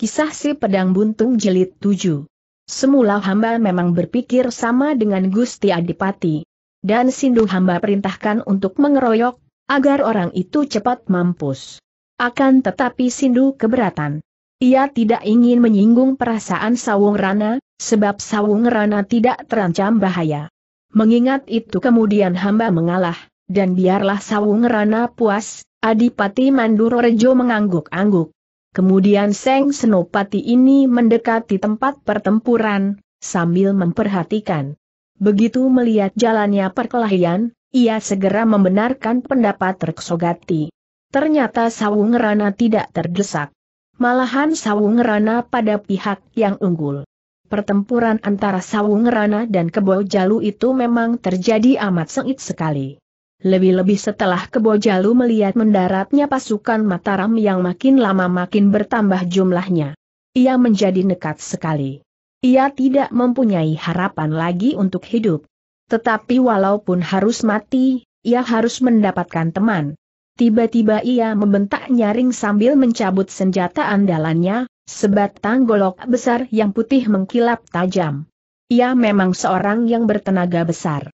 Kisah si pedang buntung Jelit 7. Semula hamba memang berpikir sama dengan Gusti Adipati. Dan sindu hamba perintahkan untuk mengeroyok, agar orang itu cepat mampus. Akan tetapi sindu keberatan. Ia tidak ingin menyinggung perasaan Sawung Rana, sebab Sawung Rana tidak terancam bahaya. Mengingat itu kemudian hamba mengalah, dan biarlah Sawung Rana puas, Adipati Mandurorejo mengangguk-angguk. Kemudian Seng Senopati ini mendekati tempat pertempuran, sambil memperhatikan. Begitu melihat jalannya perkelahian, ia segera membenarkan pendapat Reksogati. Ternyata Sawung Rana tidak terdesak. Malahan Sawung Rana pada pihak yang unggul. Pertempuran antara Sawung Rana dan Kebo Jalu itu memang terjadi amat sengit sekali. Lebih-lebih setelah Kebojalu melihat mendaratnya pasukan Mataram yang makin lama makin bertambah jumlahnya. Ia menjadi nekat sekali. Ia tidak mempunyai harapan lagi untuk hidup. Tetapi walaupun harus mati, ia harus mendapatkan teman. Tiba-tiba ia membentak nyaring sambil mencabut senjata andalannya, sebatang golok besar yang putih mengkilap tajam. Ia memang seorang yang bertenaga besar.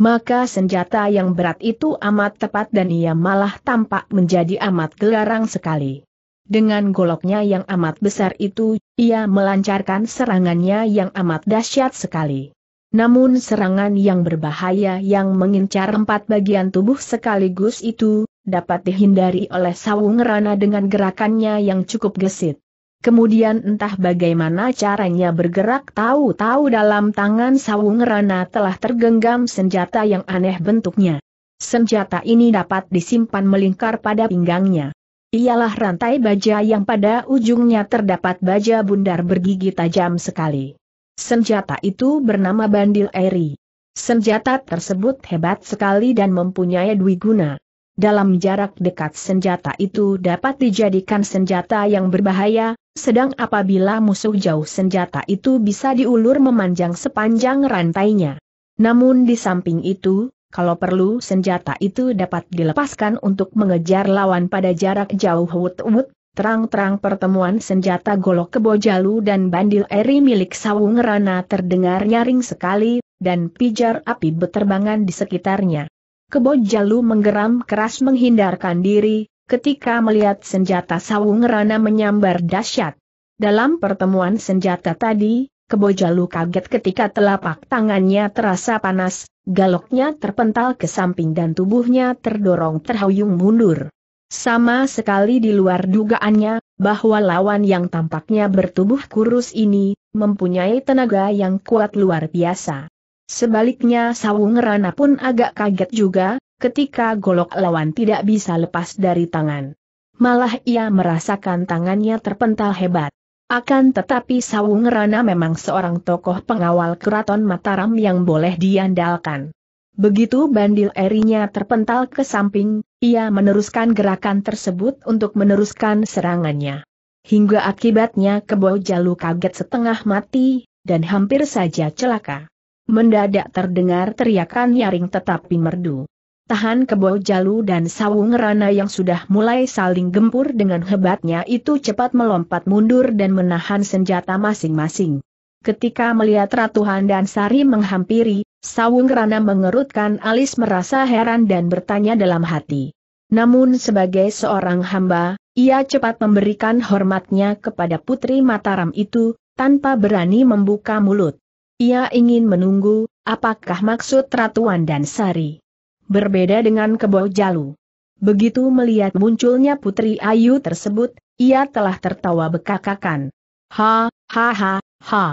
Maka senjata yang berat itu amat tepat dan ia malah tampak menjadi amat gelarang sekali. Dengan goloknya yang amat besar itu, ia melancarkan serangannya yang amat dahsyat sekali. Namun serangan yang berbahaya yang mengincar empat bagian tubuh sekaligus itu, dapat dihindari oleh Sawung Rana dengan gerakannya yang cukup gesit. Kemudian entah bagaimana caranya bergerak tahu-tahu dalam tangan Sawung Rana telah tergenggam senjata yang aneh bentuknya. Senjata ini dapat disimpan melingkar pada pinggangnya. Ialah rantai baja yang pada ujungnya terdapat baja bundar bergigi tajam sekali. Senjata itu bernama Bandil Eri. Senjata tersebut hebat sekali dan mempunyai dwi guna. Dalam jarak dekat senjata itu dapat dijadikan senjata yang berbahaya, sedang apabila musuh jauh senjata itu bisa diulur memanjang sepanjang rantainya. Namun di samping itu, kalau perlu senjata itu dapat dilepaskan untuk mengejar lawan pada jarak jauh wut-wut, terang-terang pertemuan senjata golok kebojalu dan bandil eri milik sawung rana terdengar nyaring sekali, dan pijar api beterbangan di sekitarnya. Kebojalu menggeram keras menghindarkan diri, ketika melihat senjata sawung rana menyambar dahsyat. Dalam pertemuan senjata tadi, Kebojalu kaget ketika telapak tangannya terasa panas, galoknya terpental ke samping dan tubuhnya terdorong terhuyung mundur. Sama sekali di luar dugaannya, bahwa lawan yang tampaknya bertubuh kurus ini, mempunyai tenaga yang kuat luar biasa. Sebaliknya Sawung Rana pun agak kaget juga, ketika golok lawan tidak bisa lepas dari tangan. Malah ia merasakan tangannya terpental hebat. Akan tetapi Sawung Rana memang seorang tokoh pengawal keraton Mataram yang boleh diandalkan. Begitu bandil erinya terpental ke samping, ia meneruskan gerakan tersebut untuk meneruskan serangannya. Hingga akibatnya kebo jalu kaget setengah mati, dan hampir saja celaka. Mendadak terdengar teriakan nyaring tetapi merdu. Tahan kebo jalu dan sawung rana yang sudah mulai saling gempur dengan hebatnya itu cepat melompat mundur dan menahan senjata masing-masing. Ketika melihat Ratu Handan Sari menghampiri, Sawung Rana mengerutkan alis merasa heran dan bertanya dalam hati. Namun sebagai seorang hamba, ia cepat memberikan hormatnya kepada Putri Mataram itu, tanpa berani membuka mulut. Ia ingin menunggu, apakah maksud Ratu Sari? Berbeda dengan kebo jalu. Begitu melihat munculnya Putri Ayu tersebut, ia telah tertawa bekakakan. Ha, ha ha, ha.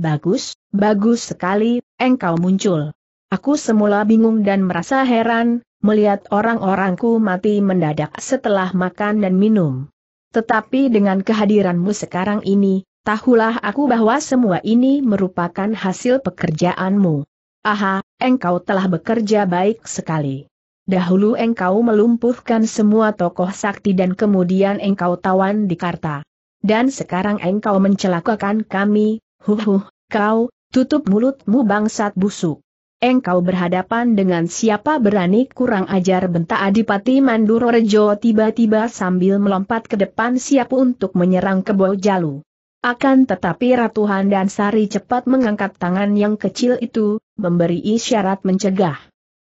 Bagus, bagus sekali, engkau muncul. Aku semula bingung dan merasa heran, melihat orang-orangku mati mendadak setelah makan dan minum. Tetapi dengan kehadiranmu sekarang ini, tahulah aku bahwa semua ini merupakan hasil pekerjaanmu. Aha, engkau telah bekerja baik sekali. Dahulu engkau melumpuhkan semua tokoh sakti dan kemudian engkau tawan di Karta. Dan sekarang engkau mencelakakan kami, huhuh, kau, tutup mulutmu bangsat busuk. Engkau berhadapan dengan siapa berani kurang ajar bentak Adipati Mandurorejo tiba-tiba sambil melompat ke depan siap untuk menyerang Kebo Jalu. Akan tetapi Ratu Handan Sari cepat mengangkat tangan yang kecil itu, memberi isyarat mencegah.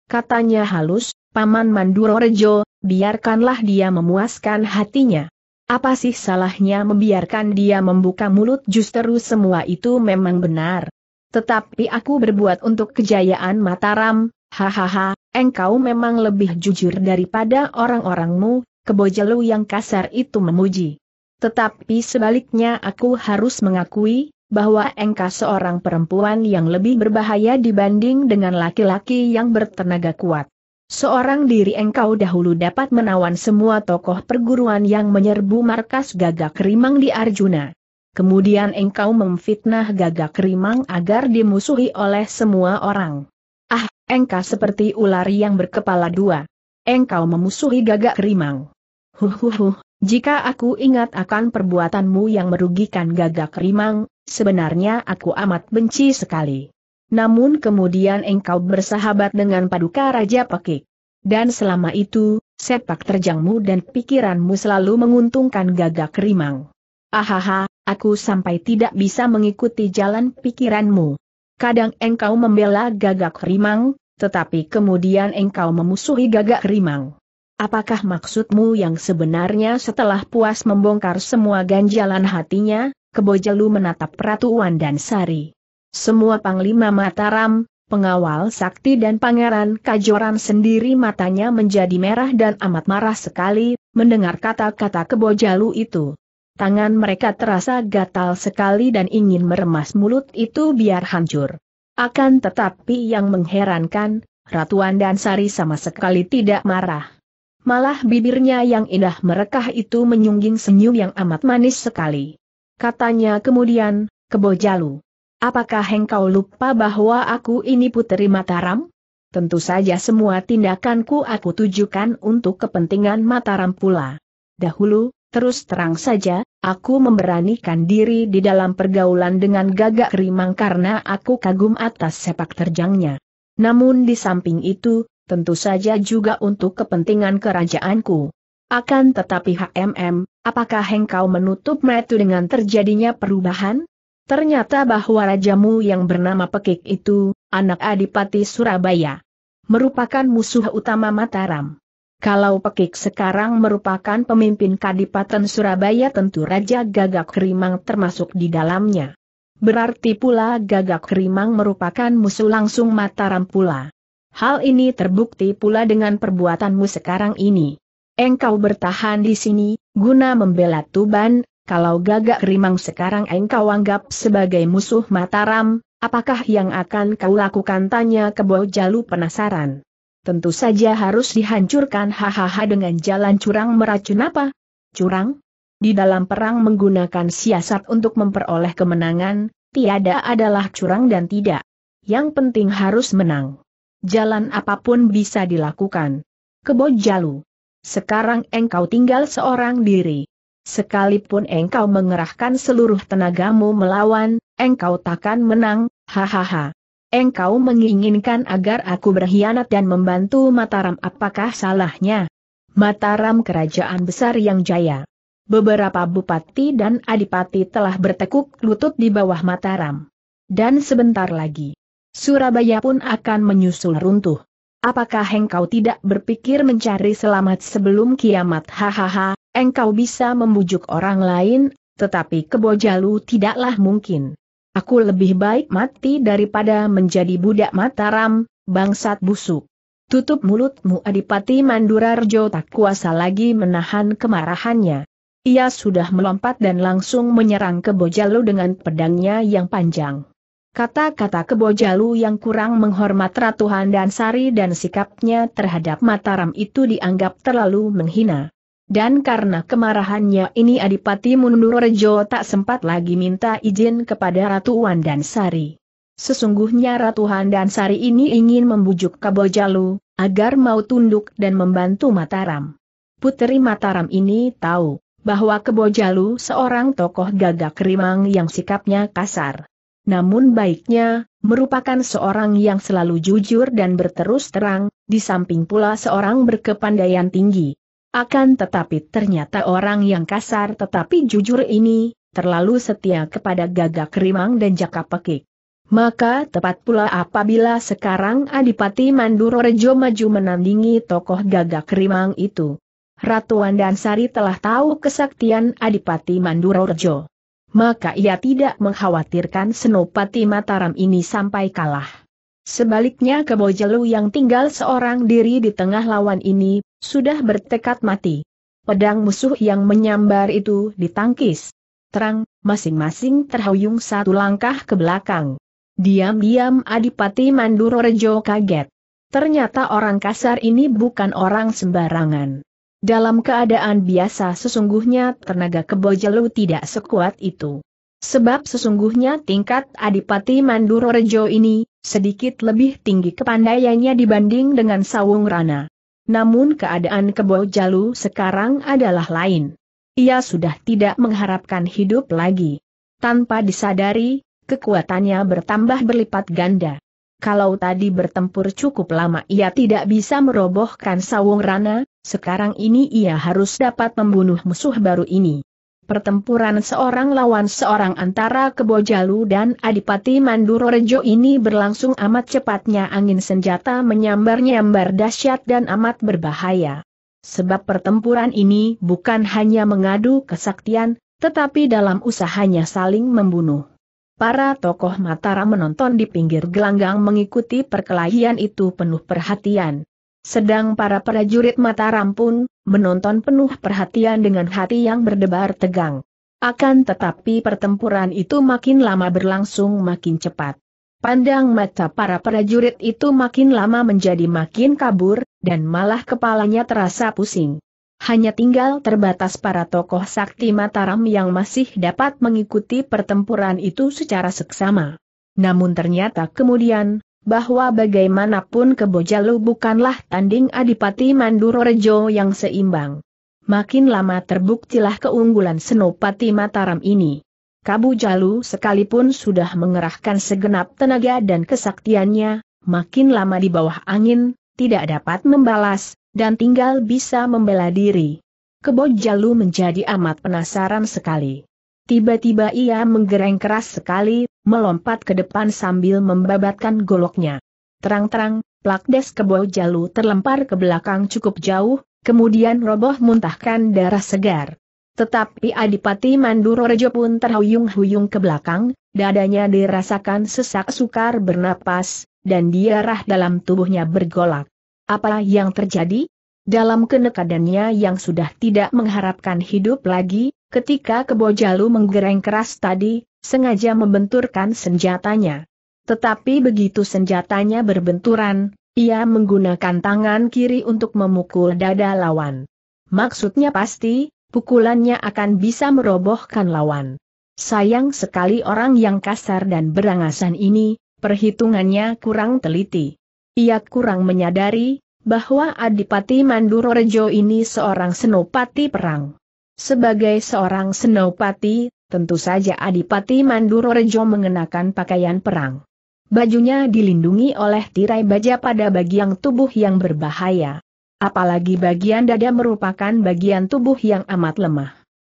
Katanya halus, Paman Mandurorejo, biarkanlah dia memuaskan hatinya. Apa sih salahnya membiarkan dia membuka mulut justru semua itu memang benar. Tetapi aku berbuat untuk kejayaan Mataram, hahaha, engkau memang lebih jujur daripada orang-orangmu, kebojelu yang kasar itu memuji. Tetapi sebaliknya aku harus mengakui, bahwa engkau seorang perempuan yang lebih berbahaya dibanding dengan laki-laki yang bertenaga kuat. Seorang diri engkau dahulu dapat menawan semua tokoh perguruan yang menyerbu markas gagak rimang di Arjuna. Kemudian engkau memfitnah gagak rimang agar dimusuhi oleh semua orang. Ah, engkau seperti ular yang berkepala dua. Engkau memusuhi gagak rimang. Huhuhuh, jika aku ingat akan perbuatanmu yang merugikan gagak rimang, sebenarnya aku amat benci sekali. Namun kemudian engkau bersahabat dengan paduka Raja Pekik. Dan selama itu, sepak terjangmu dan pikiranmu selalu menguntungkan gagak rimang. Ahaha, aku sampai tidak bisa mengikuti jalan pikiranmu. Kadang engkau membela gagak rimang, tetapi kemudian engkau memusuhi gagak rimang. Apakah maksudmu yang sebenarnya setelah puas membongkar semua ganjalan hatinya, Kebojalu menatap Ratu Wan dan Sari. Semua Panglima Mataram, pengawal sakti dan pangeran Kajoran sendiri matanya menjadi merah dan amat marah sekali, mendengar kata-kata Kebojalu itu. Tangan mereka terasa gatal sekali dan ingin meremas mulut itu biar hancur. Akan tetapi yang mengherankan, Ratu Wan dan Sari sama sekali tidak marah malah bibirnya yang indah merekah itu menyungging senyum yang amat manis sekali. Katanya kemudian, kebo jalu. Apakah engkau lupa bahwa aku ini puteri Mataram? Tentu saja semua tindakanku aku tujukan untuk kepentingan Mataram pula. Dahulu, terus terang saja, aku memberanikan diri di dalam pergaulan dengan gagak rimang karena aku kagum atas sepak terjangnya. Namun di samping itu, tentu saja juga untuk kepentingan kerajaanku. Akan tetapi HMM, apakah engkau menutup metu dengan terjadinya perubahan? Ternyata bahwa rajamu yang bernama Pekik itu, anak Adipati Surabaya, merupakan musuh utama Mataram. Kalau Pekik sekarang merupakan pemimpin Kadipaten Surabaya tentu Raja Gagak Rimang termasuk di dalamnya. Berarti pula Gagak Rimang merupakan musuh langsung Mataram pula. Hal ini terbukti pula dengan perbuatanmu sekarang ini. Engkau bertahan di sini, guna membela Tuban, kalau gagak rimang sekarang engkau anggap sebagai musuh Mataram, apakah yang akan kau lakukan tanya Kebo Jalu penasaran. Tentu saja harus dihancurkan hahaha dengan jalan curang meracun apa? Curang? Di dalam perang menggunakan siasat untuk memperoleh kemenangan, tiada adalah curang dan tidak. Yang penting harus menang jalan apapun bisa dilakukan. Kebojalu. Sekarang engkau tinggal seorang diri. Sekalipun engkau mengerahkan seluruh tenagamu melawan, engkau takkan menang, hahaha. Engkau menginginkan agar aku berkhianat dan membantu Mataram apakah salahnya? Mataram kerajaan besar yang jaya. Beberapa bupati dan adipati telah bertekuk lutut di bawah Mataram. Dan sebentar lagi, Surabaya pun akan menyusul runtuh. Apakah engkau tidak berpikir mencari selamat sebelum kiamat? Hahaha, engkau bisa membujuk orang lain, tetapi kebojalu tidaklah mungkin. Aku lebih baik mati daripada menjadi budak Mataram, bangsat busuk. Tutup mulutmu Adipati Mandurarjo tak kuasa lagi menahan kemarahannya. Ia sudah melompat dan langsung menyerang Kebojalu dengan pedangnya yang panjang. Kata-kata Kebojalu yang kurang menghormat Ratu Handan Sari dan sikapnya terhadap Mataram itu dianggap terlalu menghina. Dan karena kemarahannya ini Adipati Munurjo tak sempat lagi minta izin kepada Ratu Wandansari. Sari. Sesungguhnya Ratu Handan Sari ini ingin membujuk Kebojalu, agar mau tunduk dan membantu Mataram. Puteri Mataram ini tahu, bahwa Kebojalu seorang tokoh gagak rimang yang sikapnya kasar namun baiknya, merupakan seorang yang selalu jujur dan berterus terang, di samping pula seorang berkepandaian tinggi. Akan tetapi ternyata orang yang kasar tetapi jujur ini, terlalu setia kepada gagak rimang dan jaka pekik. Maka tepat pula apabila sekarang Adipati Mandurorejo maju menandingi tokoh gagak rimang itu. Ratu Andansari telah tahu kesaktian Adipati Mandurorejo maka ia tidak mengkhawatirkan Senopati Mataram ini sampai kalah. Sebaliknya Kebojelu yang tinggal seorang diri di tengah lawan ini, sudah bertekad mati. Pedang musuh yang menyambar itu ditangkis. Terang, masing-masing terhuyung satu langkah ke belakang. Diam-diam Adipati Mandurorejo kaget. Ternyata orang kasar ini bukan orang sembarangan. Dalam keadaan biasa sesungguhnya tenaga kebo Kebojalu tidak sekuat itu. Sebab sesungguhnya tingkat Adipati Mandurorejo ini, sedikit lebih tinggi kepandaiannya dibanding dengan Sawung Rana. Namun keadaan Kebo Jalu sekarang adalah lain. Ia sudah tidak mengharapkan hidup lagi. Tanpa disadari, kekuatannya bertambah berlipat ganda. Kalau tadi bertempur cukup lama ia tidak bisa merobohkan Sawung Rana, sekarang ini ia harus dapat membunuh musuh baru ini. Pertempuran seorang lawan seorang antara Kebojalu dan Adipati Mandurorejo ini berlangsung amat cepatnya angin senjata menyambar-nyambar dahsyat dan amat berbahaya. Sebab pertempuran ini bukan hanya mengadu kesaktian, tetapi dalam usahanya saling membunuh. Para tokoh Mataram menonton di pinggir gelanggang mengikuti perkelahian itu penuh perhatian. Sedang para prajurit Mataram pun, menonton penuh perhatian dengan hati yang berdebar tegang. Akan tetapi pertempuran itu makin lama berlangsung makin cepat. Pandang mata para prajurit itu makin lama menjadi makin kabur, dan malah kepalanya terasa pusing. Hanya tinggal terbatas para tokoh sakti Mataram yang masih dapat mengikuti pertempuran itu secara seksama. Namun ternyata kemudian, bahwa bagaimanapun Kebojalu bukanlah tanding Adipati Mandurorejo yang seimbang. Makin lama terbuktilah keunggulan Senopati Mataram ini. Kabu Jalu sekalipun sudah mengerahkan segenap tenaga dan kesaktiannya, makin lama di bawah angin, tidak dapat membalas, dan tinggal bisa membela diri. Kebo Jalu menjadi amat penasaran sekali. Tiba-tiba ia menggereng keras sekali, melompat ke depan sambil membabatkan goloknya. Terang-terang, plakdes kebo jalu terlempar ke belakang cukup jauh, kemudian roboh muntahkan darah segar. Tetapi Adipati Mandurorejo pun terhuyung-huyung ke belakang, dadanya dirasakan sesak sukar bernapas, dan diarah dalam tubuhnya bergolak. Apa yang terjadi? Dalam kenekadannya yang sudah tidak mengharapkan hidup lagi, Ketika Kebojalu menggereng keras tadi, sengaja membenturkan senjatanya. Tetapi begitu senjatanya berbenturan, ia menggunakan tangan kiri untuk memukul dada lawan. Maksudnya pasti, pukulannya akan bisa merobohkan lawan. Sayang sekali orang yang kasar dan berangasan ini, perhitungannya kurang teliti. Ia kurang menyadari, bahwa Adipati Mandurorejo ini seorang senopati perang. Sebagai seorang senopati, tentu saja Adipati Mandurorejo mengenakan pakaian perang. Bajunya dilindungi oleh tirai baja pada bagian tubuh yang berbahaya. Apalagi bagian dada merupakan bagian tubuh yang amat lemah.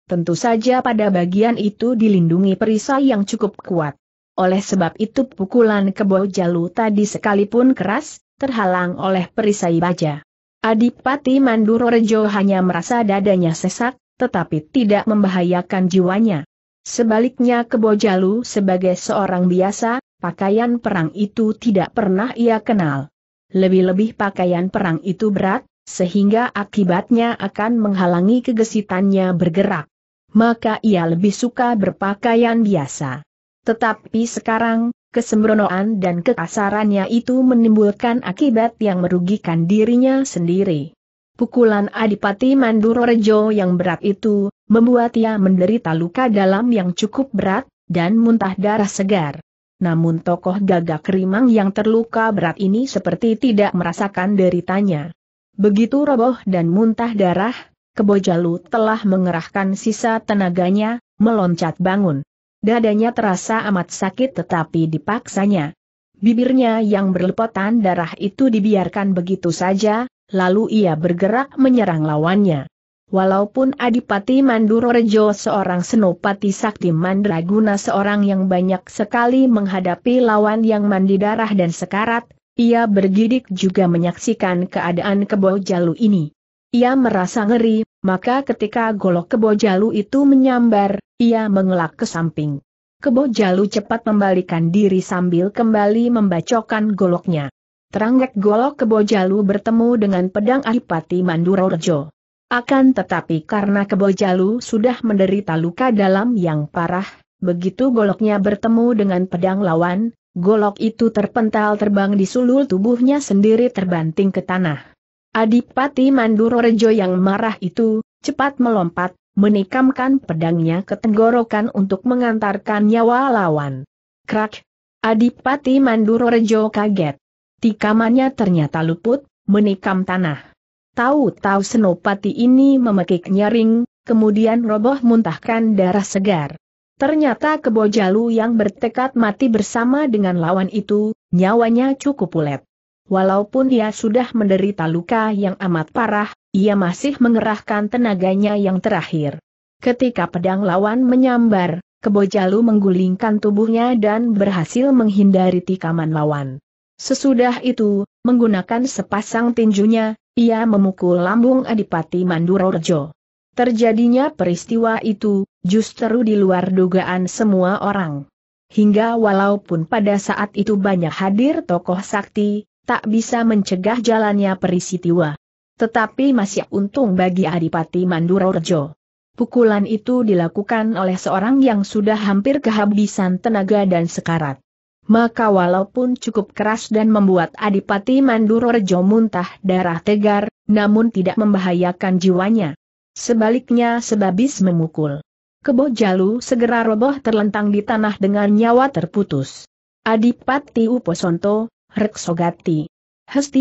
Tentu saja pada bagian itu dilindungi perisai yang cukup kuat. Oleh sebab itu pukulan kebo jalu tadi sekalipun keras, terhalang oleh perisai baja. Adipati Mandurorejo hanya merasa dadanya sesak, tetapi tidak membahayakan jiwanya. Sebaliknya Kebojalu sebagai seorang biasa, pakaian perang itu tidak pernah ia kenal. Lebih-lebih pakaian perang itu berat, sehingga akibatnya akan menghalangi kegesitannya bergerak. Maka ia lebih suka berpakaian biasa. Tetapi sekarang, kesembronoan dan kekasarannya itu menimbulkan akibat yang merugikan dirinya sendiri. Pukulan Adipati Mandurorejo yang berat itu, membuat ia menderita luka dalam yang cukup berat, dan muntah darah segar. Namun tokoh gagak rimang yang terluka berat ini seperti tidak merasakan deritanya. Begitu roboh dan muntah darah, Kebojalu telah mengerahkan sisa tenaganya, meloncat bangun. Dadanya terasa amat sakit tetapi dipaksanya. Bibirnya yang berlepotan darah itu dibiarkan begitu saja, lalu ia bergerak menyerang lawannya. Walaupun Adipati Mandurorejo seorang senopati sakti mandraguna seorang yang banyak sekali menghadapi lawan yang mandi darah dan sekarat, ia bergidik juga menyaksikan keadaan kebo jalu ini. Ia merasa ngeri, maka ketika golok kebo jalu itu menyambar, ia mengelak ke samping. Kebo jalu cepat membalikan diri sambil kembali membacokan goloknya. Teranggek Golok Kebojalu bertemu dengan pedang Adipati Mandurorejo. Akan tetapi karena Kebojalu sudah menderita luka dalam yang parah, begitu goloknya bertemu dengan pedang lawan, golok itu terpental terbang di sulul tubuhnya sendiri terbanting ke tanah. Adipati Mandurorejo yang marah itu, cepat melompat, menikamkan pedangnya ke tenggorokan untuk mengantarkan nyawa lawan. Krak! Adipati Mandurorejo kaget. Tikamannya ternyata luput, menikam tanah. Tahu-tahu senopati ini memekik nyaring, kemudian roboh muntahkan darah segar. Ternyata Kebojalu yang bertekad mati bersama dengan lawan itu, nyawanya cukup pulet. Walaupun dia sudah menderita luka yang amat parah, ia masih mengerahkan tenaganya yang terakhir. Ketika pedang lawan menyambar, Kebojalu menggulingkan tubuhnya dan berhasil menghindari tikaman lawan. Sesudah itu, menggunakan sepasang tinjunya, ia memukul lambung Adipati Mandurorejo. Terjadinya peristiwa itu, justru di luar dugaan semua orang. Hingga walaupun pada saat itu banyak hadir tokoh sakti, tak bisa mencegah jalannya peristiwa. Tetapi masih untung bagi Adipati Mandurorejo. Pukulan itu dilakukan oleh seorang yang sudah hampir kehabisan tenaga dan sekarat maka walaupun cukup keras dan membuat Adipati Mandurorejo muntah darah tegar, namun tidak membahayakan jiwanya. Sebaliknya sebabis memukul. Kebo Jalu segera roboh terlentang di tanah dengan nyawa terputus. Adipati Uposonto, Reksogati,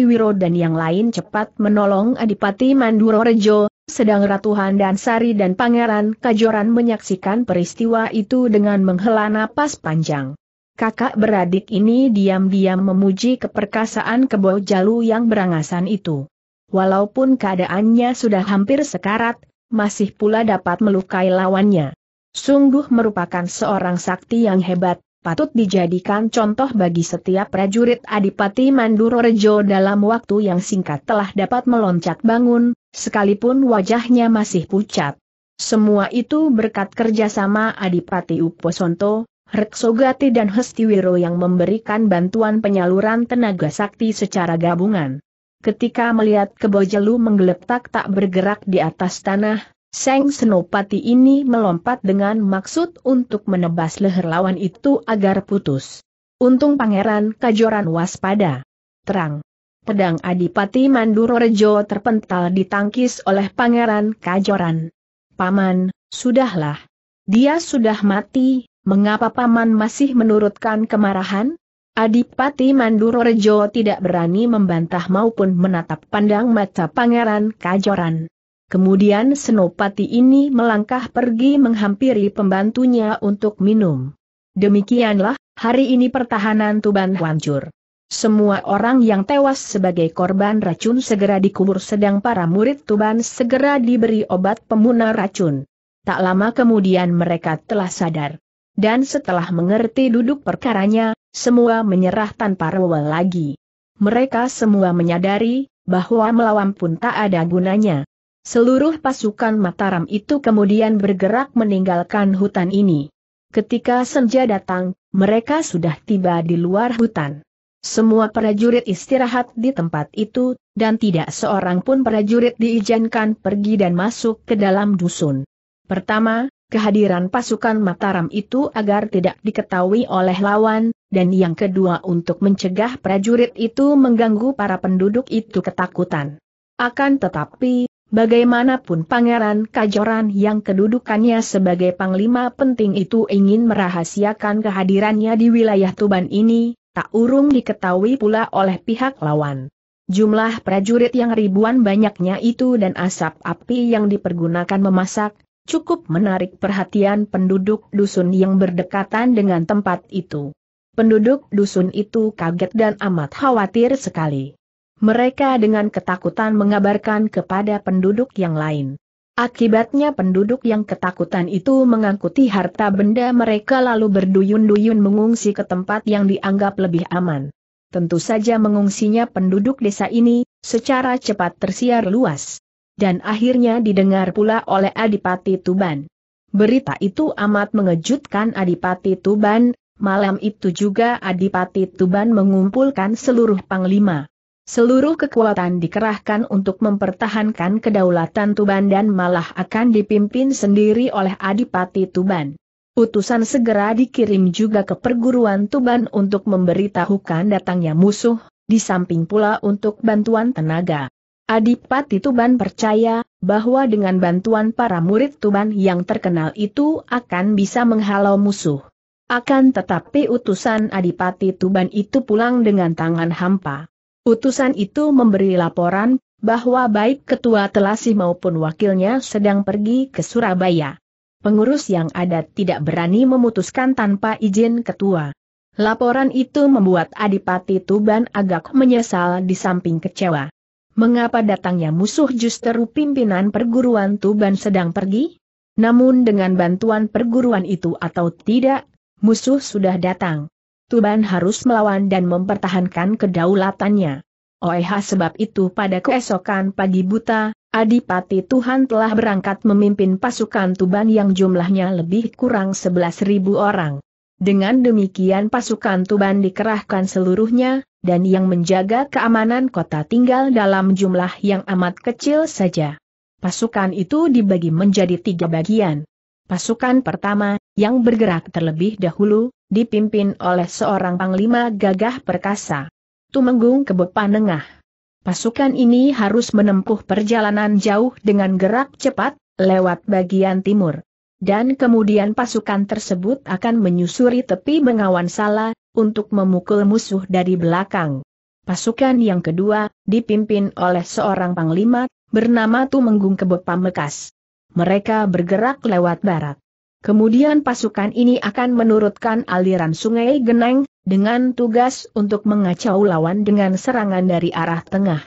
Wiro dan yang lain cepat menolong Adipati Mandurorejo, sedang Ratu Handansari dan Pangeran Kajoran menyaksikan peristiwa itu dengan menghela napas panjang kakak beradik ini diam-diam memuji keperkasaan kebo jalu yang berangasan itu. Walaupun keadaannya sudah hampir sekarat, masih pula dapat melukai lawannya. Sungguh merupakan seorang sakti yang hebat, patut dijadikan contoh bagi setiap prajurit Adipati Mandurorejo dalam waktu yang singkat telah dapat meloncat bangun, sekalipun wajahnya masih pucat. Semua itu berkat kerjasama Adipati Uposonto, Reksogati dan Hestiwiro yang memberikan bantuan penyaluran tenaga sakti secara gabungan. Ketika melihat Kebojelu menggeletak tak bergerak di atas tanah, Seng Senopati ini melompat dengan maksud untuk menebas leher lawan itu agar putus. Untung Pangeran Kajoran waspada. Terang. Pedang Adipati Mandurorejo terpental ditangkis oleh Pangeran Kajoran. Paman, sudahlah. Dia sudah mati, Mengapa Paman masih menurutkan kemarahan? Adipati Mandurorejo tidak berani membantah maupun menatap pandang mata Pangeran Kajoran. Kemudian Senopati ini melangkah pergi menghampiri pembantunya untuk minum. Demikianlah, hari ini pertahanan Tuban hancur. Semua orang yang tewas sebagai korban racun segera dikubur sedang para murid Tuban segera diberi obat pemunah racun. Tak lama kemudian mereka telah sadar dan setelah mengerti duduk perkaranya, semua menyerah tanpa rewel lagi. Mereka semua menyadari, bahwa melawan pun tak ada gunanya. Seluruh pasukan Mataram itu kemudian bergerak meninggalkan hutan ini. Ketika senja datang, mereka sudah tiba di luar hutan. Semua prajurit istirahat di tempat itu, dan tidak seorang pun prajurit diizinkan pergi dan masuk ke dalam dusun. Pertama, kehadiran pasukan Mataram itu agar tidak diketahui oleh lawan, dan yang kedua untuk mencegah prajurit itu mengganggu para penduduk itu ketakutan. Akan tetapi, bagaimanapun Pangeran Kajoran yang kedudukannya sebagai panglima penting itu ingin merahasiakan kehadirannya di wilayah Tuban ini, tak urung diketahui pula oleh pihak lawan. Jumlah prajurit yang ribuan banyaknya itu dan asap api yang dipergunakan memasak, cukup menarik perhatian penduduk dusun yang berdekatan dengan tempat itu. Penduduk dusun itu kaget dan amat khawatir sekali. Mereka dengan ketakutan mengabarkan kepada penduduk yang lain. Akibatnya penduduk yang ketakutan itu mengangkuti harta benda mereka lalu berduyun-duyun mengungsi ke tempat yang dianggap lebih aman. Tentu saja mengungsinya penduduk desa ini, secara cepat tersiar luas dan akhirnya didengar pula oleh Adipati Tuban. Berita itu amat mengejutkan Adipati Tuban, malam itu juga Adipati Tuban mengumpulkan seluruh panglima. Seluruh kekuatan dikerahkan untuk mempertahankan kedaulatan Tuban dan malah akan dipimpin sendiri oleh Adipati Tuban. Utusan segera dikirim juga ke perguruan Tuban untuk memberitahukan datangnya musuh, di samping pula untuk bantuan tenaga. Adipati Tuban percaya, bahwa dengan bantuan para murid Tuban yang terkenal itu akan bisa menghalau musuh. Akan tetapi utusan Adipati Tuban itu pulang dengan tangan hampa. Utusan itu memberi laporan, bahwa baik Ketua Telasi maupun wakilnya sedang pergi ke Surabaya. Pengurus yang ada tidak berani memutuskan tanpa izin Ketua. Laporan itu membuat Adipati Tuban agak menyesal di samping kecewa. Mengapa datangnya musuh justru pimpinan perguruan Tuban sedang pergi? Namun dengan bantuan perguruan itu atau tidak, musuh sudah datang. Tuban harus melawan dan mempertahankan kedaulatannya. Oeh sebab itu pada keesokan pagi buta, Adipati Tuhan telah berangkat memimpin pasukan Tuban yang jumlahnya lebih kurang 11.000 orang. Dengan demikian pasukan Tuban dikerahkan seluruhnya, dan yang menjaga keamanan kota tinggal dalam jumlah yang amat kecil saja. Pasukan itu dibagi menjadi tiga bagian. Pasukan pertama, yang bergerak terlebih dahulu, dipimpin oleh seorang panglima gagah perkasa. Tumenggung Bepanengah. Pasukan ini harus menempuh perjalanan jauh dengan gerak cepat, lewat bagian timur dan kemudian pasukan tersebut akan menyusuri tepi bengawan Sala, untuk memukul musuh dari belakang. Pasukan yang kedua, dipimpin oleh seorang panglima, bernama Tumenggung Kebo Mereka bergerak lewat barat. Kemudian pasukan ini akan menurutkan aliran sungai Geneng, dengan tugas untuk mengacau lawan dengan serangan dari arah tengah.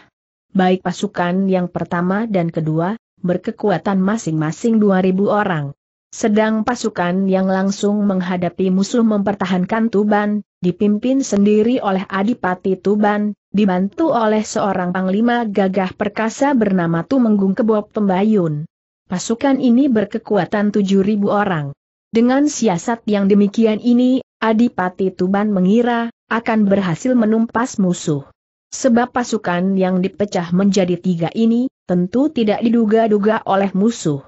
Baik pasukan yang pertama dan kedua, berkekuatan masing-masing 2.000 orang. Sedang pasukan yang langsung menghadapi musuh mempertahankan Tuban, dipimpin sendiri oleh Adipati Tuban, dibantu oleh seorang panglima gagah perkasa bernama Tumenggung Kebob Pembayun. Pasukan ini berkekuatan 7.000 orang. Dengan siasat yang demikian ini, Adipati Tuban mengira, akan berhasil menumpas musuh. Sebab pasukan yang dipecah menjadi tiga ini, tentu tidak diduga-duga oleh musuh.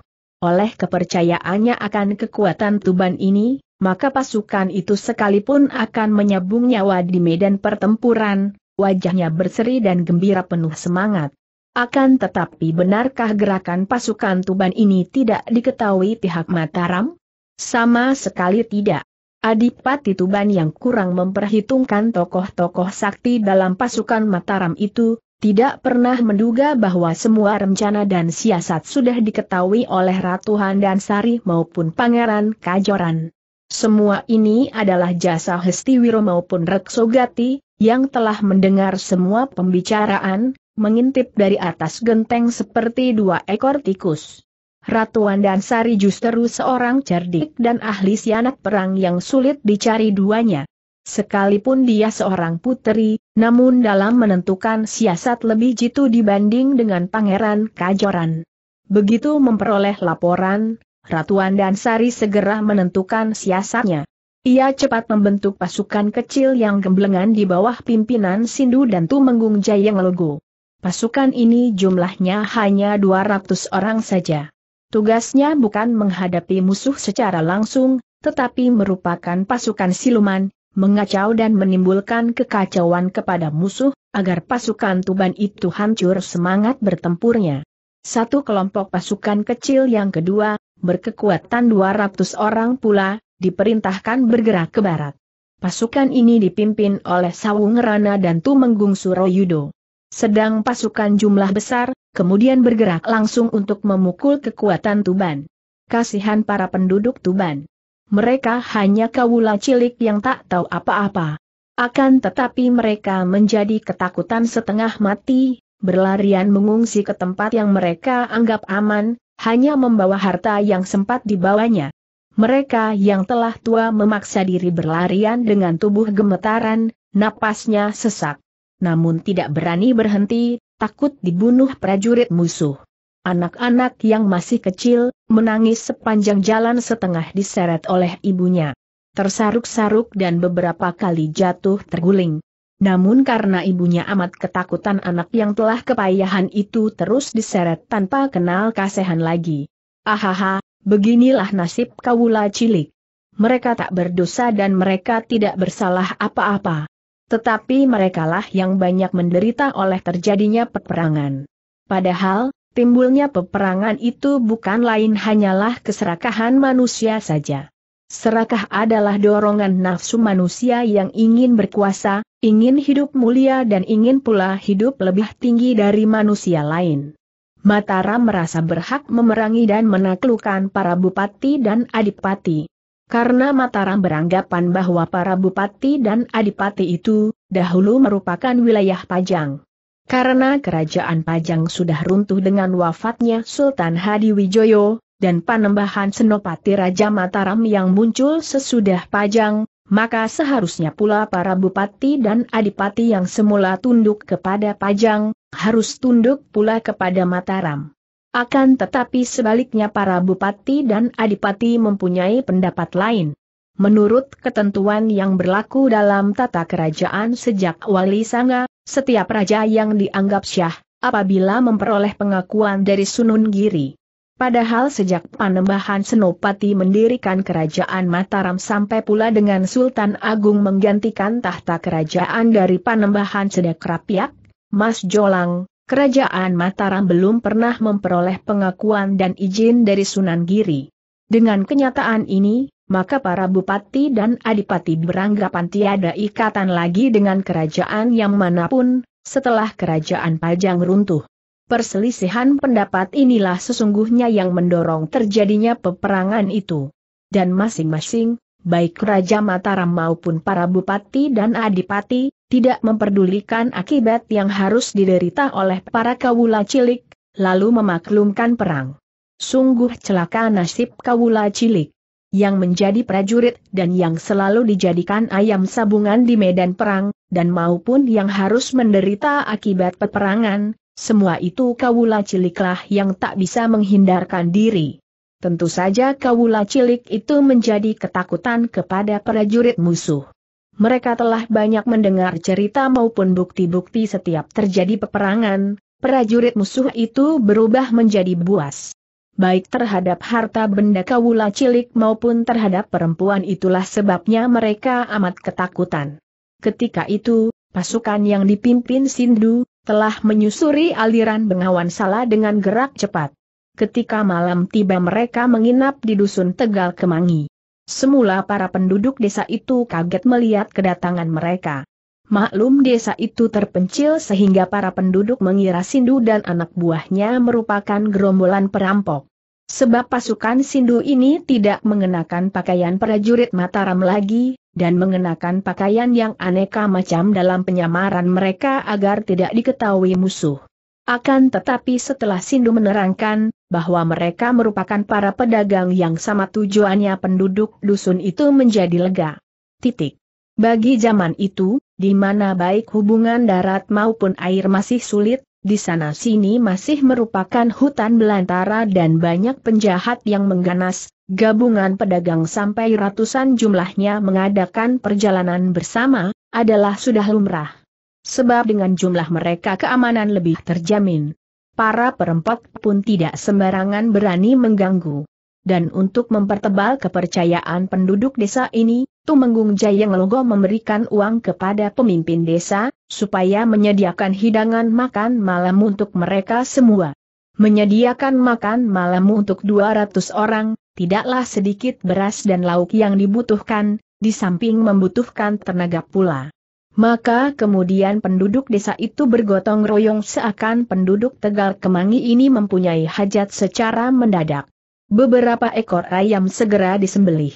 Oleh kepercayaannya akan kekuatan Tuban ini, maka pasukan itu sekalipun akan menyabung nyawa di medan pertempuran, wajahnya berseri dan gembira penuh semangat. Akan tetapi benarkah gerakan pasukan Tuban ini tidak diketahui pihak Mataram? Sama sekali tidak. Adipati Tuban yang kurang memperhitungkan tokoh-tokoh sakti dalam pasukan Mataram itu, tidak pernah menduga bahwa semua rencana dan siasat sudah diketahui oleh Ratu Handansari maupun Pangeran Kajoran. Semua ini adalah jasa Hestiwiro maupun Reksogati, yang telah mendengar semua pembicaraan, mengintip dari atas genteng seperti dua ekor tikus. Ratu Handansari justru seorang cerdik dan ahli sianak perang yang sulit dicari duanya. Sekalipun dia seorang putri, namun dalam menentukan siasat lebih jitu dibanding dengan pangeran Kajoran. Begitu memperoleh laporan, Ratuan dan Sari segera menentukan siasatnya. Ia cepat membentuk pasukan kecil yang gemblengan di bawah pimpinan Sindu dan Tumenggung Jayang Logo. Pasukan ini jumlahnya hanya 200 orang saja. Tugasnya bukan menghadapi musuh secara langsung, tetapi merupakan pasukan siluman mengacau dan menimbulkan kekacauan kepada musuh, agar pasukan Tuban itu hancur semangat bertempurnya. Satu kelompok pasukan kecil yang kedua, berkekuatan 200 orang pula, diperintahkan bergerak ke barat. Pasukan ini dipimpin oleh Sawung Rana dan Tumenggung Suroyudo. Sedang pasukan jumlah besar, kemudian bergerak langsung untuk memukul kekuatan Tuban. Kasihan para penduduk Tuban mereka hanya kawula cilik yang tak tahu apa-apa. Akan tetapi mereka menjadi ketakutan setengah mati, berlarian mengungsi ke tempat yang mereka anggap aman, hanya membawa harta yang sempat dibawanya. Mereka yang telah tua memaksa diri berlarian dengan tubuh gemetaran, napasnya sesak. Namun tidak berani berhenti, takut dibunuh prajurit musuh. Anak-anak yang masih kecil, menangis sepanjang jalan setengah diseret oleh ibunya. Tersaruk-saruk dan beberapa kali jatuh terguling. Namun karena ibunya amat ketakutan anak yang telah kepayahan itu terus diseret tanpa kenal kasihan lagi. Ahaha, beginilah nasib kawula cilik. Mereka tak berdosa dan mereka tidak bersalah apa-apa. Tetapi merekalah yang banyak menderita oleh terjadinya peperangan. Padahal, timbulnya peperangan itu bukan lain hanyalah keserakahan manusia saja. Serakah adalah dorongan nafsu manusia yang ingin berkuasa, ingin hidup mulia dan ingin pula hidup lebih tinggi dari manusia lain. Mataram merasa berhak memerangi dan menaklukkan para bupati dan adipati. Karena Mataram beranggapan bahwa para bupati dan adipati itu, dahulu merupakan wilayah Pajang. Karena kerajaan Pajang sudah runtuh dengan wafatnya Sultan Hadi Wijoyo, dan panembahan Senopati Raja Mataram yang muncul sesudah Pajang, maka seharusnya pula para bupati dan adipati yang semula tunduk kepada Pajang, harus tunduk pula kepada Mataram. Akan tetapi sebaliknya para bupati dan adipati mempunyai pendapat lain. Menurut ketentuan yang berlaku dalam tata kerajaan sejak Wali Sanga, setiap raja yang dianggap syah, apabila memperoleh pengakuan dari Sunun Giri. Padahal sejak Panembahan Senopati mendirikan kerajaan Mataram sampai pula dengan Sultan Agung menggantikan tahta kerajaan dari Panembahan sedekrapiak, Mas Jolang, kerajaan Mataram belum pernah memperoleh pengakuan dan izin dari Sunan Giri. Dengan kenyataan ini, maka para bupati dan adipati beranggapan tiada ikatan lagi dengan kerajaan yang manapun, setelah kerajaan Pajang runtuh. Perselisihan pendapat inilah sesungguhnya yang mendorong terjadinya peperangan itu. Dan masing-masing, baik Raja Mataram maupun para bupati dan adipati, tidak memperdulikan akibat yang harus diderita oleh para kawula cilik, lalu memaklumkan perang. Sungguh celaka nasib kawula cilik yang menjadi prajurit dan yang selalu dijadikan ayam sabungan di medan perang, dan maupun yang harus menderita akibat peperangan, semua itu kawula ciliklah yang tak bisa menghindarkan diri. Tentu saja kawula cilik itu menjadi ketakutan kepada prajurit musuh. Mereka telah banyak mendengar cerita maupun bukti-bukti setiap terjadi peperangan, prajurit musuh itu berubah menjadi buas baik terhadap harta benda kawula cilik maupun terhadap perempuan itulah sebabnya mereka amat ketakutan. Ketika itu, pasukan yang dipimpin Sindu, telah menyusuri aliran Bengawan Sala dengan gerak cepat. Ketika malam tiba mereka menginap di dusun Tegal Kemangi. Semula para penduduk desa itu kaget melihat kedatangan mereka. Maklum desa itu terpencil sehingga para penduduk mengira Sindu dan anak buahnya merupakan gerombolan perampok. Sebab pasukan Sindu ini tidak mengenakan pakaian prajurit Mataram lagi, dan mengenakan pakaian yang aneka macam dalam penyamaran mereka agar tidak diketahui musuh. Akan tetapi setelah Sindu menerangkan, bahwa mereka merupakan para pedagang yang sama tujuannya penduduk dusun itu menjadi lega. Titik. Bagi zaman itu, di mana baik hubungan darat maupun air masih sulit, di sana-sini masih merupakan hutan belantara dan banyak penjahat yang mengganas, gabungan pedagang sampai ratusan jumlahnya mengadakan perjalanan bersama, adalah sudah lumrah. Sebab dengan jumlah mereka keamanan lebih terjamin. Para perempat pun tidak sembarangan berani mengganggu dan untuk mempertebal kepercayaan penduduk desa ini, Tumenggung Jayeng Logo memberikan uang kepada pemimpin desa, supaya menyediakan hidangan makan malam untuk mereka semua. Menyediakan makan malam untuk 200 orang, tidaklah sedikit beras dan lauk yang dibutuhkan, di samping membutuhkan tenaga pula. Maka kemudian penduduk desa itu bergotong royong seakan penduduk Tegal Kemangi ini mempunyai hajat secara mendadak. Beberapa ekor ayam segera disembelih.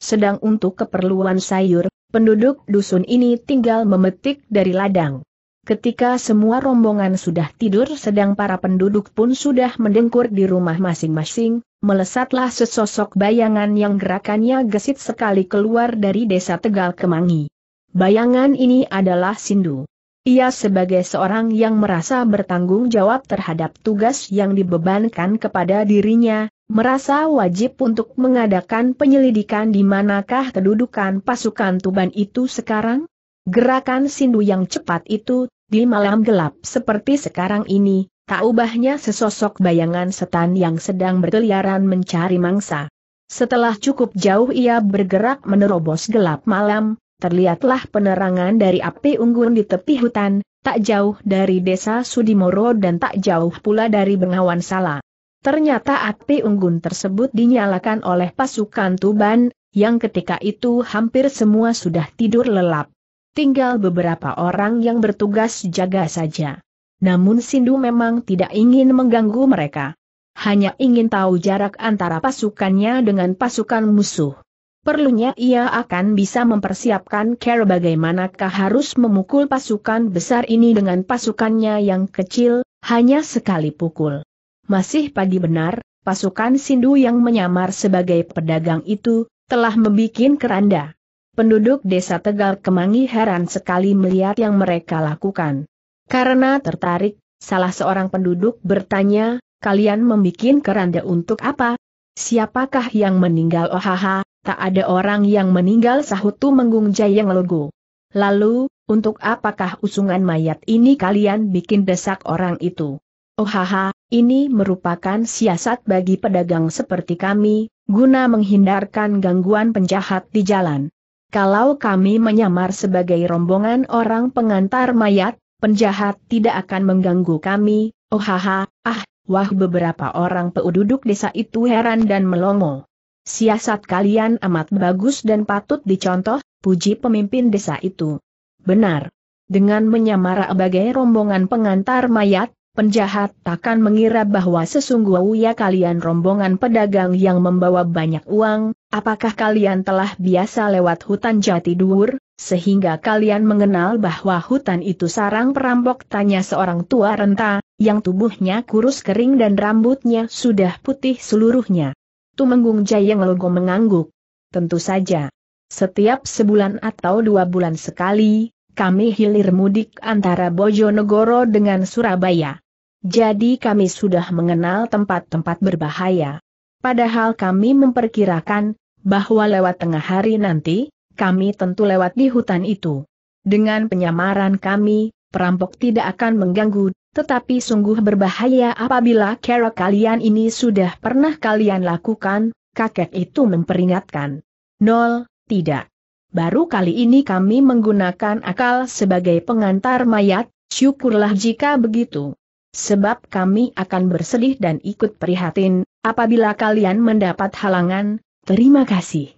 Sedang untuk keperluan sayur, penduduk dusun ini tinggal memetik dari ladang. Ketika semua rombongan sudah tidur sedang para penduduk pun sudah mendengkur di rumah masing-masing, melesatlah sesosok bayangan yang gerakannya gesit sekali keluar dari desa Tegal Kemangi. Bayangan ini adalah Sindu. Ia sebagai seorang yang merasa bertanggung jawab terhadap tugas yang dibebankan kepada dirinya, merasa wajib untuk mengadakan penyelidikan di manakah kedudukan pasukan Tuban itu sekarang? Gerakan sindu yang cepat itu, di malam gelap seperti sekarang ini, tak ubahnya sesosok bayangan setan yang sedang berkeliaran mencari mangsa. Setelah cukup jauh ia bergerak menerobos gelap malam, terlihatlah penerangan dari api unggun di tepi hutan, tak jauh dari desa Sudimoro dan tak jauh pula dari Bengawan Sala. Ternyata api unggun tersebut dinyalakan oleh pasukan Tuban, yang ketika itu hampir semua sudah tidur lelap. Tinggal beberapa orang yang bertugas jaga saja. Namun Sindu memang tidak ingin mengganggu mereka. Hanya ingin tahu jarak antara pasukannya dengan pasukan musuh. Perlunya ia akan bisa mempersiapkan cara bagaimanakah harus memukul pasukan besar ini dengan pasukannya yang kecil, hanya sekali pukul. Masih pagi benar, pasukan Sindu yang menyamar sebagai pedagang itu, telah membuat keranda. Penduduk desa Tegal Kemangi heran sekali melihat yang mereka lakukan. Karena tertarik, salah seorang penduduk bertanya, kalian membuat keranda untuk apa? Siapakah yang meninggal? Oh haha, tak ada orang yang meninggal sahut sahutu menggung jayang logo. Lalu, untuk apakah usungan mayat ini kalian bikin desak orang itu? Oh haha, ini merupakan siasat bagi pedagang seperti kami, guna menghindarkan gangguan penjahat di jalan. Kalau kami menyamar sebagai rombongan orang pengantar mayat, penjahat tidak akan mengganggu kami, oh haha, ah, wah beberapa orang penduduk desa itu heran dan melongo. Siasat kalian amat bagus dan patut dicontoh, puji pemimpin desa itu. Benar. Dengan menyamar sebagai rombongan pengantar mayat, penjahat takkan mengira bahwa sesungguhnya kalian rombongan pedagang yang membawa banyak uang, apakah kalian telah biasa lewat hutan jati duur, sehingga kalian mengenal bahwa hutan itu sarang perampok tanya seorang tua renta, yang tubuhnya kurus kering dan rambutnya sudah putih seluruhnya. Tumenggung Jayeng Logo mengangguk. Tentu saja. Setiap sebulan atau dua bulan sekali, kami hilir mudik antara Bojonegoro dengan Surabaya jadi kami sudah mengenal tempat-tempat berbahaya. Padahal kami memperkirakan, bahwa lewat tengah hari nanti, kami tentu lewat di hutan itu. Dengan penyamaran kami, perampok tidak akan mengganggu, tetapi sungguh berbahaya apabila kera kalian ini sudah pernah kalian lakukan, kakek itu memperingatkan. Nol, tidak. Baru kali ini kami menggunakan akal sebagai pengantar mayat, syukurlah jika begitu sebab kami akan bersedih dan ikut prihatin, apabila kalian mendapat halangan, terima kasih.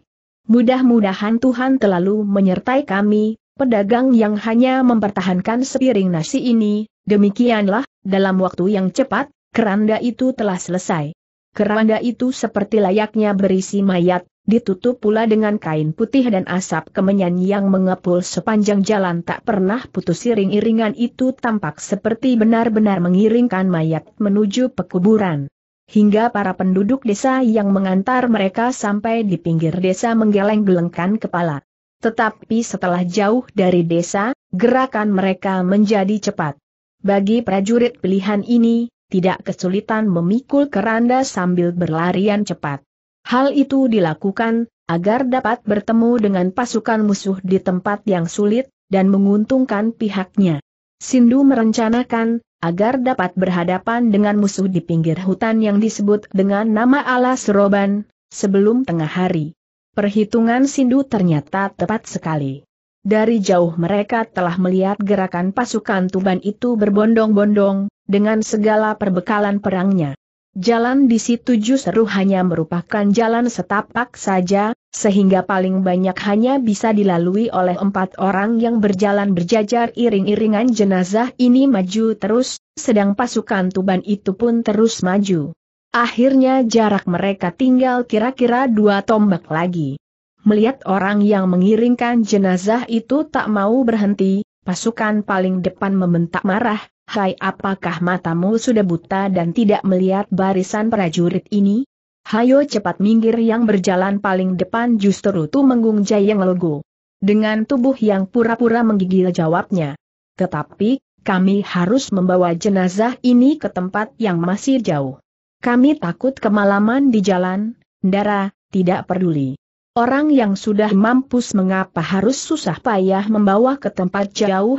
Mudah-mudahan Tuhan terlalu menyertai kami, pedagang yang hanya mempertahankan sepiring nasi ini, demikianlah, dalam waktu yang cepat, keranda itu telah selesai. Keranda itu seperti layaknya berisi mayat, ditutup pula dengan kain putih dan asap kemenyan yang mengepul sepanjang jalan tak pernah putus iring-iringan itu tampak seperti benar-benar mengiringkan mayat menuju pekuburan. Hingga para penduduk desa yang mengantar mereka sampai di pinggir desa menggeleng-gelengkan kepala. Tetapi setelah jauh dari desa, gerakan mereka menjadi cepat. Bagi prajurit pilihan ini, tidak kesulitan memikul keranda sambil berlarian cepat. Hal itu dilakukan, agar dapat bertemu dengan pasukan musuh di tempat yang sulit, dan menguntungkan pihaknya. Sindu merencanakan, agar dapat berhadapan dengan musuh di pinggir hutan yang disebut dengan nama alas roban, sebelum tengah hari. Perhitungan Sindu ternyata tepat sekali. Dari jauh mereka telah melihat gerakan pasukan Tuban itu berbondong-bondong, dengan segala perbekalan perangnya. Jalan di situ justru hanya merupakan jalan setapak saja, sehingga paling banyak hanya bisa dilalui oleh empat orang yang berjalan berjajar iring-iringan jenazah ini maju terus, sedang pasukan Tuban itu pun terus maju. Akhirnya jarak mereka tinggal kira-kira dua tombak lagi. Melihat orang yang mengiringkan jenazah itu tak mau berhenti, pasukan paling depan membentak marah, Hai apakah matamu sudah buta dan tidak melihat barisan prajurit ini? Hayo cepat minggir yang berjalan paling depan justru tuh menggung yang Logo. Dengan tubuh yang pura-pura menggigil jawabnya. Tetapi, kami harus membawa jenazah ini ke tempat yang masih jauh. Kami takut kemalaman di jalan, Ndara, tidak peduli. Orang yang sudah mampus mengapa harus susah payah membawa ke tempat jauh,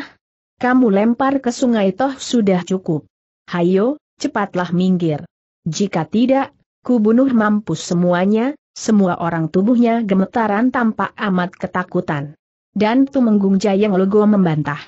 kamu lempar ke sungai toh sudah cukup. Hayo, cepatlah minggir. Jika tidak, kubunuh mampus semuanya, semua orang tubuhnya gemetaran tampak amat ketakutan. Dan Tumenggung Jayang Logo membantah.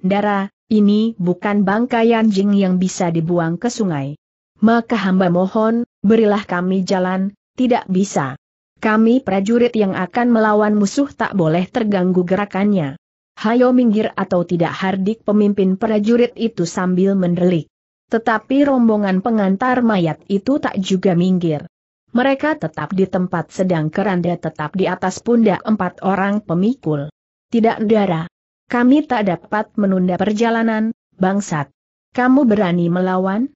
Dara, ini bukan bangkai anjing yang bisa dibuang ke sungai. Maka hamba mohon, berilah kami jalan, tidak bisa. Kami prajurit yang akan melawan musuh tak boleh terganggu gerakannya hayo minggir atau tidak hardik pemimpin prajurit itu sambil mendelik. Tetapi rombongan pengantar mayat itu tak juga minggir. Mereka tetap di tempat sedang keranda tetap di atas pundak empat orang pemikul. Tidak darah. Kami tak dapat menunda perjalanan, bangsat. Kamu berani melawan?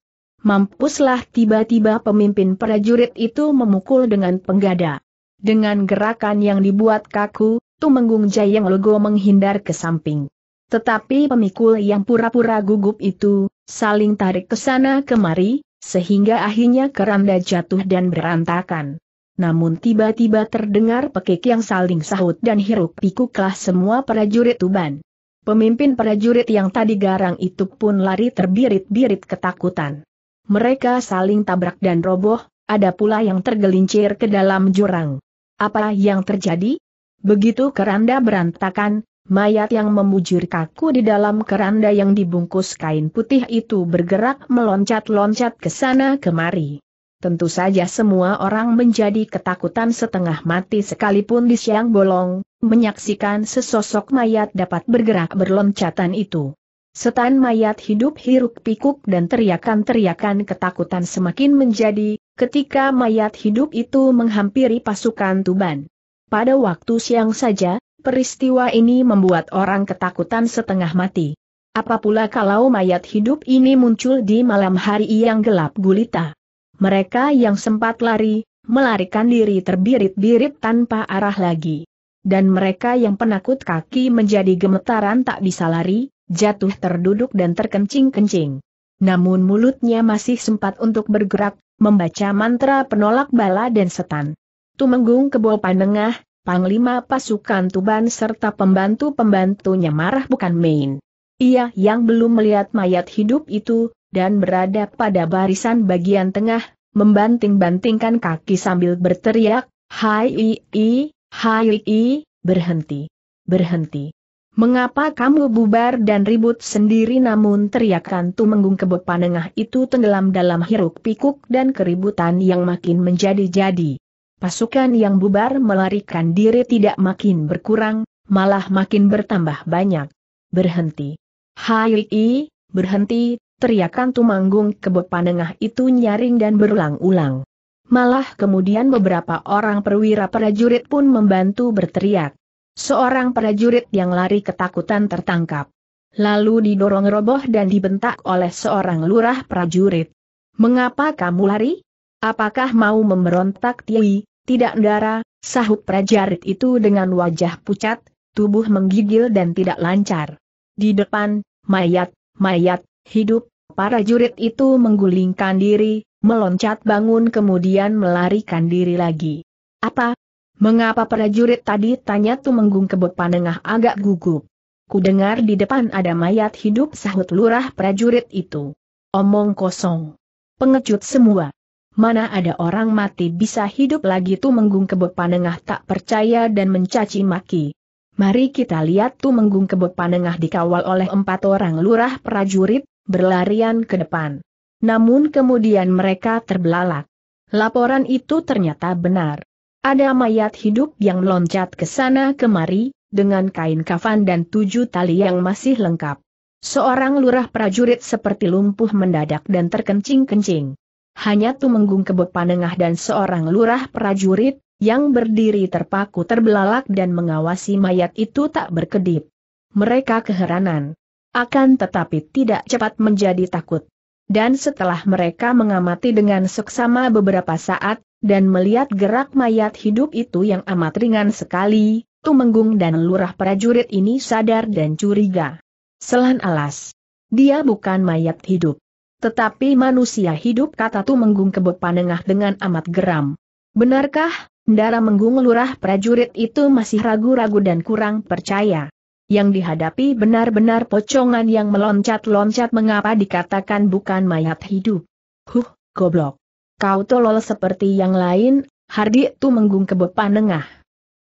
Mampuslah tiba-tiba pemimpin prajurit itu memukul dengan penggada. Dengan gerakan yang dibuat kaku, Tumenggung yang Logo menghindar ke samping. Tetapi pemikul yang pura-pura gugup itu, saling tarik ke sana kemari, sehingga akhirnya keranda jatuh dan berantakan. Namun tiba-tiba terdengar pekik yang saling sahut dan hiruk pikuklah semua prajurit Tuban. Pemimpin prajurit yang tadi garang itu pun lari terbirit-birit ketakutan. Mereka saling tabrak dan roboh, ada pula yang tergelincir ke dalam jurang. Apa yang terjadi? Begitu keranda berantakan, mayat yang memujur kaku di dalam keranda yang dibungkus kain putih itu bergerak meloncat-loncat ke sana kemari. Tentu saja semua orang menjadi ketakutan setengah mati sekalipun di siang bolong, menyaksikan sesosok mayat dapat bergerak berloncatan itu. Setan mayat hidup hiruk pikuk dan teriakan-teriakan ketakutan semakin menjadi, ketika mayat hidup itu menghampiri pasukan Tuban. Pada waktu siang saja, peristiwa ini membuat orang ketakutan setengah mati. Apa pula kalau mayat hidup ini muncul di malam hari yang gelap gulita? Mereka yang sempat lari, melarikan diri terbirit-birit tanpa arah lagi. Dan mereka yang penakut kaki menjadi gemetaran tak bisa lari, jatuh terduduk dan terkencing-kencing. Namun mulutnya masih sempat untuk bergerak, membaca mantra penolak bala dan setan. Tumenggung Kebo Panengah, Panglima Pasukan Tuban serta pembantu-pembantunya marah bukan main. Ia yang belum melihat mayat hidup itu, dan berada pada barisan bagian tengah, membanting-bantingkan kaki sambil berteriak, Hai i, i, hai i, berhenti, berhenti. Mengapa kamu bubar dan ribut sendiri namun teriakan Tumenggung Kebo Panengah itu tenggelam dalam hiruk pikuk dan keributan yang makin menjadi-jadi. Pasukan yang bubar melarikan diri tidak makin berkurang, malah makin bertambah banyak. Berhenti. Hai, berhenti, teriakan Tumanggung ke panengah itu nyaring dan berulang-ulang. Malah kemudian beberapa orang perwira prajurit pun membantu berteriak. Seorang prajurit yang lari ketakutan tertangkap. Lalu didorong roboh dan dibentak oleh seorang lurah prajurit. Mengapa kamu lari? Apakah mau memberontak Tiwi? Tidak Ndara, sahut prajurit itu dengan wajah pucat, tubuh menggigil dan tidak lancar. Di depan, mayat, mayat, hidup, para jurit itu menggulingkan diri, meloncat bangun kemudian melarikan diri lagi. Apa? Mengapa prajurit tadi tanya Tumenggung kebut Panengah agak gugup? Kudengar di depan ada mayat hidup sahut lurah prajurit itu. Omong kosong. Pengecut semua. Mana ada orang mati bisa hidup lagi menggung Kebot Panengah tak percaya dan mencaci maki. Mari kita lihat menggung Kebot Panengah dikawal oleh empat orang lurah prajurit, berlarian ke depan. Namun kemudian mereka terbelalak. Laporan itu ternyata benar. Ada mayat hidup yang loncat ke sana kemari, dengan kain kafan dan tujuh tali yang masih lengkap. Seorang lurah prajurit seperti lumpuh mendadak dan terkencing-kencing hanya Tumenggung Kebot Panengah dan seorang lurah prajurit, yang berdiri terpaku terbelalak dan mengawasi mayat itu tak berkedip. Mereka keheranan. Akan tetapi tidak cepat menjadi takut. Dan setelah mereka mengamati dengan seksama beberapa saat, dan melihat gerak mayat hidup itu yang amat ringan sekali, Tumenggung dan lurah prajurit ini sadar dan curiga. Selan alas. Dia bukan mayat hidup. Tetapi manusia hidup kata tu menggung ke Panengah dengan amat geram. Benarkah, Ndara Menggung lurah prajurit itu masih ragu-ragu dan kurang percaya? Yang dihadapi benar-benar pocongan yang meloncat-loncat mengapa dikatakan bukan mayat hidup. Huh, goblok. Kau tolol seperti yang lain, Hardi menggung ke Panengah.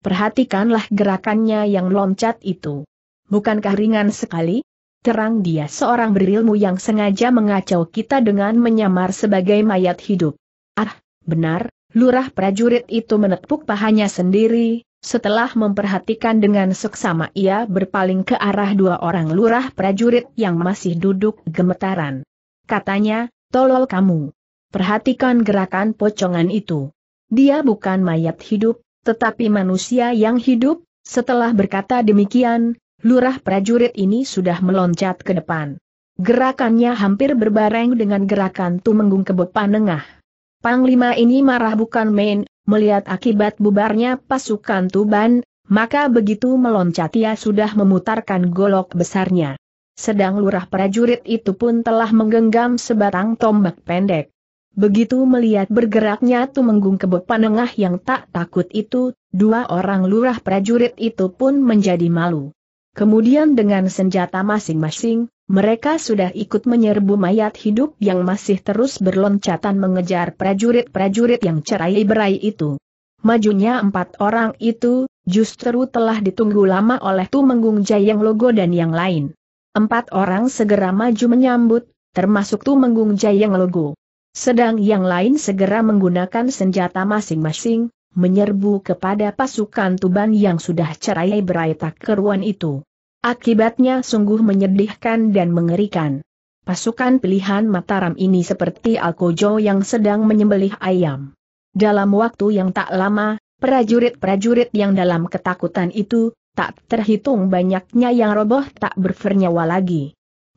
Perhatikanlah gerakannya yang loncat itu. Bukankah ringan sekali? terang dia seorang berilmu yang sengaja mengacau kita dengan menyamar sebagai mayat hidup. Ah, benar, lurah prajurit itu menepuk pahanya sendiri, setelah memperhatikan dengan seksama ia berpaling ke arah dua orang lurah prajurit yang masih duduk gemetaran. Katanya, tolol kamu. Perhatikan gerakan pocongan itu. Dia bukan mayat hidup, tetapi manusia yang hidup, setelah berkata demikian, lurah prajurit ini sudah meloncat ke depan. Gerakannya hampir berbareng dengan gerakan Tumenggung Kebo Panengah. Panglima ini marah bukan main, melihat akibat bubarnya pasukan Tuban, maka begitu meloncat ia sudah memutarkan golok besarnya. Sedang lurah prajurit itu pun telah menggenggam sebatang tombak pendek. Begitu melihat bergeraknya Tumenggung Kebo Panengah yang tak takut itu, dua orang lurah prajurit itu pun menjadi malu. Kemudian dengan senjata masing-masing, mereka sudah ikut menyerbu mayat hidup yang masih terus berloncatan mengejar prajurit-prajurit yang cerai berai itu. Majunya empat orang itu, justru telah ditunggu lama oleh Tumenggung Jayang Logo dan yang lain. Empat orang segera maju menyambut, termasuk Tumenggung Jayang Logo. Sedang yang lain segera menggunakan senjata masing-masing, menyerbu kepada pasukan Tuban yang sudah cerai berai tak keruan itu. Akibatnya sungguh menyedihkan dan mengerikan. Pasukan pilihan Mataram ini seperti Alkojo yang sedang menyembelih ayam. Dalam waktu yang tak lama, prajurit-prajurit yang dalam ketakutan itu, tak terhitung banyaknya yang roboh tak bernyawa lagi.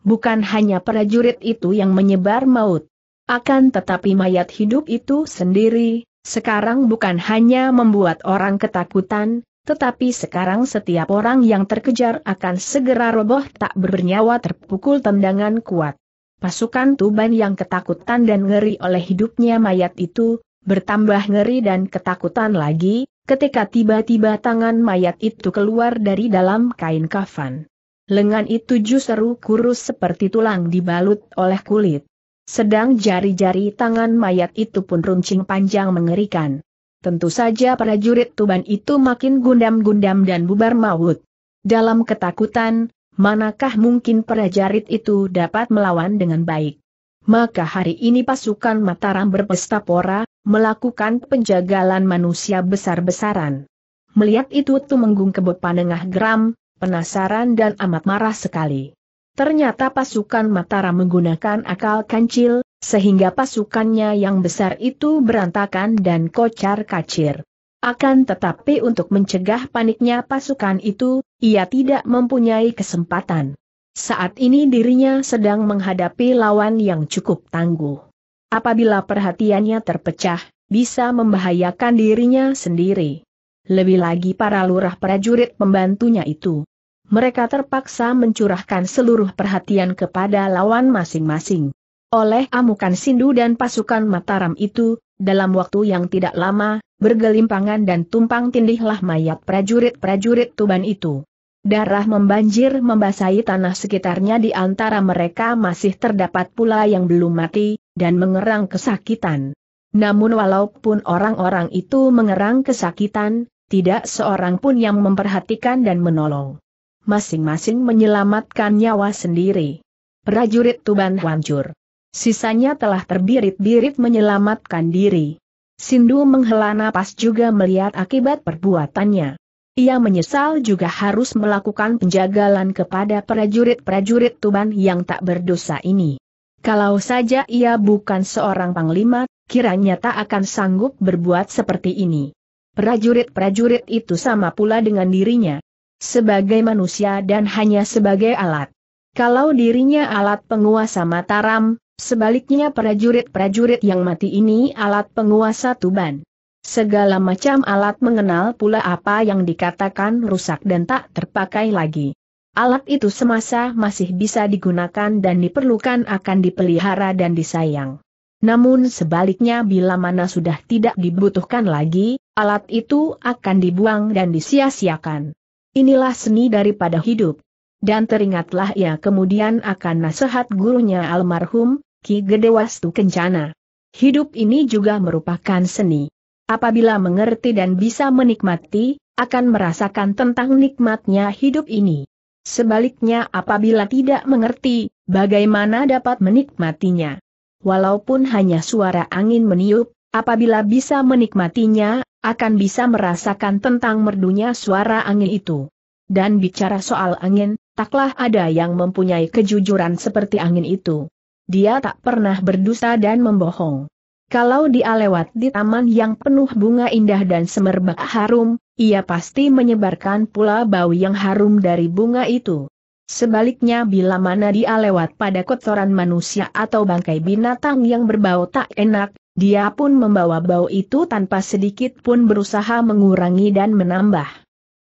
Bukan hanya prajurit itu yang menyebar maut. Akan tetapi mayat hidup itu sendiri, sekarang bukan hanya membuat orang ketakutan, tetapi sekarang setiap orang yang terkejar akan segera roboh tak bernyawa terpukul tendangan kuat. Pasukan Tuban yang ketakutan dan ngeri oleh hidupnya mayat itu, bertambah ngeri dan ketakutan lagi, ketika tiba-tiba tangan mayat itu keluar dari dalam kain kafan. Lengan itu justru kurus seperti tulang dibalut oleh kulit. Sedang jari-jari tangan mayat itu pun runcing panjang mengerikan. Tentu saja prajurit Tuban itu makin gundam-gundam dan bubar maut. Dalam ketakutan, manakah mungkin prajurit itu dapat melawan dengan baik. Maka hari ini pasukan Mataram berpesta pora, melakukan penjagalan manusia besar-besaran. Melihat itu Tumenggung kebut Panengah geram, penasaran dan amat marah sekali. Ternyata pasukan Mataram menggunakan akal kancil, sehingga pasukannya yang besar itu berantakan dan kocar kacir. Akan tetapi untuk mencegah paniknya pasukan itu, ia tidak mempunyai kesempatan. Saat ini dirinya sedang menghadapi lawan yang cukup tangguh. Apabila perhatiannya terpecah, bisa membahayakan dirinya sendiri. Lebih lagi para lurah prajurit pembantunya itu mereka terpaksa mencurahkan seluruh perhatian kepada lawan masing-masing. Oleh amukan Sindu dan pasukan Mataram itu, dalam waktu yang tidak lama, bergelimpangan dan tumpang tindihlah mayat prajurit-prajurit Tuban itu. Darah membanjir membasahi tanah sekitarnya di antara mereka masih terdapat pula yang belum mati, dan mengerang kesakitan. Namun walaupun orang-orang itu mengerang kesakitan, tidak seorang pun yang memperhatikan dan menolong masing-masing menyelamatkan nyawa sendiri. Prajurit Tuban hancur. Sisanya telah terbirit-birit menyelamatkan diri. Sindu menghela napas juga melihat akibat perbuatannya. Ia menyesal juga harus melakukan penjagalan kepada prajurit-prajurit Tuban yang tak berdosa ini. Kalau saja ia bukan seorang panglima, kiranya tak akan sanggup berbuat seperti ini. Prajurit-prajurit itu sama pula dengan dirinya sebagai manusia dan hanya sebagai alat. Kalau dirinya alat penguasa Mataram, sebaliknya prajurit-prajurit yang mati ini alat penguasa Tuban. Segala macam alat mengenal pula apa yang dikatakan rusak dan tak terpakai lagi. Alat itu semasa masih bisa digunakan dan diperlukan akan dipelihara dan disayang. Namun sebaliknya bila mana sudah tidak dibutuhkan lagi, alat itu akan dibuang dan disia-siakan. Inilah seni daripada hidup. Dan teringatlah ia kemudian akan nasihat gurunya almarhum, Ki Gede Wastu Kencana. Hidup ini juga merupakan seni. Apabila mengerti dan bisa menikmati, akan merasakan tentang nikmatnya hidup ini. Sebaliknya apabila tidak mengerti, bagaimana dapat menikmatinya. Walaupun hanya suara angin meniup, apabila bisa menikmatinya akan bisa merasakan tentang merdunya suara angin itu. Dan bicara soal angin, taklah ada yang mempunyai kejujuran seperti angin itu. Dia tak pernah berdusta dan membohong. Kalau dia lewat di taman yang penuh bunga indah dan semerbak harum, ia pasti menyebarkan pula bau yang harum dari bunga itu. Sebaliknya bila mana dia lewat pada kotoran manusia atau bangkai binatang yang berbau tak enak, dia pun membawa bau itu tanpa sedikit pun berusaha mengurangi dan menambah.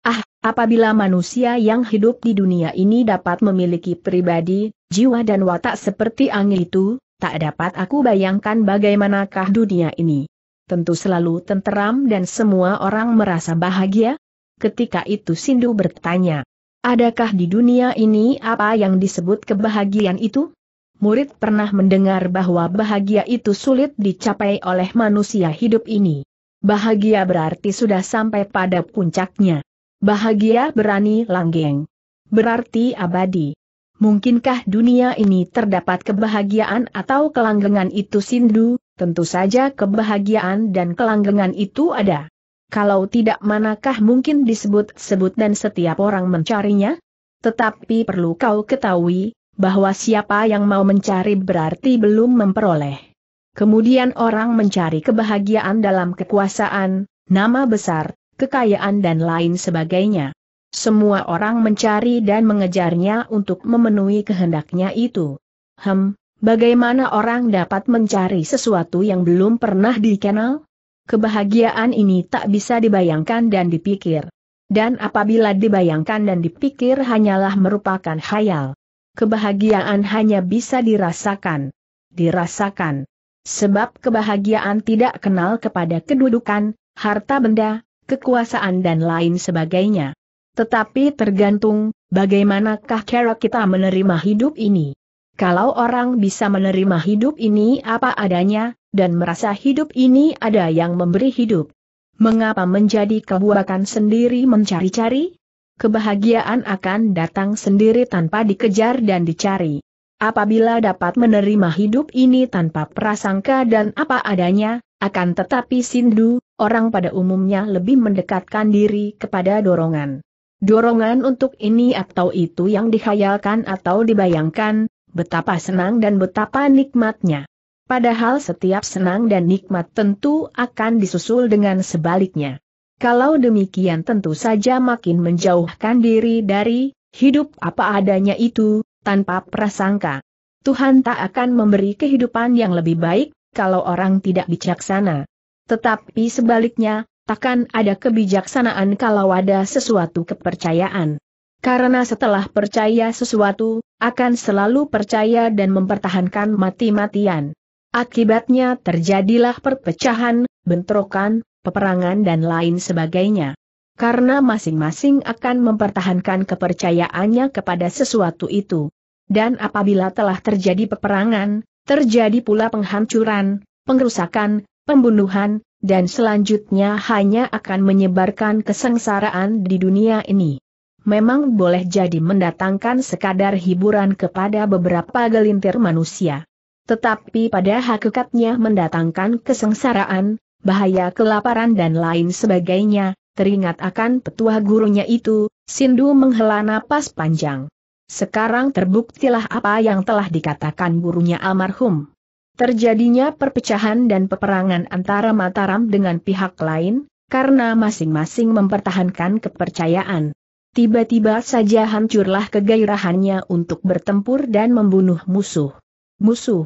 Ah, apabila manusia yang hidup di dunia ini dapat memiliki pribadi, jiwa dan watak seperti angin itu, tak dapat aku bayangkan bagaimanakah dunia ini. Tentu selalu tenteram dan semua orang merasa bahagia? Ketika itu Sindu bertanya, adakah di dunia ini apa yang disebut kebahagiaan itu? murid pernah mendengar bahwa bahagia itu sulit dicapai oleh manusia hidup ini. Bahagia berarti sudah sampai pada puncaknya. Bahagia berani langgeng. Berarti abadi. Mungkinkah dunia ini terdapat kebahagiaan atau kelanggengan itu sindu? Tentu saja kebahagiaan dan kelanggengan itu ada. Kalau tidak manakah mungkin disebut-sebut dan setiap orang mencarinya? Tetapi perlu kau ketahui, bahwa siapa yang mau mencari berarti belum memperoleh. Kemudian orang mencari kebahagiaan dalam kekuasaan, nama besar, kekayaan dan lain sebagainya. Semua orang mencari dan mengejarnya untuk memenuhi kehendaknya itu. Hem, bagaimana orang dapat mencari sesuatu yang belum pernah dikenal? Kebahagiaan ini tak bisa dibayangkan dan dipikir. Dan apabila dibayangkan dan dipikir hanyalah merupakan khayal kebahagiaan hanya bisa dirasakan. Dirasakan. Sebab kebahagiaan tidak kenal kepada kedudukan, harta benda, kekuasaan dan lain sebagainya. Tetapi tergantung, bagaimanakah cara kita menerima hidup ini. Kalau orang bisa menerima hidup ini apa adanya, dan merasa hidup ini ada yang memberi hidup. Mengapa menjadi kebuakan sendiri mencari-cari? kebahagiaan akan datang sendiri tanpa dikejar dan dicari. Apabila dapat menerima hidup ini tanpa prasangka dan apa adanya, akan tetapi sindu, orang pada umumnya lebih mendekatkan diri kepada dorongan. Dorongan untuk ini atau itu yang dihayalkan atau dibayangkan, betapa senang dan betapa nikmatnya. Padahal setiap senang dan nikmat tentu akan disusul dengan sebaliknya. Kalau demikian tentu saja makin menjauhkan diri dari hidup apa adanya itu, tanpa prasangka. Tuhan tak akan memberi kehidupan yang lebih baik, kalau orang tidak bijaksana. Tetapi sebaliknya, takkan ada kebijaksanaan kalau ada sesuatu kepercayaan. Karena setelah percaya sesuatu, akan selalu percaya dan mempertahankan mati-matian. Akibatnya terjadilah perpecahan, bentrokan, peperangan dan lain sebagainya. Karena masing-masing akan mempertahankan kepercayaannya kepada sesuatu itu. Dan apabila telah terjadi peperangan, terjadi pula penghancuran, pengerusakan, pembunuhan, dan selanjutnya hanya akan menyebarkan kesengsaraan di dunia ini. Memang boleh jadi mendatangkan sekadar hiburan kepada beberapa gelintir manusia. Tetapi pada hakikatnya mendatangkan kesengsaraan, bahaya kelaparan dan lain sebagainya, teringat akan petua gurunya itu, Sindu menghela napas panjang. Sekarang terbuktilah apa yang telah dikatakan gurunya almarhum. Terjadinya perpecahan dan peperangan antara Mataram dengan pihak lain, karena masing-masing mempertahankan kepercayaan. Tiba-tiba saja hancurlah kegairahannya untuk bertempur dan membunuh musuh. Musuh?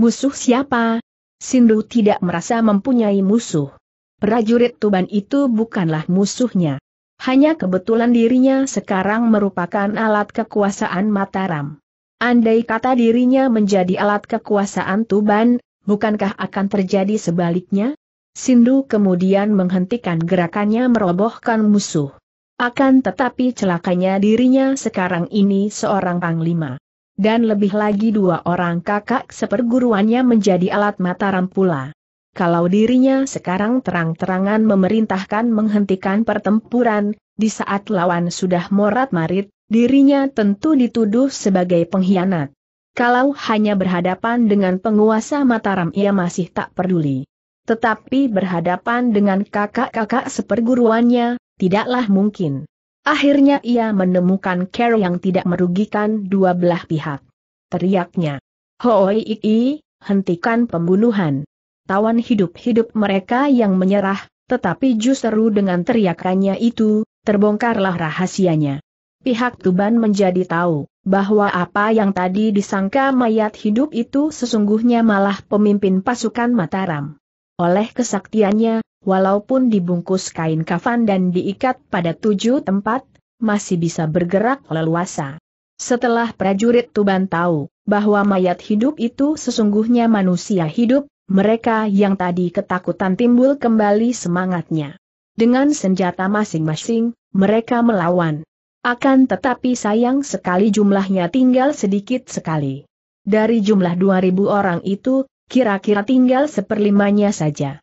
Musuh siapa? Sindu tidak merasa mempunyai musuh. Prajurit Tuban itu bukanlah musuhnya. Hanya kebetulan dirinya sekarang merupakan alat kekuasaan Mataram. Andai kata dirinya menjadi alat kekuasaan Tuban, bukankah akan terjadi sebaliknya? Sindu kemudian menghentikan gerakannya merobohkan musuh. Akan tetapi celakanya dirinya sekarang ini seorang panglima dan lebih lagi dua orang kakak seperguruannya menjadi alat mataram pula. Kalau dirinya sekarang terang-terangan memerintahkan menghentikan pertempuran, di saat lawan sudah morat-marit, dirinya tentu dituduh sebagai pengkhianat. Kalau hanya berhadapan dengan penguasa Mataram ia masih tak peduli. Tetapi berhadapan dengan kakak-kakak seperguruannya, tidaklah mungkin. Akhirnya ia menemukan cara yang tidak merugikan dua belah pihak. Teriaknya. Hoi i, hentikan pembunuhan. Tawan hidup-hidup mereka yang menyerah, tetapi justru dengan teriakannya itu, terbongkarlah rahasianya. Pihak Tuban menjadi tahu, bahwa apa yang tadi disangka mayat hidup itu sesungguhnya malah pemimpin pasukan Mataram. Oleh kesaktiannya, walaupun dibungkus kain kafan dan diikat pada tujuh tempat, masih bisa bergerak leluasa. Setelah prajurit Tuban tahu bahwa mayat hidup itu sesungguhnya manusia hidup, mereka yang tadi ketakutan timbul kembali semangatnya. Dengan senjata masing-masing, mereka melawan. Akan tetapi sayang sekali jumlahnya tinggal sedikit sekali. Dari jumlah 2000 orang itu, kira-kira tinggal seperlimanya saja.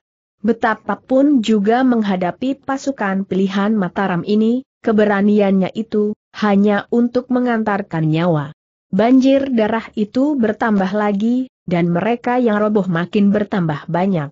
Betapapun juga menghadapi pasukan pilihan Mataram ini, keberaniannya itu, hanya untuk mengantarkan nyawa. Banjir darah itu bertambah lagi, dan mereka yang roboh makin bertambah banyak.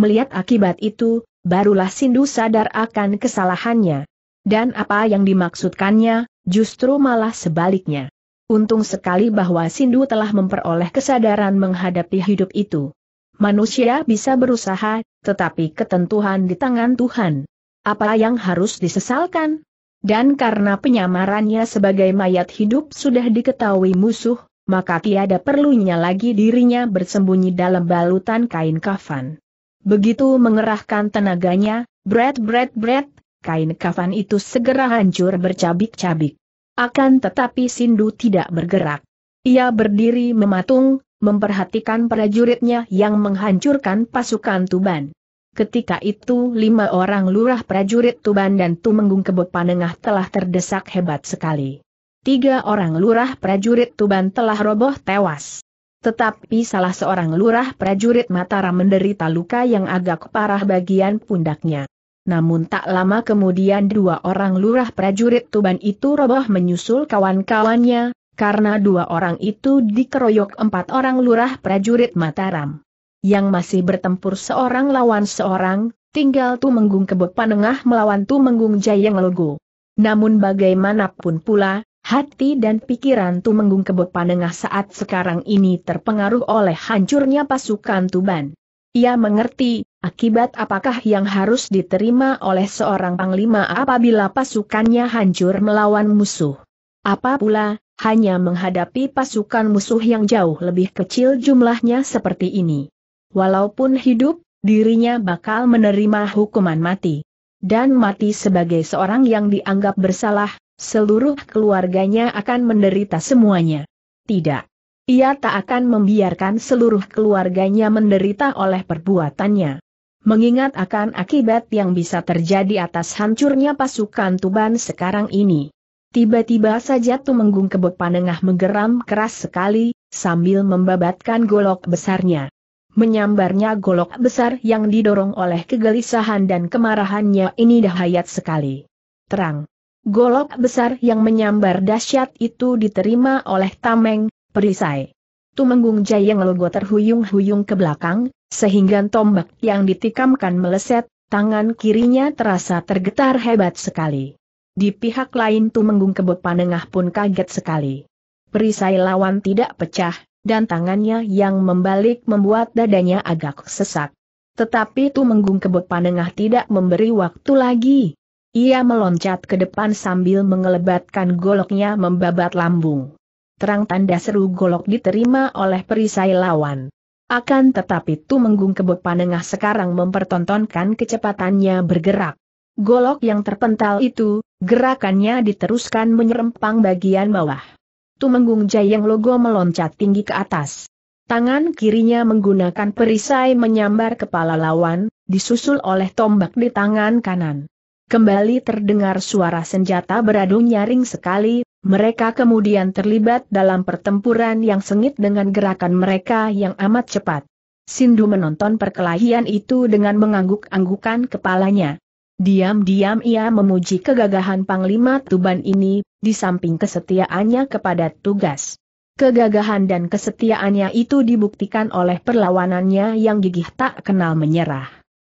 Melihat akibat itu, barulah Sindu sadar akan kesalahannya. Dan apa yang dimaksudkannya, justru malah sebaliknya. Untung sekali bahwa Sindu telah memperoleh kesadaran menghadapi hidup itu. Manusia bisa berusaha, tetapi ketentuan di tangan Tuhan. Apa yang harus disesalkan? Dan karena penyamarannya sebagai mayat hidup sudah diketahui musuh, maka tiada perlunya lagi dirinya bersembunyi dalam balutan kain kafan. Begitu mengerahkan tenaganya, bret bret bret, kain kafan itu segera hancur bercabik-cabik. Akan tetapi Sindu tidak bergerak. Ia berdiri mematung, memperhatikan prajuritnya yang menghancurkan pasukan Tuban. Ketika itu lima orang lurah prajurit Tuban dan Tumenggung Kebo Panengah telah terdesak hebat sekali. Tiga orang lurah prajurit Tuban telah roboh tewas. Tetapi salah seorang lurah prajurit Mataram menderita luka yang agak parah bagian pundaknya. Namun tak lama kemudian dua orang lurah prajurit Tuban itu roboh menyusul kawan-kawannya, karena dua orang itu dikeroyok empat orang lurah prajurit Mataram. Yang masih bertempur seorang lawan seorang, tinggal Tumenggung Kebo Panengah melawan Tumenggung Jayang Logo. Namun bagaimanapun pula, hati dan pikiran Tumenggung Kebo Panengah saat sekarang ini terpengaruh oleh hancurnya pasukan Tuban. Ia mengerti, akibat apakah yang harus diterima oleh seorang panglima apabila pasukannya hancur melawan musuh. Apa pula, hanya menghadapi pasukan musuh yang jauh lebih kecil jumlahnya seperti ini. Walaupun hidup, dirinya bakal menerima hukuman mati. Dan mati sebagai seorang yang dianggap bersalah, seluruh keluarganya akan menderita semuanya. Tidak. Ia tak akan membiarkan seluruh keluarganya menderita oleh perbuatannya. Mengingat akan akibat yang bisa terjadi atas hancurnya pasukan Tuban sekarang ini. Tiba-tiba saja Tumenggung Kebot Panengah menggeram keras sekali, sambil membabatkan golok besarnya. Menyambarnya golok besar yang didorong oleh kegelisahan dan kemarahannya ini dahayat sekali. Terang. Golok besar yang menyambar dahsyat itu diterima oleh Tameng, perisai. Tumenggung Jayeng logo terhuyung-huyung ke belakang, sehingga tombak yang ditikamkan meleset, tangan kirinya terasa tergetar hebat sekali. Di pihak lain Tumenggung Kebot Panengah pun kaget sekali. Perisai lawan tidak pecah, dan tangannya yang membalik membuat dadanya agak sesak. Tetapi Tumenggung Kebot Panengah tidak memberi waktu lagi. Ia meloncat ke depan sambil mengelebatkan goloknya membabat lambung. Terang tanda seru golok diterima oleh perisai lawan. Akan tetapi Tumenggung Kebot Panengah sekarang mempertontonkan kecepatannya bergerak. Golok yang terpental itu, gerakannya diteruskan menyerempang bagian bawah. Tumenggung Jayang Logo meloncat tinggi ke atas. Tangan kirinya menggunakan perisai menyambar kepala lawan, disusul oleh tombak di tangan kanan. Kembali terdengar suara senjata beradu nyaring sekali, mereka kemudian terlibat dalam pertempuran yang sengit dengan gerakan mereka yang amat cepat. Sindu menonton perkelahian itu dengan mengangguk-anggukan kepalanya. Diam-diam ia memuji kegagahan Panglima Tuban ini, di samping kesetiaannya kepada tugas. Kegagahan dan kesetiaannya itu dibuktikan oleh perlawanannya yang gigih tak kenal menyerah.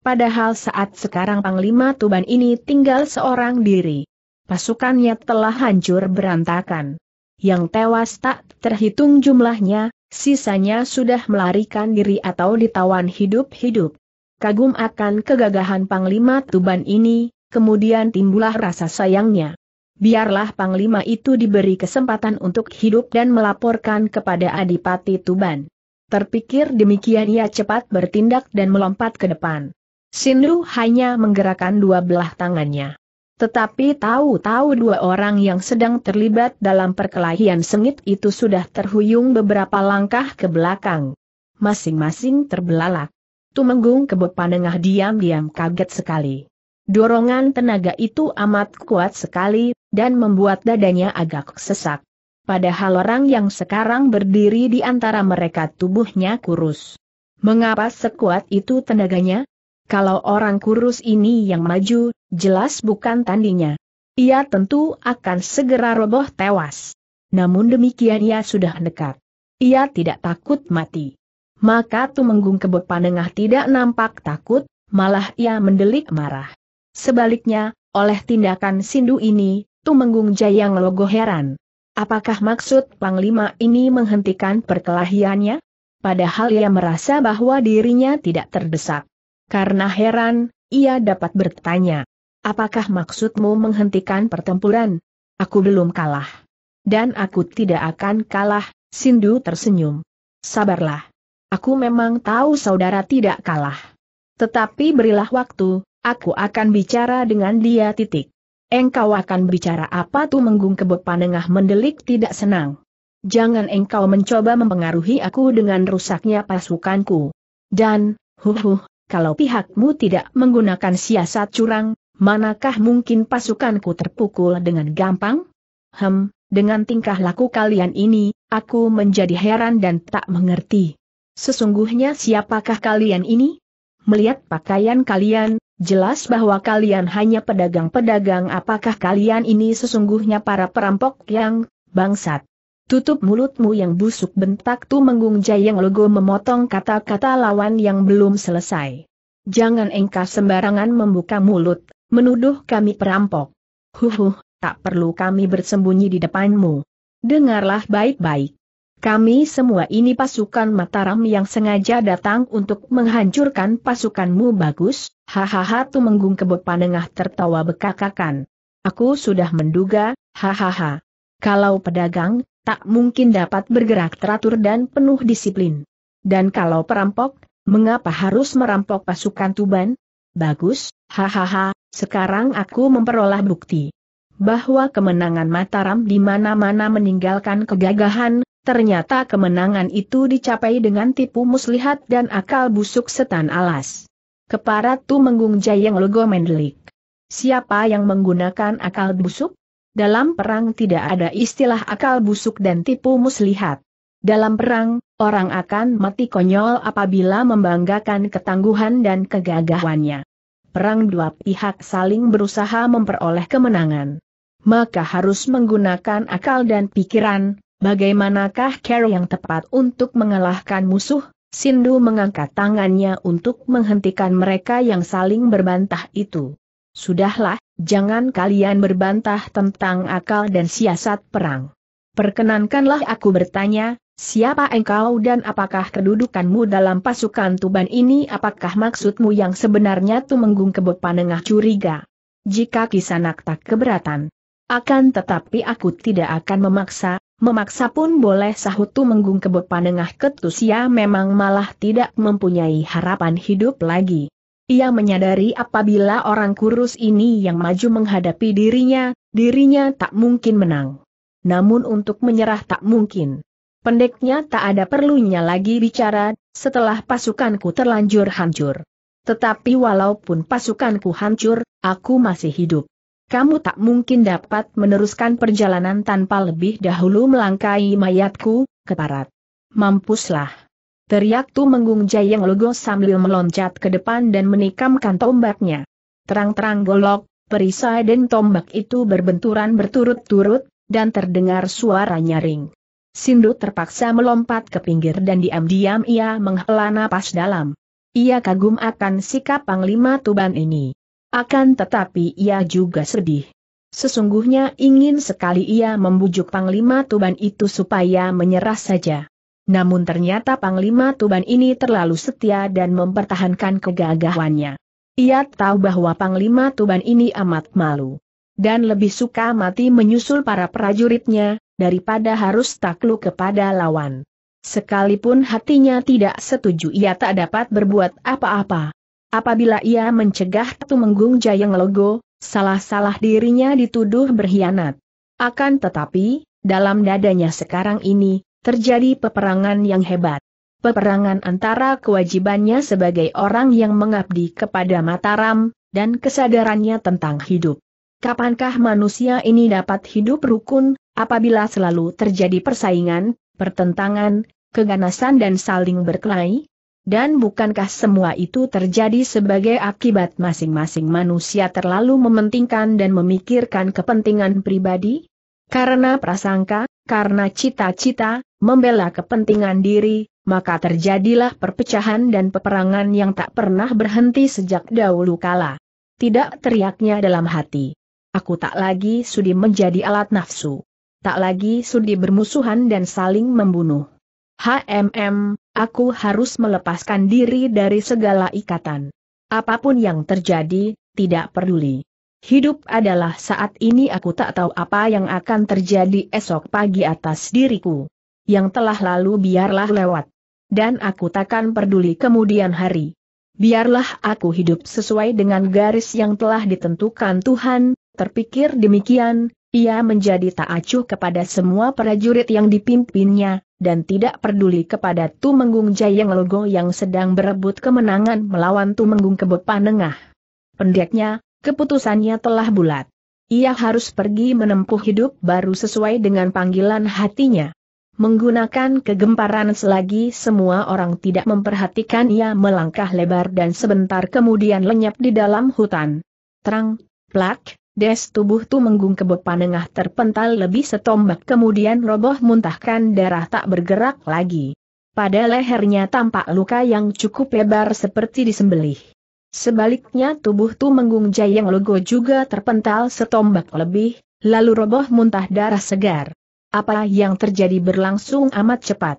Padahal saat sekarang Panglima Tuban ini tinggal seorang diri. Pasukannya telah hancur berantakan. Yang tewas tak terhitung jumlahnya, sisanya sudah melarikan diri atau ditawan hidup-hidup kagum akan kegagahan Panglima Tuban ini, kemudian timbullah rasa sayangnya. Biarlah Panglima itu diberi kesempatan untuk hidup dan melaporkan kepada Adipati Tuban. Terpikir demikian ia cepat bertindak dan melompat ke depan. Sindru hanya menggerakkan dua belah tangannya. Tetapi tahu-tahu dua orang yang sedang terlibat dalam perkelahian sengit itu sudah terhuyung beberapa langkah ke belakang. Masing-masing terbelalak. Tumenggung kebo panengah diam-diam kaget sekali. Dorongan tenaga itu amat kuat sekali, dan membuat dadanya agak sesak. Padahal orang yang sekarang berdiri di antara mereka tubuhnya kurus. Mengapa sekuat itu tenaganya? Kalau orang kurus ini yang maju, jelas bukan tandingnya. Ia tentu akan segera roboh tewas. Namun demikian ia sudah dekat. Ia tidak takut mati maka Tumenggung Kebut Panengah tidak nampak takut, malah ia mendelik marah. Sebaliknya, oleh tindakan Sindu ini, Tumenggung Jayang Logo heran. Apakah maksud Panglima ini menghentikan perkelahiannya? Padahal ia merasa bahwa dirinya tidak terdesak. Karena heran, ia dapat bertanya. Apakah maksudmu menghentikan pertempuran? Aku belum kalah. Dan aku tidak akan kalah, Sindu tersenyum. Sabarlah. Aku memang tahu saudara tidak kalah. Tetapi berilah waktu, aku akan bicara dengan dia titik. Engkau akan bicara apa tuh menggung kebep panengah mendelik tidak senang. Jangan engkau mencoba mempengaruhi aku dengan rusaknya pasukanku. Dan, huhuh, kalau pihakmu tidak menggunakan siasat curang, manakah mungkin pasukanku terpukul dengan gampang? Hem, dengan tingkah laku kalian ini, aku menjadi heran dan tak mengerti. Sesungguhnya siapakah kalian ini? Melihat pakaian kalian, jelas bahwa kalian hanya pedagang-pedagang apakah kalian ini sesungguhnya para perampok yang bangsat. Tutup mulutmu yang busuk bentak tu menggung Jayang logo memotong kata-kata lawan yang belum selesai. Jangan engkau sembarangan membuka mulut, menuduh kami perampok. Huhuh, tak perlu kami bersembunyi di depanmu. Dengarlah baik-baik. Kami semua ini pasukan Mataram yang sengaja datang untuk menghancurkan pasukanmu bagus, hahaha Tumenggung Kebo Panengah tertawa bekakakan. Aku sudah menduga, hahaha. Kalau pedagang, tak mungkin dapat bergerak teratur dan penuh disiplin. Dan kalau perampok, mengapa harus merampok pasukan Tuban? Bagus, hahaha, sekarang aku memperoleh bukti bahwa kemenangan Mataram di mana-mana meninggalkan kegagahan, Ternyata kemenangan itu dicapai dengan tipu muslihat dan akal busuk setan alas. Keparat tu menggung jayang logo mendelik. Siapa yang menggunakan akal busuk? Dalam perang tidak ada istilah akal busuk dan tipu muslihat. Dalam perang, orang akan mati konyol apabila membanggakan ketangguhan dan kegagahannya. Perang dua pihak saling berusaha memperoleh kemenangan. Maka harus menggunakan akal dan pikiran, Bagaimanakah cara yang tepat untuk mengalahkan musuh? Sindu mengangkat tangannya untuk menghentikan mereka yang saling berbantah itu. Sudahlah, jangan kalian berbantah tentang akal dan siasat perang. Perkenankanlah aku bertanya, siapa engkau dan apakah kedudukanmu dalam pasukan Tuban ini apakah maksudmu yang sebenarnya Tumenggung panengah curiga? Jika kisanak tak keberatan, akan tetapi aku tidak akan memaksa, Memaksa pun boleh sahut tu menggung kebut pandengah ketusia memang malah tidak mempunyai harapan hidup lagi. Ia menyadari apabila orang kurus ini yang maju menghadapi dirinya, dirinya tak mungkin menang. Namun untuk menyerah tak mungkin. Pendeknya tak ada perlunya lagi bicara, setelah pasukanku terlanjur hancur. Tetapi walaupun pasukanku hancur, aku masih hidup kamu tak mungkin dapat meneruskan perjalanan tanpa lebih dahulu melangkai mayatku, keparat. Mampuslah. Teriak Tu Menggung Jayang Logo sambil meloncat ke depan dan menikamkan tombaknya. Terang-terang golok, perisai dan tombak itu berbenturan berturut-turut, dan terdengar suara nyaring. Sindu terpaksa melompat ke pinggir dan diam-diam ia menghela napas dalam. Ia kagum akan sikap Panglima Tuban ini. Akan tetapi ia juga sedih. Sesungguhnya ingin sekali ia membujuk Panglima Tuban itu supaya menyerah saja. Namun ternyata Panglima Tuban ini terlalu setia dan mempertahankan kegagahannya. Ia tahu bahwa Panglima Tuban ini amat malu. Dan lebih suka mati menyusul para prajuritnya, daripada harus takluk kepada lawan. Sekalipun hatinya tidak setuju ia tak dapat berbuat apa-apa. Apabila ia mencegah Tumenggung Jayang Logo, salah-salah dirinya dituduh berkhianat. Akan tetapi, dalam dadanya sekarang ini, terjadi peperangan yang hebat. Peperangan antara kewajibannya sebagai orang yang mengabdi kepada Mataram, dan kesadarannya tentang hidup. Kapankah manusia ini dapat hidup rukun, apabila selalu terjadi persaingan, pertentangan, keganasan dan saling berkelahi? Dan bukankah semua itu terjadi sebagai akibat masing-masing manusia terlalu mementingkan dan memikirkan kepentingan pribadi? Karena prasangka, karena cita-cita, membela kepentingan diri, maka terjadilah perpecahan dan peperangan yang tak pernah berhenti sejak dahulu kala. Tidak teriaknya dalam hati. Aku tak lagi sudi menjadi alat nafsu. Tak lagi sudi bermusuhan dan saling membunuh. HMM, aku harus melepaskan diri dari segala ikatan. Apapun yang terjadi, tidak peduli. Hidup adalah saat ini aku tak tahu apa yang akan terjadi esok pagi atas diriku. Yang telah lalu biarlah lewat. Dan aku takkan peduli kemudian hari. Biarlah aku hidup sesuai dengan garis yang telah ditentukan Tuhan, terpikir demikian, ia menjadi tak acuh kepada semua prajurit yang dipimpinnya, dan tidak peduli kepada Tumenggung Jayeng Logo yang sedang berebut kemenangan melawan Tumenggung Kebo Panengah. Pendeknya, keputusannya telah bulat. Ia harus pergi menempuh hidup baru sesuai dengan panggilan hatinya. Menggunakan kegemparan selagi semua orang tidak memperhatikan ia melangkah lebar dan sebentar kemudian lenyap di dalam hutan. Terang, plak, Des tubuh Tumenggung Kebo Panengah terpental lebih setombak kemudian roboh muntahkan darah tak bergerak lagi. Pada lehernya tampak luka yang cukup lebar seperti disembelih. Sebaliknya tubuh tu menggung Jayang Logo juga terpental setombak lebih, lalu roboh muntah darah segar. Apa yang terjadi berlangsung amat cepat.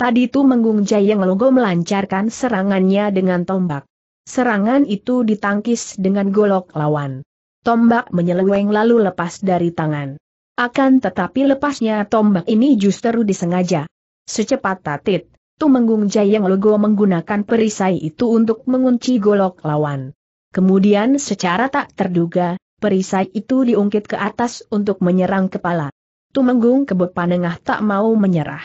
Tadi tu menggung Jayang Logo melancarkan serangannya dengan tombak. Serangan itu ditangkis dengan golok lawan tombak menyeleweng lalu lepas dari tangan. Akan tetapi lepasnya tombak ini justru disengaja. Secepat tatit, Tumenggung yang logo menggunakan perisai itu untuk mengunci golok lawan. Kemudian secara tak terduga, perisai itu diungkit ke atas untuk menyerang kepala. Tumenggung kebut panengah tak mau menyerah.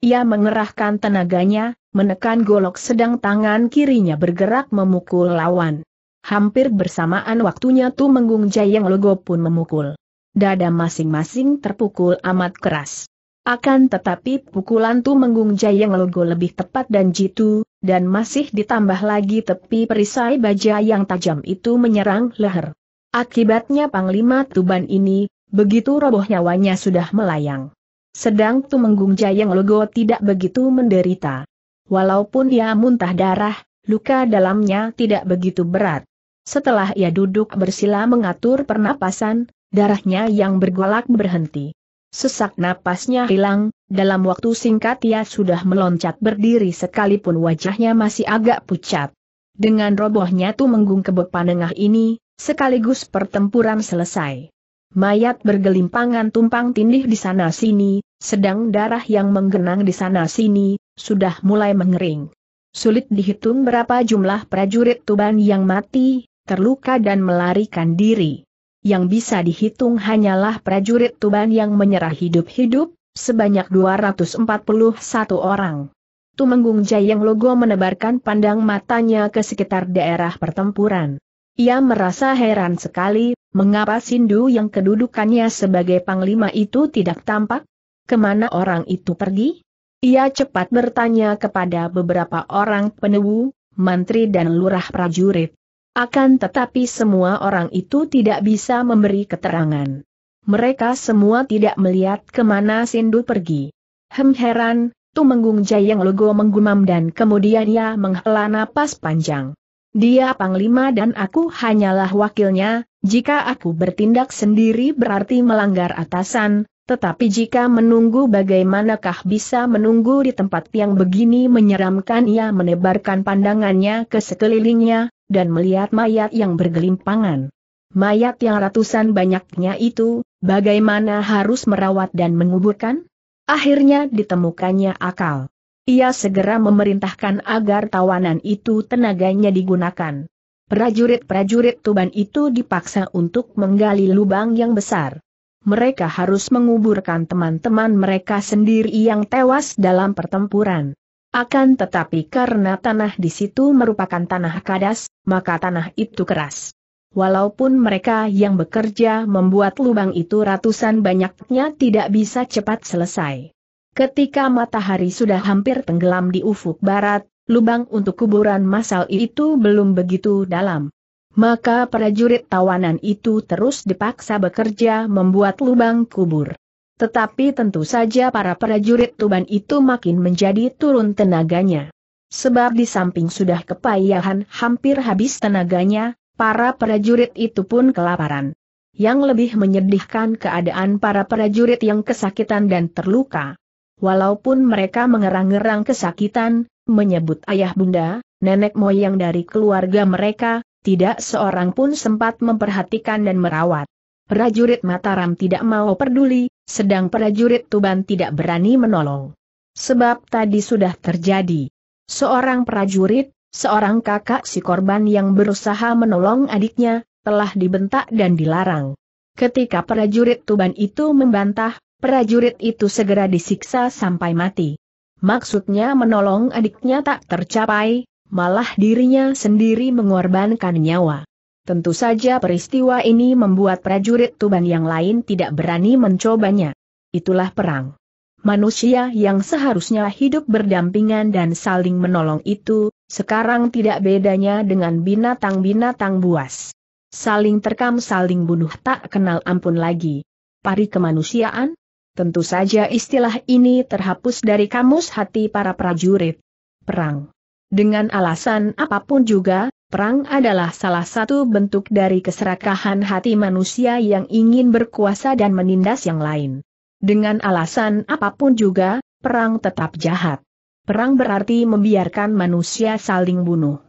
Ia mengerahkan tenaganya, menekan golok sedang tangan kirinya bergerak memukul lawan. Hampir bersamaan waktunya Tu Menggung Jayang Logo pun memukul. Dada masing-masing terpukul amat keras. Akan tetapi pukulan Tu Menggung Jayang Logo lebih tepat dan jitu, dan masih ditambah lagi tepi perisai baja yang tajam itu menyerang leher. Akibatnya Panglima Tuban ini, begitu roboh nyawanya sudah melayang. Sedang Tu Menggung Jayang Logo tidak begitu menderita. Walaupun ia muntah darah, luka dalamnya tidak begitu berat. Setelah ia duduk bersila mengatur pernapasan, darahnya yang bergolak berhenti. Sesak napasnya hilang, dalam waktu singkat ia sudah meloncat berdiri sekalipun wajahnya masih agak pucat. Dengan robohnya Tumenggung Kebek Panengah ini, sekaligus pertempuran selesai. Mayat bergelimpangan tumpang tindih di sana-sini, sedang darah yang menggenang di sana-sini, sudah mulai mengering. Sulit dihitung berapa jumlah prajurit Tuban yang mati, terluka dan melarikan diri. Yang bisa dihitung hanyalah prajurit Tuban yang menyerah hidup-hidup, sebanyak 241 orang. Tumenggung Jayang Logo menebarkan pandang matanya ke sekitar daerah pertempuran. Ia merasa heran sekali, mengapa Sindu yang kedudukannya sebagai panglima itu tidak tampak? Kemana orang itu pergi? Ia cepat bertanya kepada beberapa orang penewu, mantri dan lurah prajurit. Akan tetapi semua orang itu tidak bisa memberi keterangan. Mereka semua tidak melihat kemana Sindu pergi. Hem heran, Tumenggung Jayang logo menggumam dan kemudian ia menghela napas panjang. Dia panglima dan aku hanyalah wakilnya, jika aku bertindak sendiri berarti melanggar atasan, tetapi jika menunggu bagaimanakah bisa menunggu di tempat yang begini menyeramkan ia menebarkan pandangannya ke sekelilingnya, dan melihat mayat yang bergelimpangan. Mayat yang ratusan banyaknya itu, bagaimana harus merawat dan menguburkan? Akhirnya ditemukannya akal. Ia segera memerintahkan agar tawanan itu tenaganya digunakan. Prajurit-prajurit Tuban itu dipaksa untuk menggali lubang yang besar. Mereka harus menguburkan teman-teman mereka sendiri yang tewas dalam pertempuran. Akan tetapi karena tanah di situ merupakan tanah kadas, maka tanah itu keras. Walaupun mereka yang bekerja membuat lubang itu ratusan banyaknya tidak bisa cepat selesai. Ketika matahari sudah hampir tenggelam di ufuk barat, lubang untuk kuburan massal itu belum begitu dalam. Maka prajurit tawanan itu terus dipaksa bekerja membuat lubang kubur. Tetapi tentu saja para prajurit Tuban itu makin menjadi turun tenaganya. Sebab di samping sudah kepayahan hampir habis tenaganya, para prajurit itu pun kelaparan. Yang lebih menyedihkan keadaan para prajurit yang kesakitan dan terluka. Walaupun mereka mengerang ngerang kesakitan, menyebut ayah bunda, nenek moyang dari keluarga mereka, tidak seorang pun sempat memperhatikan dan merawat. Prajurit Mataram tidak mau peduli, sedang prajurit Tuban tidak berani menolong. Sebab tadi sudah terjadi. Seorang prajurit, seorang kakak si korban yang berusaha menolong adiknya, telah dibentak dan dilarang. Ketika prajurit Tuban itu membantah, prajurit itu segera disiksa sampai mati. Maksudnya menolong adiknya tak tercapai, malah dirinya sendiri mengorbankan nyawa. Tentu saja peristiwa ini membuat prajurit Tuban yang lain tidak berani mencobanya. Itulah perang. Manusia yang seharusnya hidup berdampingan dan saling menolong itu, sekarang tidak bedanya dengan binatang-binatang buas. Saling terkam saling bunuh tak kenal ampun lagi. Pari kemanusiaan? Tentu saja istilah ini terhapus dari kamus hati para prajurit. Perang. Dengan alasan apapun juga, Perang adalah salah satu bentuk dari keserakahan hati manusia yang ingin berkuasa dan menindas yang lain. Dengan alasan apapun juga, perang tetap jahat. Perang berarti membiarkan manusia saling bunuh.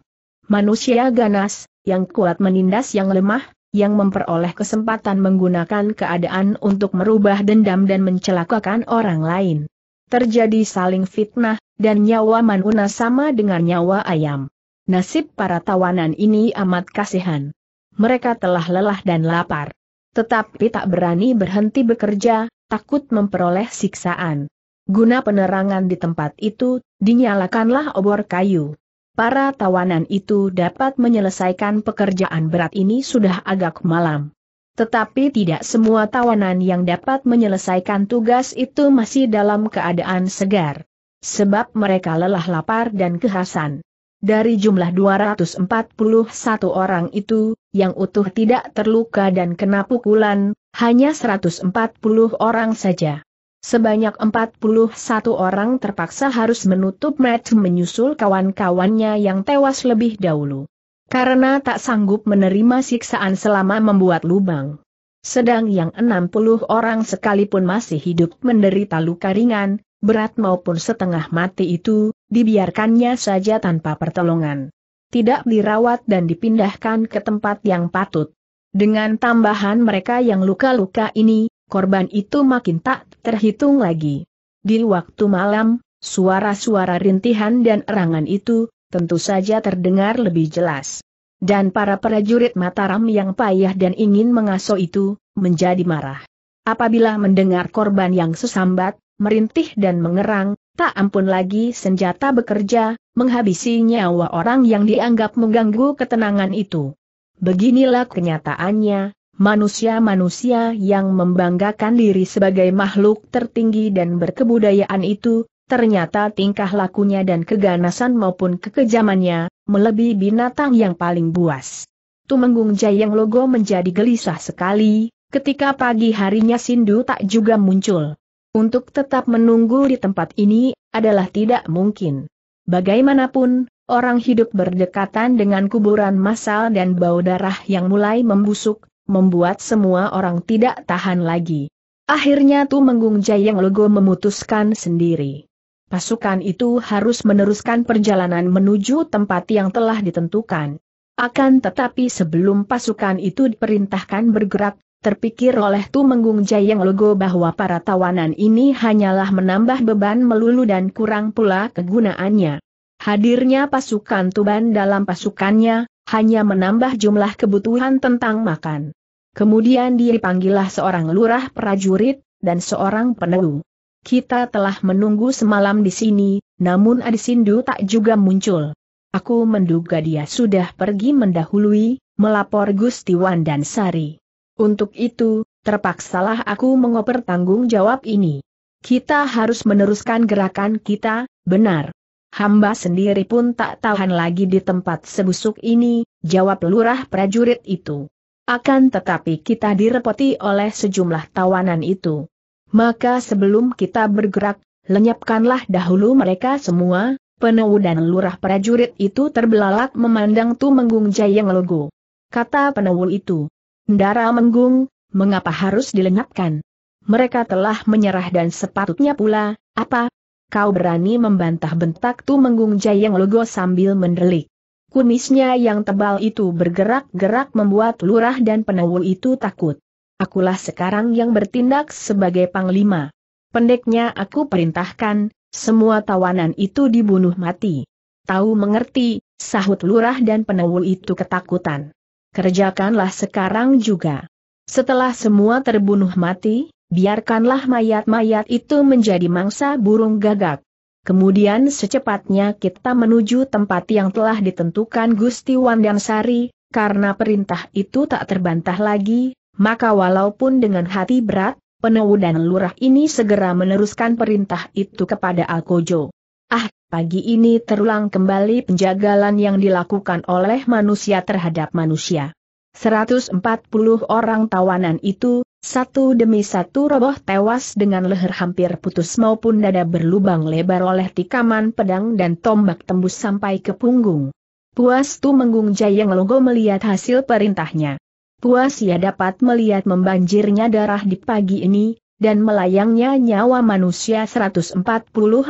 Manusia ganas, yang kuat menindas yang lemah, yang memperoleh kesempatan menggunakan keadaan untuk merubah dendam dan mencelakakan orang lain. Terjadi saling fitnah, dan nyawa manusia sama dengan nyawa ayam. Nasib para tawanan ini amat kasihan. Mereka telah lelah dan lapar. Tetapi tak berani berhenti bekerja, takut memperoleh siksaan. Guna penerangan di tempat itu, dinyalakanlah obor kayu. Para tawanan itu dapat menyelesaikan pekerjaan berat ini sudah agak malam. Tetapi tidak semua tawanan yang dapat menyelesaikan tugas itu masih dalam keadaan segar. Sebab mereka lelah lapar dan kehausan. Dari jumlah 241 orang itu, yang utuh tidak terluka dan kena pukulan, hanya 140 orang saja. Sebanyak 41 orang terpaksa harus menutup mata menyusul kawan-kawannya yang tewas lebih dahulu. Karena tak sanggup menerima siksaan selama membuat lubang. Sedang yang 60 orang sekalipun masih hidup menderita luka ringan, berat maupun setengah mati itu, dibiarkannya saja tanpa pertolongan. Tidak dirawat dan dipindahkan ke tempat yang patut. Dengan tambahan mereka yang luka-luka ini, korban itu makin tak terhitung lagi. Di waktu malam, suara-suara rintihan dan erangan itu, tentu saja terdengar lebih jelas. Dan para prajurit Mataram yang payah dan ingin mengasuh itu, menjadi marah. Apabila mendengar korban yang sesambat, merintih dan mengerang, tak ampun lagi senjata bekerja, menghabisi nyawa orang yang dianggap mengganggu ketenangan itu. Beginilah kenyataannya, manusia-manusia yang membanggakan diri sebagai makhluk tertinggi dan berkebudayaan itu, ternyata tingkah lakunya dan keganasan maupun kekejamannya, melebihi binatang yang paling buas. Tumenggung Jayang Logo menjadi gelisah sekali, ketika pagi harinya Sindu tak juga muncul. Untuk tetap menunggu di tempat ini, adalah tidak mungkin. Bagaimanapun, orang hidup berdekatan dengan kuburan massal dan bau darah yang mulai membusuk, membuat semua orang tidak tahan lagi. Akhirnya Tu Menggung Jayang Logo memutuskan sendiri. Pasukan itu harus meneruskan perjalanan menuju tempat yang telah ditentukan. Akan tetapi sebelum pasukan itu diperintahkan bergerak, Terpikir oleh Tu Menggung Jayang Logo bahwa para tawanan ini hanyalah menambah beban melulu dan kurang pula kegunaannya. Hadirnya pasukan Tuban dalam pasukannya, hanya menambah jumlah kebutuhan tentang makan. Kemudian dipanggilah seorang lurah prajurit, dan seorang penelu. Kita telah menunggu semalam di sini, namun Adisindu tak juga muncul. Aku menduga dia sudah pergi mendahului, melapor Gustiwan dan Sari. Untuk itu, terpaksalah aku mengoper tanggung jawab ini. Kita harus meneruskan gerakan kita, benar. Hamba sendiri pun tak tahan lagi di tempat sebusuk ini, jawab lurah prajurit itu. Akan tetapi kita direpoti oleh sejumlah tawanan itu. Maka sebelum kita bergerak, lenyapkanlah dahulu mereka semua, Penuh dan lurah prajurit itu terbelalak memandang Tumenggung jayeng Logo. Kata penuh itu, Ndara Menggung, mengapa harus dilenyapkan? Mereka telah menyerah dan sepatutnya pula, apa? Kau berani membantah bentak Tu Menggung Jayang Logo sambil mendelik. Kumisnya yang tebal itu bergerak-gerak membuat lurah dan penawul itu takut. Akulah sekarang yang bertindak sebagai panglima. Pendeknya aku perintahkan, semua tawanan itu dibunuh mati. Tahu mengerti, sahut lurah dan penawul itu ketakutan kerjakanlah sekarang juga. Setelah semua terbunuh mati, biarkanlah mayat-mayat itu menjadi mangsa burung gagak. Kemudian secepatnya kita menuju tempat yang telah ditentukan Gusti Wandansari, karena perintah itu tak terbantah lagi, maka walaupun dengan hati berat, Peneu dan lurah ini segera meneruskan perintah itu kepada Alkojo. Ah, Pagi ini terulang kembali penjagalan yang dilakukan oleh manusia terhadap manusia. 140 orang tawanan itu, satu demi satu roboh tewas dengan leher hampir putus maupun dada berlubang lebar oleh tikaman pedang dan tombak tembus sampai ke punggung. Puas Tu Menggung Jayang Logo melihat hasil perintahnya. Puas ia dapat melihat membanjirnya darah di pagi ini, dan melayangnya nyawa manusia 140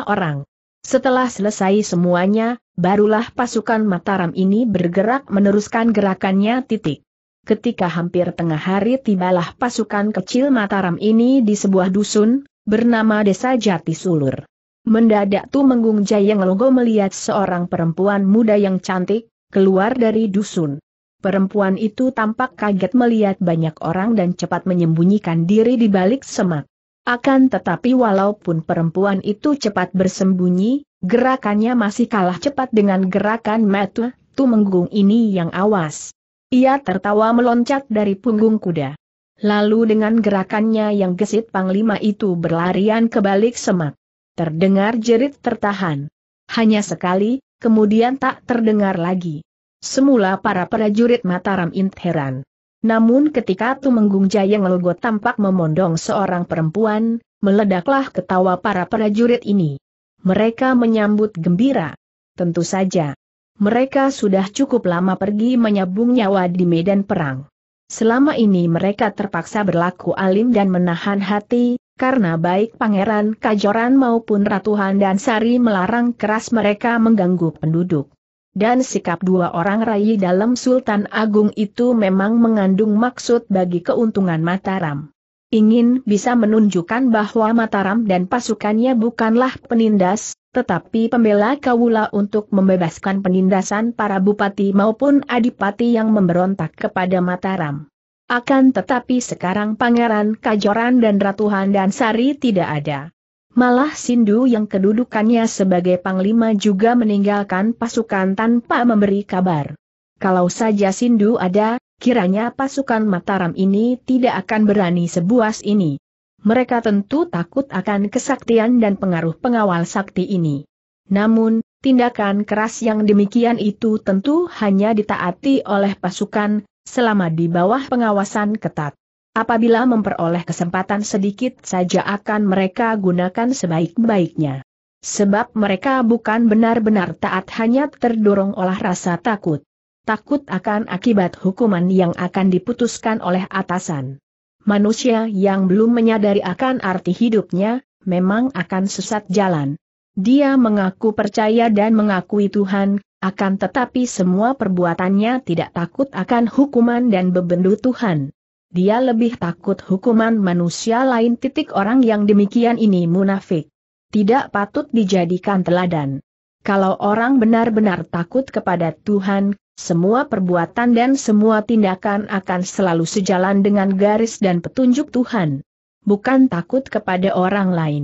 orang. Setelah selesai semuanya, barulah pasukan Mataram ini bergerak meneruskan gerakannya titik. Ketika hampir tengah hari tibalah pasukan kecil Mataram ini di sebuah dusun, bernama Desa Jati Sulur. Mendadak Tu Menggung Jayang Logo melihat seorang perempuan muda yang cantik, keluar dari dusun. Perempuan itu tampak kaget melihat banyak orang dan cepat menyembunyikan diri di balik semak. Akan tetapi walaupun perempuan itu cepat bersembunyi, gerakannya masih kalah cepat dengan gerakan metu, menggung ini yang awas. Ia tertawa meloncat dari punggung kuda. Lalu dengan gerakannya yang gesit panglima itu berlarian ke balik semak. Terdengar jerit tertahan. Hanya sekali, kemudian tak terdengar lagi. Semula para prajurit Mataram Int heran. Namun ketika Tumenggung Jayeng Logo tampak memondong seorang perempuan, meledaklah ketawa para prajurit ini. Mereka menyambut gembira. Tentu saja. Mereka sudah cukup lama pergi menyabung nyawa di medan perang. Selama ini mereka terpaksa berlaku alim dan menahan hati, karena baik Pangeran Kajoran maupun Ratuhan dan Sari melarang keras mereka mengganggu penduduk dan sikap dua orang rayi dalam Sultan Agung itu memang mengandung maksud bagi keuntungan Mataram. Ingin bisa menunjukkan bahwa Mataram dan pasukannya bukanlah penindas, tetapi pembela Kawula untuk membebaskan penindasan para bupati maupun adipati yang memberontak kepada Mataram. Akan tetapi sekarang Pangeran Kajoran dan Ratuhan dan Sari tidak ada. Malah Sindu yang kedudukannya sebagai panglima juga meninggalkan pasukan tanpa memberi kabar. Kalau saja Sindu ada, kiranya pasukan Mataram ini tidak akan berani sebuas ini. Mereka tentu takut akan kesaktian dan pengaruh pengawal sakti ini. Namun, tindakan keras yang demikian itu tentu hanya ditaati oleh pasukan, selama di bawah pengawasan ketat. Apabila memperoleh kesempatan sedikit saja akan mereka gunakan sebaik-baiknya. Sebab mereka bukan benar-benar taat hanya terdorong oleh rasa takut. Takut akan akibat hukuman yang akan diputuskan oleh atasan. Manusia yang belum menyadari akan arti hidupnya, memang akan sesat jalan. Dia mengaku percaya dan mengakui Tuhan, akan tetapi semua perbuatannya tidak takut akan hukuman dan bebendu Tuhan dia lebih takut hukuman manusia lain titik orang yang demikian ini munafik. Tidak patut dijadikan teladan. Kalau orang benar-benar takut kepada Tuhan, semua perbuatan dan semua tindakan akan selalu sejalan dengan garis dan petunjuk Tuhan. Bukan takut kepada orang lain.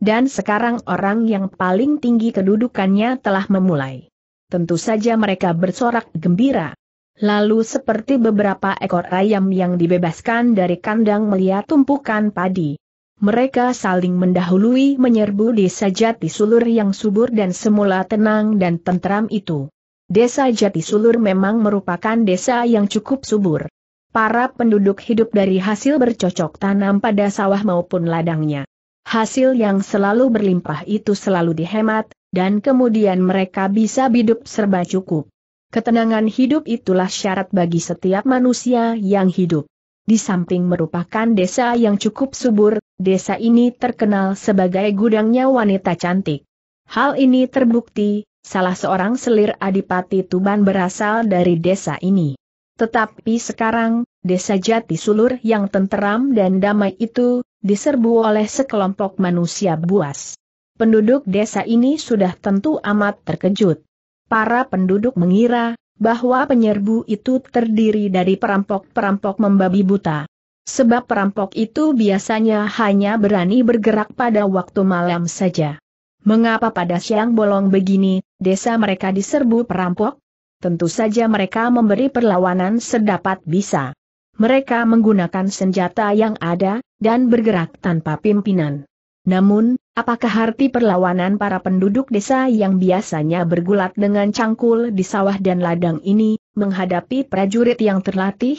Dan sekarang orang yang paling tinggi kedudukannya telah memulai. Tentu saja mereka bersorak gembira. Lalu seperti beberapa ekor ayam yang dibebaskan dari kandang melihat tumpukan padi. Mereka saling mendahului menyerbu desa jati sulur yang subur dan semula tenang dan tentram itu. Desa jati sulur memang merupakan desa yang cukup subur. Para penduduk hidup dari hasil bercocok tanam pada sawah maupun ladangnya. Hasil yang selalu berlimpah itu selalu dihemat, dan kemudian mereka bisa hidup serba cukup. Ketenangan hidup itulah syarat bagi setiap manusia yang hidup. Di samping merupakan desa yang cukup subur, desa ini terkenal sebagai gudangnya wanita cantik. Hal ini terbukti, salah seorang selir Adipati Tuban berasal dari desa ini. Tetapi sekarang, desa jati sulur yang tenteram dan damai itu, diserbu oleh sekelompok manusia buas. Penduduk desa ini sudah tentu amat terkejut para penduduk mengira bahwa penyerbu itu terdiri dari perampok-perampok membabi buta. Sebab perampok itu biasanya hanya berani bergerak pada waktu malam saja. Mengapa pada siang bolong begini, desa mereka diserbu perampok? Tentu saja mereka memberi perlawanan sedapat bisa. Mereka menggunakan senjata yang ada, dan bergerak tanpa pimpinan. Namun, apakah arti perlawanan para penduduk desa yang biasanya bergulat dengan cangkul di sawah dan ladang ini, menghadapi prajurit yang terlatih?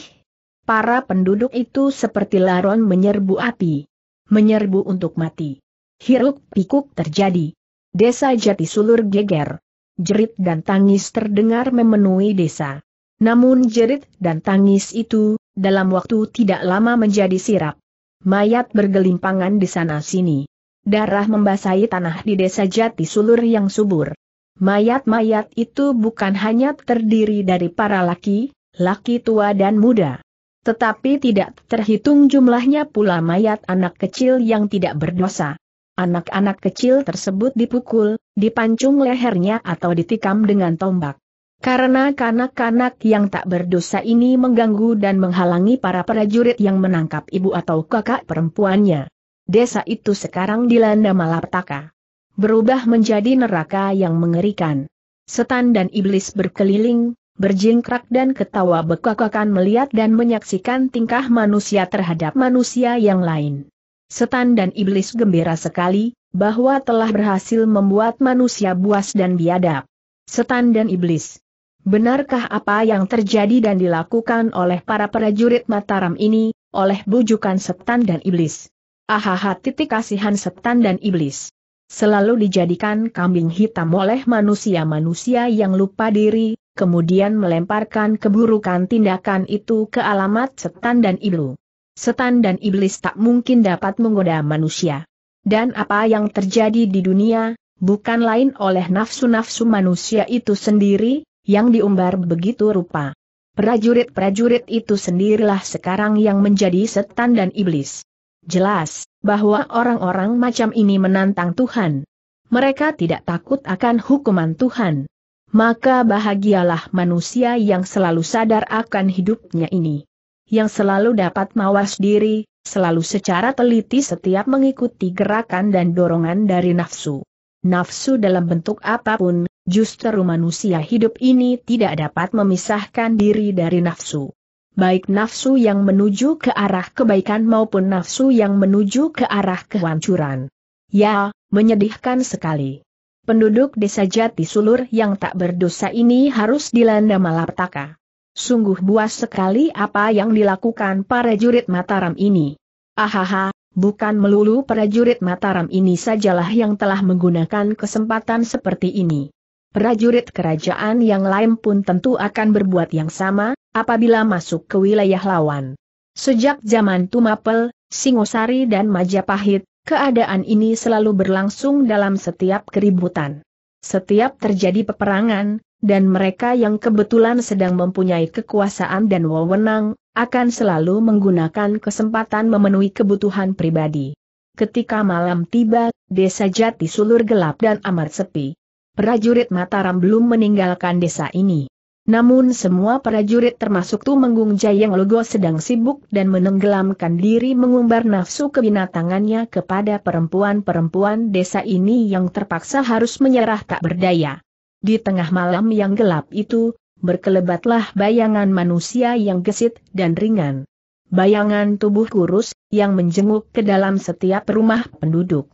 Para penduduk itu seperti laron menyerbu api. Menyerbu untuk mati. Hiruk pikuk terjadi. Desa Jati Sulur geger. Jerit dan tangis terdengar memenuhi desa. Namun jerit dan tangis itu, dalam waktu tidak lama menjadi sirap. Mayat bergelimpangan di sana-sini. Darah membasahi tanah di desa Jati Sulur yang subur. Mayat-mayat itu bukan hanya terdiri dari para laki, laki tua dan muda. Tetapi tidak terhitung jumlahnya pula mayat anak kecil yang tidak berdosa. Anak-anak kecil tersebut dipukul, dipancung lehernya atau ditikam dengan tombak. Karena kanak-kanak yang tak berdosa ini mengganggu dan menghalangi para prajurit yang menangkap ibu atau kakak perempuannya. Desa itu sekarang dilanda malapetaka. Berubah menjadi neraka yang mengerikan. Setan dan iblis berkeliling, berjingkrak dan ketawa bekakakan melihat dan menyaksikan tingkah manusia terhadap manusia yang lain. Setan dan iblis gembira sekali, bahwa telah berhasil membuat manusia buas dan biadab. Setan dan iblis. Benarkah apa yang terjadi dan dilakukan oleh para prajurit Mataram ini, oleh bujukan setan dan iblis? Ahaha titik kasihan setan dan iblis. Selalu dijadikan kambing hitam oleh manusia-manusia yang lupa diri, kemudian melemparkan keburukan tindakan itu ke alamat setan dan iblis. Setan dan iblis tak mungkin dapat menggoda manusia. Dan apa yang terjadi di dunia, bukan lain oleh nafsu-nafsu manusia itu sendiri, yang diumbar begitu rupa. Prajurit-prajurit itu sendirilah sekarang yang menjadi setan dan iblis. Jelas, bahwa orang-orang macam ini menantang Tuhan. Mereka tidak takut akan hukuman Tuhan. Maka bahagialah manusia yang selalu sadar akan hidupnya ini. Yang selalu dapat mawas diri, selalu secara teliti setiap mengikuti gerakan dan dorongan dari nafsu. Nafsu dalam bentuk apapun, justru manusia hidup ini tidak dapat memisahkan diri dari nafsu baik nafsu yang menuju ke arah kebaikan maupun nafsu yang menuju ke arah kehancuran. Ya, menyedihkan sekali. Penduduk desa Jati Sulur yang tak berdosa ini harus dilanda malapetaka. Sungguh buas sekali apa yang dilakukan para jurid Mataram ini. Ahaha, bukan melulu para jurid Mataram ini sajalah yang telah menggunakan kesempatan seperti ini. Prajurit kerajaan yang lain pun tentu akan berbuat yang sama, apabila masuk ke wilayah lawan. Sejak zaman Tumapel, Singosari dan Majapahit, keadaan ini selalu berlangsung dalam setiap keributan. Setiap terjadi peperangan, dan mereka yang kebetulan sedang mempunyai kekuasaan dan wewenang, akan selalu menggunakan kesempatan memenuhi kebutuhan pribadi. Ketika malam tiba, desa Jati Sulur gelap dan amat sepi. Prajurit Mataram belum meninggalkan desa ini. Namun semua prajurit termasuk Tumenggung Jayang Logo sedang sibuk dan menenggelamkan diri mengumbar nafsu kebinatangannya kepada perempuan-perempuan desa ini yang terpaksa harus menyerah tak berdaya. Di tengah malam yang gelap itu, berkelebatlah bayangan manusia yang gesit dan ringan. Bayangan tubuh kurus, yang menjenguk ke dalam setiap rumah penduduk.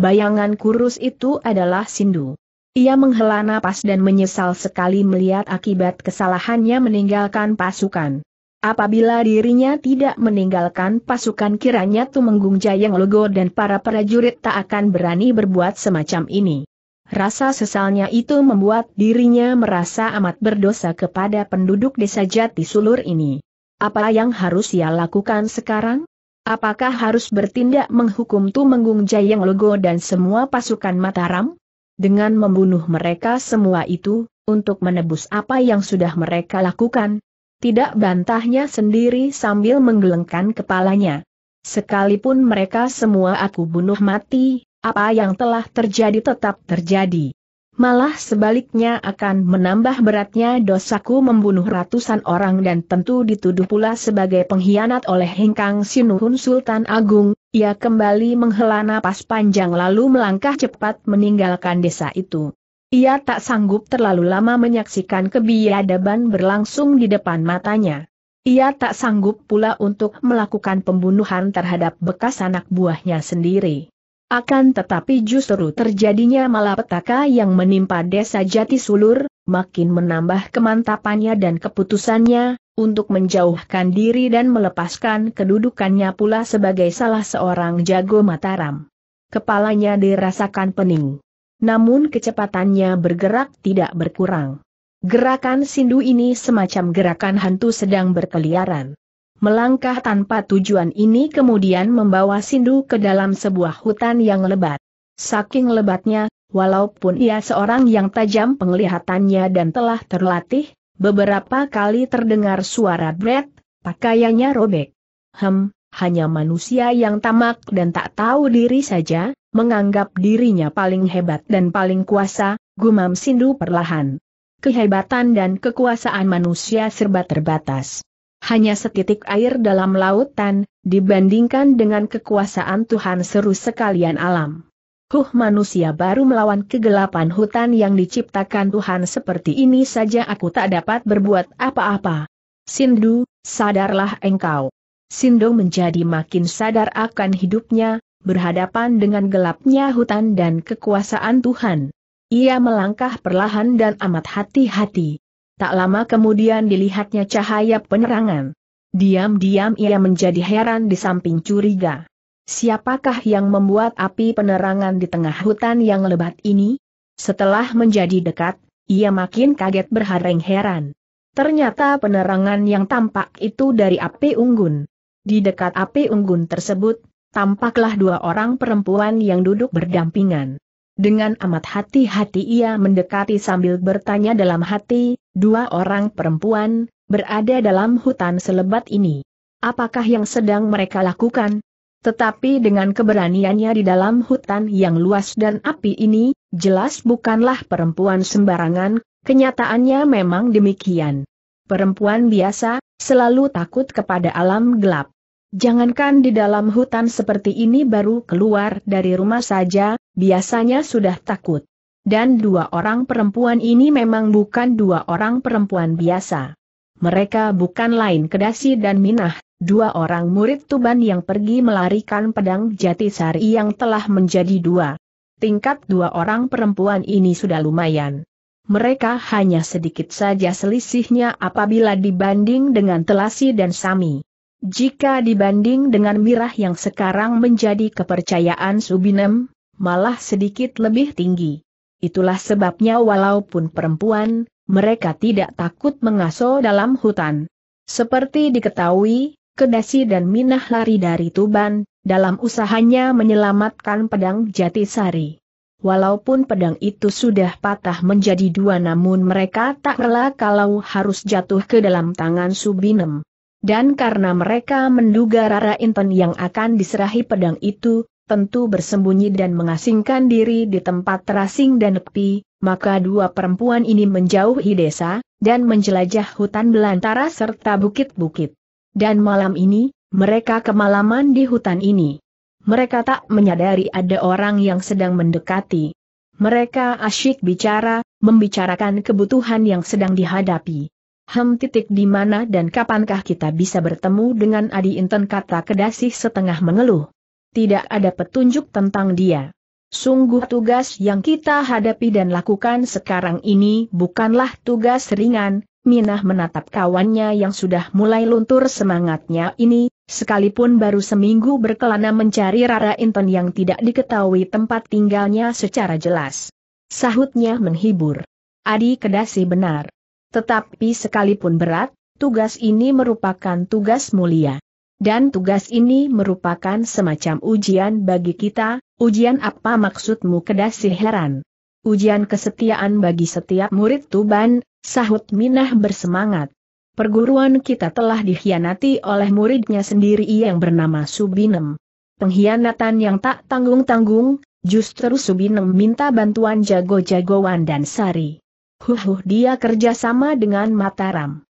Bayangan kurus itu adalah Sindu. Ia menghela napas dan menyesal sekali melihat akibat kesalahannya meninggalkan pasukan. Apabila dirinya tidak meninggalkan pasukan kiranya Tumenggung Jayang Logo dan para prajurit tak akan berani berbuat semacam ini. Rasa sesalnya itu membuat dirinya merasa amat berdosa kepada penduduk desa Jati Sulur ini. Apa yang harus ia lakukan sekarang? Apakah harus bertindak menghukum Tumenggung Jayang Logo dan semua pasukan Mataram? dengan membunuh mereka semua itu, untuk menebus apa yang sudah mereka lakukan. Tidak bantahnya sendiri sambil menggelengkan kepalanya. Sekalipun mereka semua aku bunuh mati, apa yang telah terjadi tetap terjadi. Malah sebaliknya akan menambah beratnya dosaku membunuh ratusan orang dan tentu dituduh pula sebagai pengkhianat oleh Hengkang Sinuhun Sultan Agung, ia kembali menghela napas panjang lalu melangkah cepat meninggalkan desa itu. Ia tak sanggup terlalu lama menyaksikan kebiadaban berlangsung di depan matanya. Ia tak sanggup pula untuk melakukan pembunuhan terhadap bekas anak buahnya sendiri. Akan tetapi justru terjadinya malapetaka yang menimpa desa Jatisulur, makin menambah kemantapannya dan keputusannya, untuk menjauhkan diri dan melepaskan kedudukannya pula sebagai salah seorang jago Mataram. Kepalanya dirasakan pening. Namun kecepatannya bergerak tidak berkurang. Gerakan sindu ini semacam gerakan hantu sedang berkeliaran. Melangkah tanpa tujuan ini kemudian membawa Sindu ke dalam sebuah hutan yang lebat. Saking lebatnya, walaupun ia seorang yang tajam penglihatannya dan telah terlatih, beberapa kali terdengar suara Brett, pakaiannya robek. Hem, hanya manusia yang tamak dan tak tahu diri saja, menganggap dirinya paling hebat dan paling kuasa, gumam Sindu perlahan. Kehebatan dan kekuasaan manusia serba terbatas hanya setitik air dalam lautan, dibandingkan dengan kekuasaan Tuhan seru sekalian alam. Huh manusia baru melawan kegelapan hutan yang diciptakan Tuhan seperti ini saja aku tak dapat berbuat apa-apa. Sindu, sadarlah engkau. Sindu menjadi makin sadar akan hidupnya, berhadapan dengan gelapnya hutan dan kekuasaan Tuhan. Ia melangkah perlahan dan amat hati-hati. Tak lama kemudian dilihatnya cahaya penerangan. Diam-diam ia menjadi heran di samping curiga. Siapakah yang membuat api penerangan di tengah hutan yang lebat ini? Setelah menjadi dekat, ia makin kaget berhareng-heran. Ternyata penerangan yang tampak itu dari api unggun. Di dekat api unggun tersebut, tampaklah dua orang perempuan yang duduk berdampingan. Dengan amat hati-hati ia mendekati sambil bertanya dalam hati, dua orang perempuan, berada dalam hutan selebat ini. Apakah yang sedang mereka lakukan? Tetapi dengan keberaniannya di dalam hutan yang luas dan api ini, jelas bukanlah perempuan sembarangan, kenyataannya memang demikian. Perempuan biasa, selalu takut kepada alam gelap. Jangankan di dalam hutan seperti ini baru keluar dari rumah saja, biasanya sudah takut. Dan dua orang perempuan ini memang bukan dua orang perempuan biasa. Mereka bukan lain Kedasi dan Minah, dua orang murid Tuban yang pergi melarikan pedang Jatisari yang telah menjadi dua. Tingkat dua orang perempuan ini sudah lumayan. Mereka hanya sedikit saja selisihnya apabila dibanding dengan Telasi dan Sami. Jika dibanding dengan mirah yang sekarang menjadi kepercayaan Subinem, malah sedikit lebih tinggi. Itulah sebabnya walaupun perempuan, mereka tidak takut mengaso dalam hutan. Seperti diketahui, Kedasi dan Minah lari dari Tuban, dalam usahanya menyelamatkan pedang Jatisari. Walaupun pedang itu sudah patah menjadi dua namun mereka tak rela kalau harus jatuh ke dalam tangan Subinem. Dan karena mereka menduga Rara Inten yang akan diserahi pedang itu, tentu bersembunyi dan mengasingkan diri di tempat terasing dan lepi, maka dua perempuan ini menjauhi desa, dan menjelajah hutan belantara serta bukit-bukit. Dan malam ini, mereka kemalaman di hutan ini. Mereka tak menyadari ada orang yang sedang mendekati. Mereka asyik bicara, membicarakan kebutuhan yang sedang dihadapi. Hem titik di mana dan kapankah kita bisa bertemu dengan Adi Inten kata Kedasi setengah mengeluh. Tidak ada petunjuk tentang dia. Sungguh tugas yang kita hadapi dan lakukan sekarang ini bukanlah tugas ringan, Minah menatap kawannya yang sudah mulai luntur semangatnya ini, sekalipun baru seminggu berkelana mencari Rara Inten yang tidak diketahui tempat tinggalnya secara jelas. Sahutnya menghibur. Adi Kedasi benar. Tetapi sekalipun berat, tugas ini merupakan tugas mulia. Dan tugas ini merupakan semacam ujian bagi kita, ujian apa maksudmu kedasih heran. Ujian kesetiaan bagi setiap murid Tuban, sahut Minah bersemangat. Perguruan kita telah dikhianati oleh muridnya sendiri yang bernama Subinem. Pengkhianatan yang tak tanggung-tanggung, justru Subinem minta bantuan jago-jagoan dan sari. Huhuh dia sama dengan Mataram.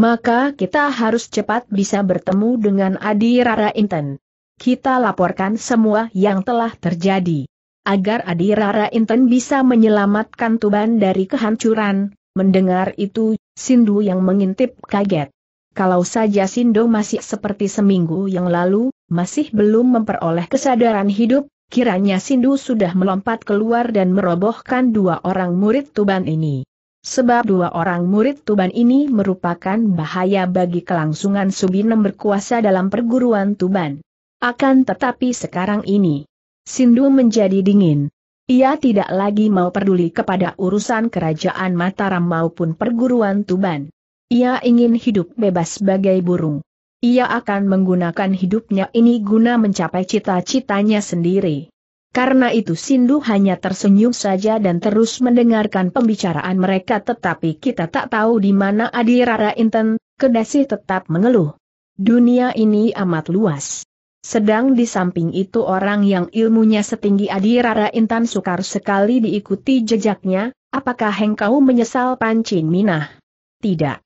Maka kita harus cepat bisa bertemu dengan Adi Rara Inten. Kita laporkan semua yang telah terjadi. Agar Adi Rara Inten bisa menyelamatkan Tuban dari kehancuran, mendengar itu, Sindu yang mengintip kaget. Kalau saja Sindo masih seperti seminggu yang lalu, masih belum memperoleh kesadaran hidup, kiranya Sindu sudah melompat keluar dan merobohkan dua orang murid Tuban ini. Sebab dua orang murid Tuban ini merupakan bahaya bagi kelangsungan Subinem berkuasa dalam perguruan Tuban. Akan tetapi sekarang ini, Sindu menjadi dingin. Ia tidak lagi mau peduli kepada urusan kerajaan Mataram maupun perguruan Tuban. Ia ingin hidup bebas sebagai burung. Ia akan menggunakan hidupnya ini guna mencapai cita-citanya sendiri. Karena itu Sindu hanya tersenyum saja dan terus mendengarkan pembicaraan mereka tetapi kita tak tahu di mana Adi Rara Inten, Kedasi tetap mengeluh. Dunia ini amat luas. Sedang di samping itu orang yang ilmunya setinggi Adi Rara Intan sukar sekali diikuti jejaknya, apakah hengkau menyesal pancin minah? Tidak.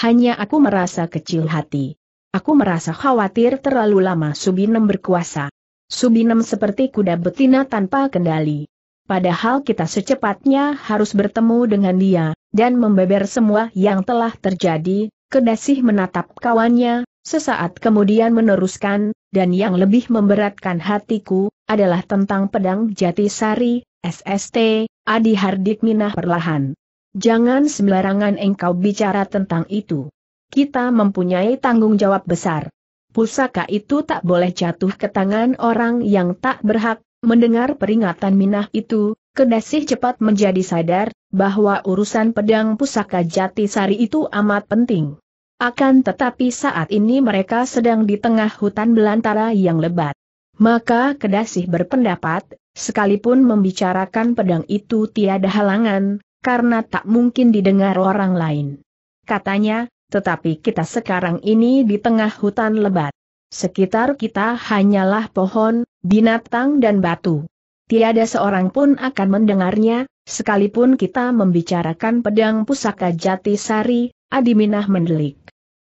Hanya aku merasa kecil hati. Aku merasa khawatir terlalu lama Subinem berkuasa. Subinem seperti kuda betina tanpa kendali. Padahal kita secepatnya harus bertemu dengan dia, dan membeber semua yang telah terjadi, Kedasih menatap kawannya, sesaat kemudian meneruskan, dan yang lebih memberatkan hatiku, adalah tentang pedang jati sari, SST, Adi Hardik Minah perlahan. Jangan sembarangan engkau bicara tentang itu. Kita mempunyai tanggung jawab besar pusaka itu tak boleh jatuh ke tangan orang yang tak berhak, mendengar peringatan Minah itu, Kedasih cepat menjadi sadar, bahwa urusan pedang pusaka Jatisari itu amat penting. Akan tetapi saat ini mereka sedang di tengah hutan belantara yang lebat. Maka Kedasih berpendapat, sekalipun membicarakan pedang itu tiada halangan, karena tak mungkin didengar orang lain. Katanya, tetapi kita sekarang ini di tengah hutan lebat. Sekitar kita hanyalah pohon, binatang dan batu. Tiada seorang pun akan mendengarnya, sekalipun kita membicarakan pedang pusaka jati sari, Adiminah mendelik.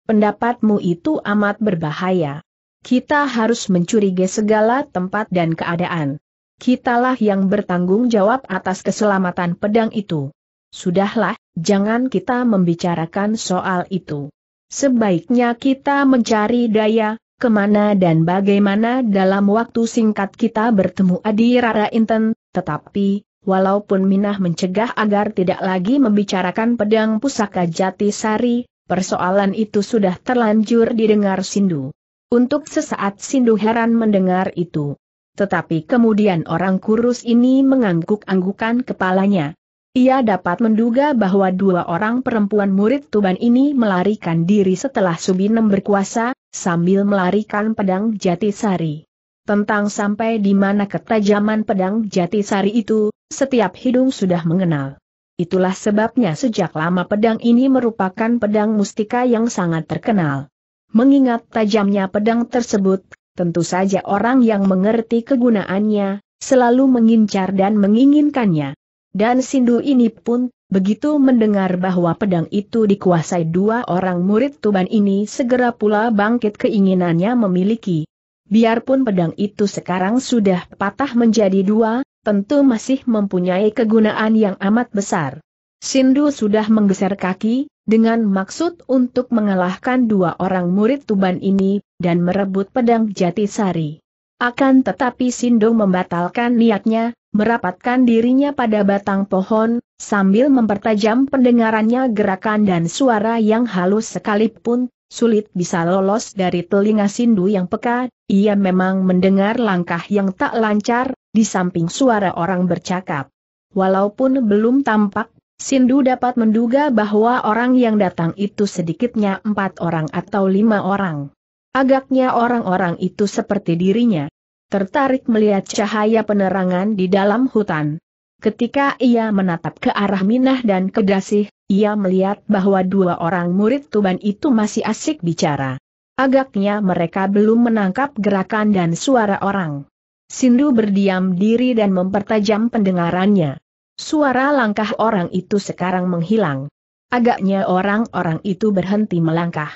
Pendapatmu itu amat berbahaya. Kita harus mencurigai segala tempat dan keadaan. Kitalah yang bertanggung jawab atas keselamatan pedang itu. Sudahlah, jangan kita membicarakan soal itu. Sebaiknya kita mencari daya, kemana dan bagaimana dalam waktu singkat kita bertemu Adi Rara Inten, tetapi, walaupun Minah mencegah agar tidak lagi membicarakan pedang pusaka Jati Sari, persoalan itu sudah terlanjur didengar Sindu. Untuk sesaat Sindu heran mendengar itu. Tetapi kemudian orang kurus ini mengangguk-anggukan kepalanya. Ia dapat menduga bahwa dua orang perempuan murid Tuban ini melarikan diri setelah Subinem berkuasa, sambil melarikan pedang Jatisari. Tentang sampai di mana ketajaman pedang Jatisari itu, setiap hidung sudah mengenal. Itulah sebabnya sejak lama pedang ini merupakan pedang mustika yang sangat terkenal. Mengingat tajamnya pedang tersebut, tentu saja orang yang mengerti kegunaannya, selalu mengincar dan menginginkannya. Dan Sindu ini pun, begitu mendengar bahwa pedang itu dikuasai dua orang murid Tuban ini segera pula bangkit keinginannya memiliki. Biarpun pedang itu sekarang sudah patah menjadi dua, tentu masih mempunyai kegunaan yang amat besar. Sindu sudah menggeser kaki, dengan maksud untuk mengalahkan dua orang murid Tuban ini, dan merebut pedang Jatisari. Akan tetapi Sindu membatalkan niatnya, merapatkan dirinya pada batang pohon, sambil mempertajam pendengarannya gerakan dan suara yang halus sekalipun, sulit bisa lolos dari telinga Sindu yang peka, ia memang mendengar langkah yang tak lancar, di samping suara orang bercakap. Walaupun belum tampak, Sindu dapat menduga bahwa orang yang datang itu sedikitnya empat orang atau lima orang. Agaknya orang-orang itu seperti dirinya, tertarik melihat cahaya penerangan di dalam hutan. Ketika ia menatap ke arah Minah dan Kedasih, ia melihat bahwa dua orang murid Tuban itu masih asik bicara. Agaknya mereka belum menangkap gerakan dan suara orang. Sindu berdiam diri dan mempertajam pendengarannya. Suara langkah orang itu sekarang menghilang. Agaknya orang-orang itu berhenti melangkah.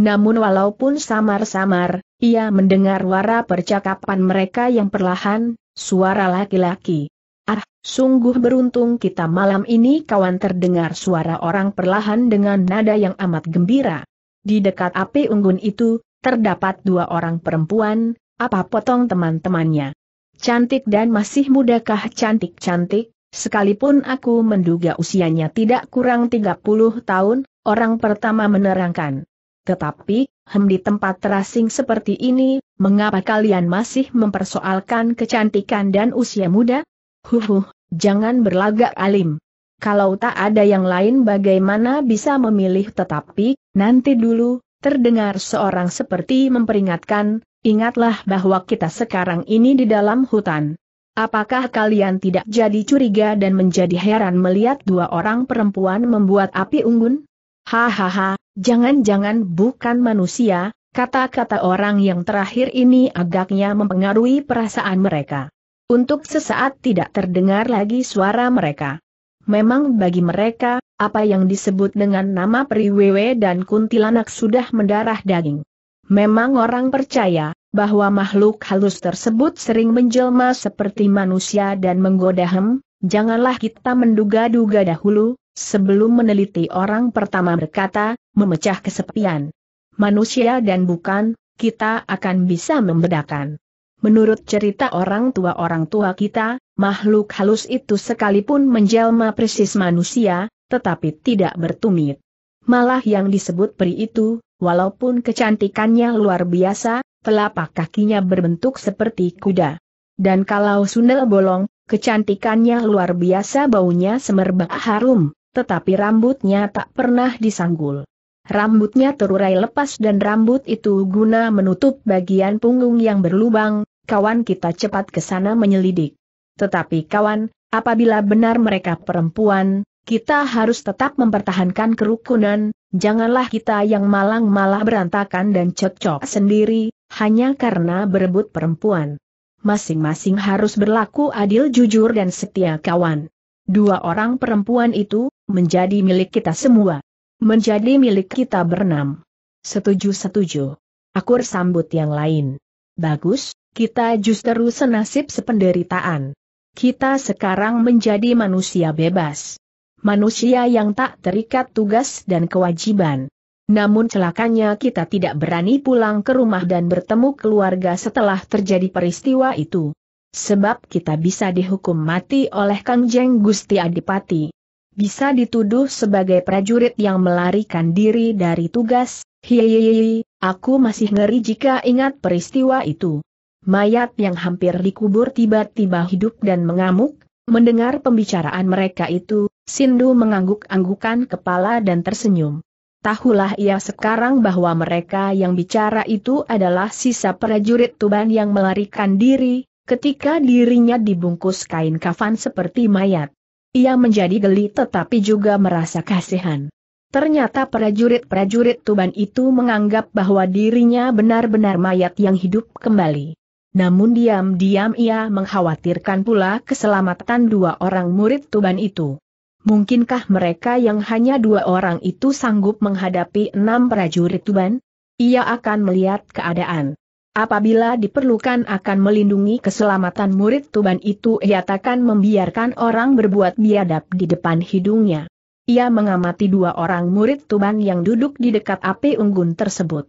Namun walaupun samar-samar, ia mendengar suara percakapan mereka yang perlahan, suara laki-laki. Ah, sungguh beruntung kita malam ini kawan terdengar suara orang perlahan dengan nada yang amat gembira. Di dekat api unggun itu, terdapat dua orang perempuan, apa potong teman-temannya. Cantik dan masih mudakah cantik-cantik, sekalipun aku menduga usianya tidak kurang 30 tahun, orang pertama menerangkan. Tetapi, hem di tempat terasing seperti ini, mengapa kalian masih mempersoalkan kecantikan dan usia muda? Huhuh, jangan berlagak alim. Kalau tak ada yang lain bagaimana bisa memilih tetapi, nanti dulu, terdengar seorang seperti memperingatkan, ingatlah bahwa kita sekarang ini di dalam hutan. Apakah kalian tidak jadi curiga dan menjadi heran melihat dua orang perempuan membuat api unggun? Hahaha, Jangan-jangan bukan manusia, kata-kata orang yang terakhir ini agaknya mempengaruhi perasaan mereka. Untuk sesaat tidak terdengar lagi suara mereka. Memang bagi mereka, apa yang disebut dengan nama Priwewe dan Kuntilanak sudah mendarah daging. Memang orang percaya, bahwa makhluk halus tersebut sering menjelma seperti manusia dan menggoda hem, janganlah kita menduga-duga dahulu, sebelum meneliti orang pertama berkata, memecah kesepian. Manusia dan bukan, kita akan bisa membedakan. Menurut cerita orang tua-orang tua kita, makhluk halus itu sekalipun menjelma persis manusia, tetapi tidak bertumit. Malah yang disebut peri itu, walaupun kecantikannya luar biasa, telapak kakinya berbentuk seperti kuda. Dan kalau sundel bolong, kecantikannya luar biasa baunya semerbak harum, tetapi rambutnya tak pernah disanggul. Rambutnya terurai lepas dan rambut itu guna menutup bagian punggung yang berlubang, kawan kita cepat ke sana menyelidik. Tetapi kawan, apabila benar mereka perempuan, kita harus tetap mempertahankan kerukunan, janganlah kita yang malang malah berantakan dan cocok sendiri, hanya karena berebut perempuan. Masing-masing harus berlaku adil jujur dan setia kawan. Dua orang perempuan itu, menjadi milik kita semua. Menjadi milik kita bernam. Setuju-setuju. Aku sambut yang lain. Bagus, kita justru senasib sependeritaan. Kita sekarang menjadi manusia bebas. Manusia yang tak terikat tugas dan kewajiban. Namun celakanya kita tidak berani pulang ke rumah dan bertemu keluarga setelah terjadi peristiwa itu. Sebab kita bisa dihukum mati oleh Kang Jeng Gusti Adipati bisa dituduh sebagai prajurit yang melarikan diri dari tugas, hihihi, aku masih ngeri jika ingat peristiwa itu. Mayat yang hampir dikubur tiba-tiba hidup dan mengamuk, mendengar pembicaraan mereka itu, Sindu mengangguk-anggukan kepala dan tersenyum. Tahulah ia sekarang bahwa mereka yang bicara itu adalah sisa prajurit Tuban yang melarikan diri, ketika dirinya dibungkus kain kafan seperti mayat. Ia menjadi geli tetapi juga merasa kasihan. Ternyata prajurit-prajurit Tuban itu menganggap bahwa dirinya benar-benar mayat yang hidup kembali. Namun diam-diam ia mengkhawatirkan pula keselamatan dua orang murid Tuban itu. Mungkinkah mereka yang hanya dua orang itu sanggup menghadapi enam prajurit Tuban? Ia akan melihat keadaan apabila diperlukan akan melindungi keselamatan murid Tuban itu ia takkan membiarkan orang berbuat biadab di depan hidungnya. Ia mengamati dua orang murid Tuban yang duduk di dekat api unggun tersebut.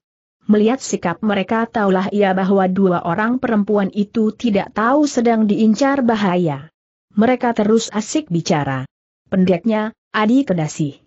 Melihat sikap mereka taulah ia bahwa dua orang perempuan itu tidak tahu sedang diincar bahaya. Mereka terus asik bicara. Pendeknya, Adi Kedasih.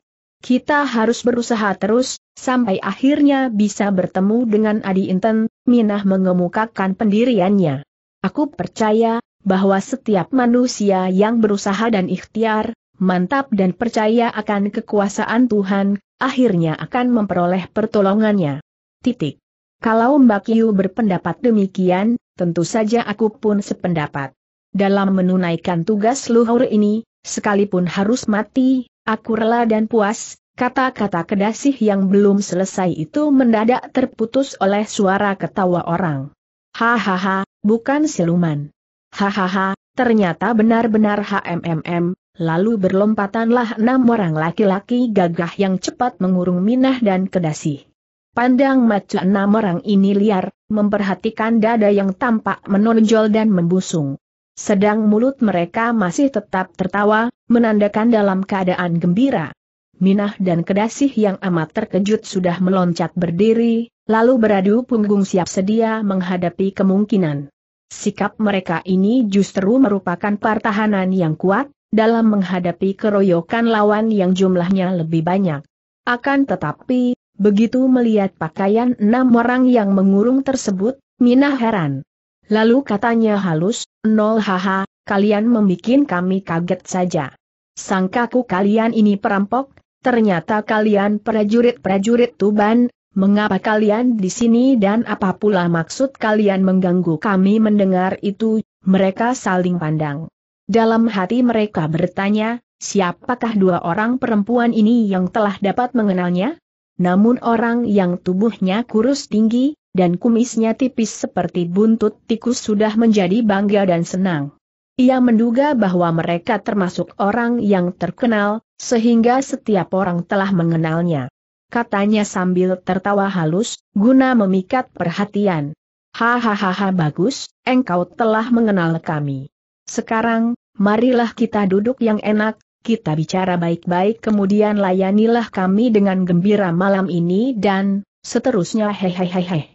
Kita harus berusaha terus, sampai akhirnya bisa bertemu dengan Adi Inten, Minah mengemukakan pendiriannya. Aku percaya, bahwa setiap manusia yang berusaha dan ikhtiar, mantap dan percaya akan kekuasaan Tuhan, akhirnya akan memperoleh pertolongannya. Titik. Kalau Mbak Yu berpendapat demikian, tentu saja aku pun sependapat. Dalam menunaikan tugas luhur ini, sekalipun harus mati, Aku rela dan puas, kata-kata kedasih yang belum selesai itu mendadak terputus oleh suara ketawa orang. Hahaha, bukan siluman. Hahaha, ternyata benar-benar HMMM, lalu berlompatanlah enam orang laki-laki gagah yang cepat mengurung Minah dan Kedasih. Pandang mata enam orang ini liar, memperhatikan dada yang tampak menonjol dan membusung. Sedang mulut mereka masih tetap tertawa, menandakan dalam keadaan gembira. Minah dan Kedasih yang amat terkejut sudah meloncat berdiri, lalu beradu punggung siap sedia menghadapi kemungkinan. Sikap mereka ini justru merupakan pertahanan yang kuat, dalam menghadapi keroyokan lawan yang jumlahnya lebih banyak. Akan tetapi, begitu melihat pakaian enam orang yang mengurung tersebut, Minah heran. Lalu katanya halus, nol haha, kalian membuat kami kaget saja. Sangkaku kalian ini perampok, ternyata kalian prajurit-prajurit Tuban, mengapa kalian di sini dan apa pula maksud kalian mengganggu kami mendengar itu, mereka saling pandang. Dalam hati mereka bertanya, siapakah dua orang perempuan ini yang telah dapat mengenalnya? Namun orang yang tubuhnya kurus tinggi, dan kumisnya tipis seperti buntut tikus sudah menjadi bangga dan senang. Ia menduga bahwa mereka termasuk orang yang terkenal, sehingga setiap orang telah mengenalnya. Katanya sambil tertawa halus, guna memikat perhatian. Hahaha bagus, engkau telah mengenal kami. Sekarang, marilah kita duduk yang enak, kita bicara baik-baik kemudian layanilah kami dengan gembira malam ini dan seterusnya hehehehe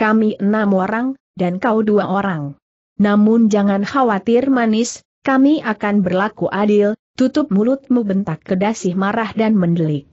kami enam orang, dan kau dua orang. Namun jangan khawatir manis, kami akan berlaku adil, tutup mulutmu bentak kedasih marah dan mendelik.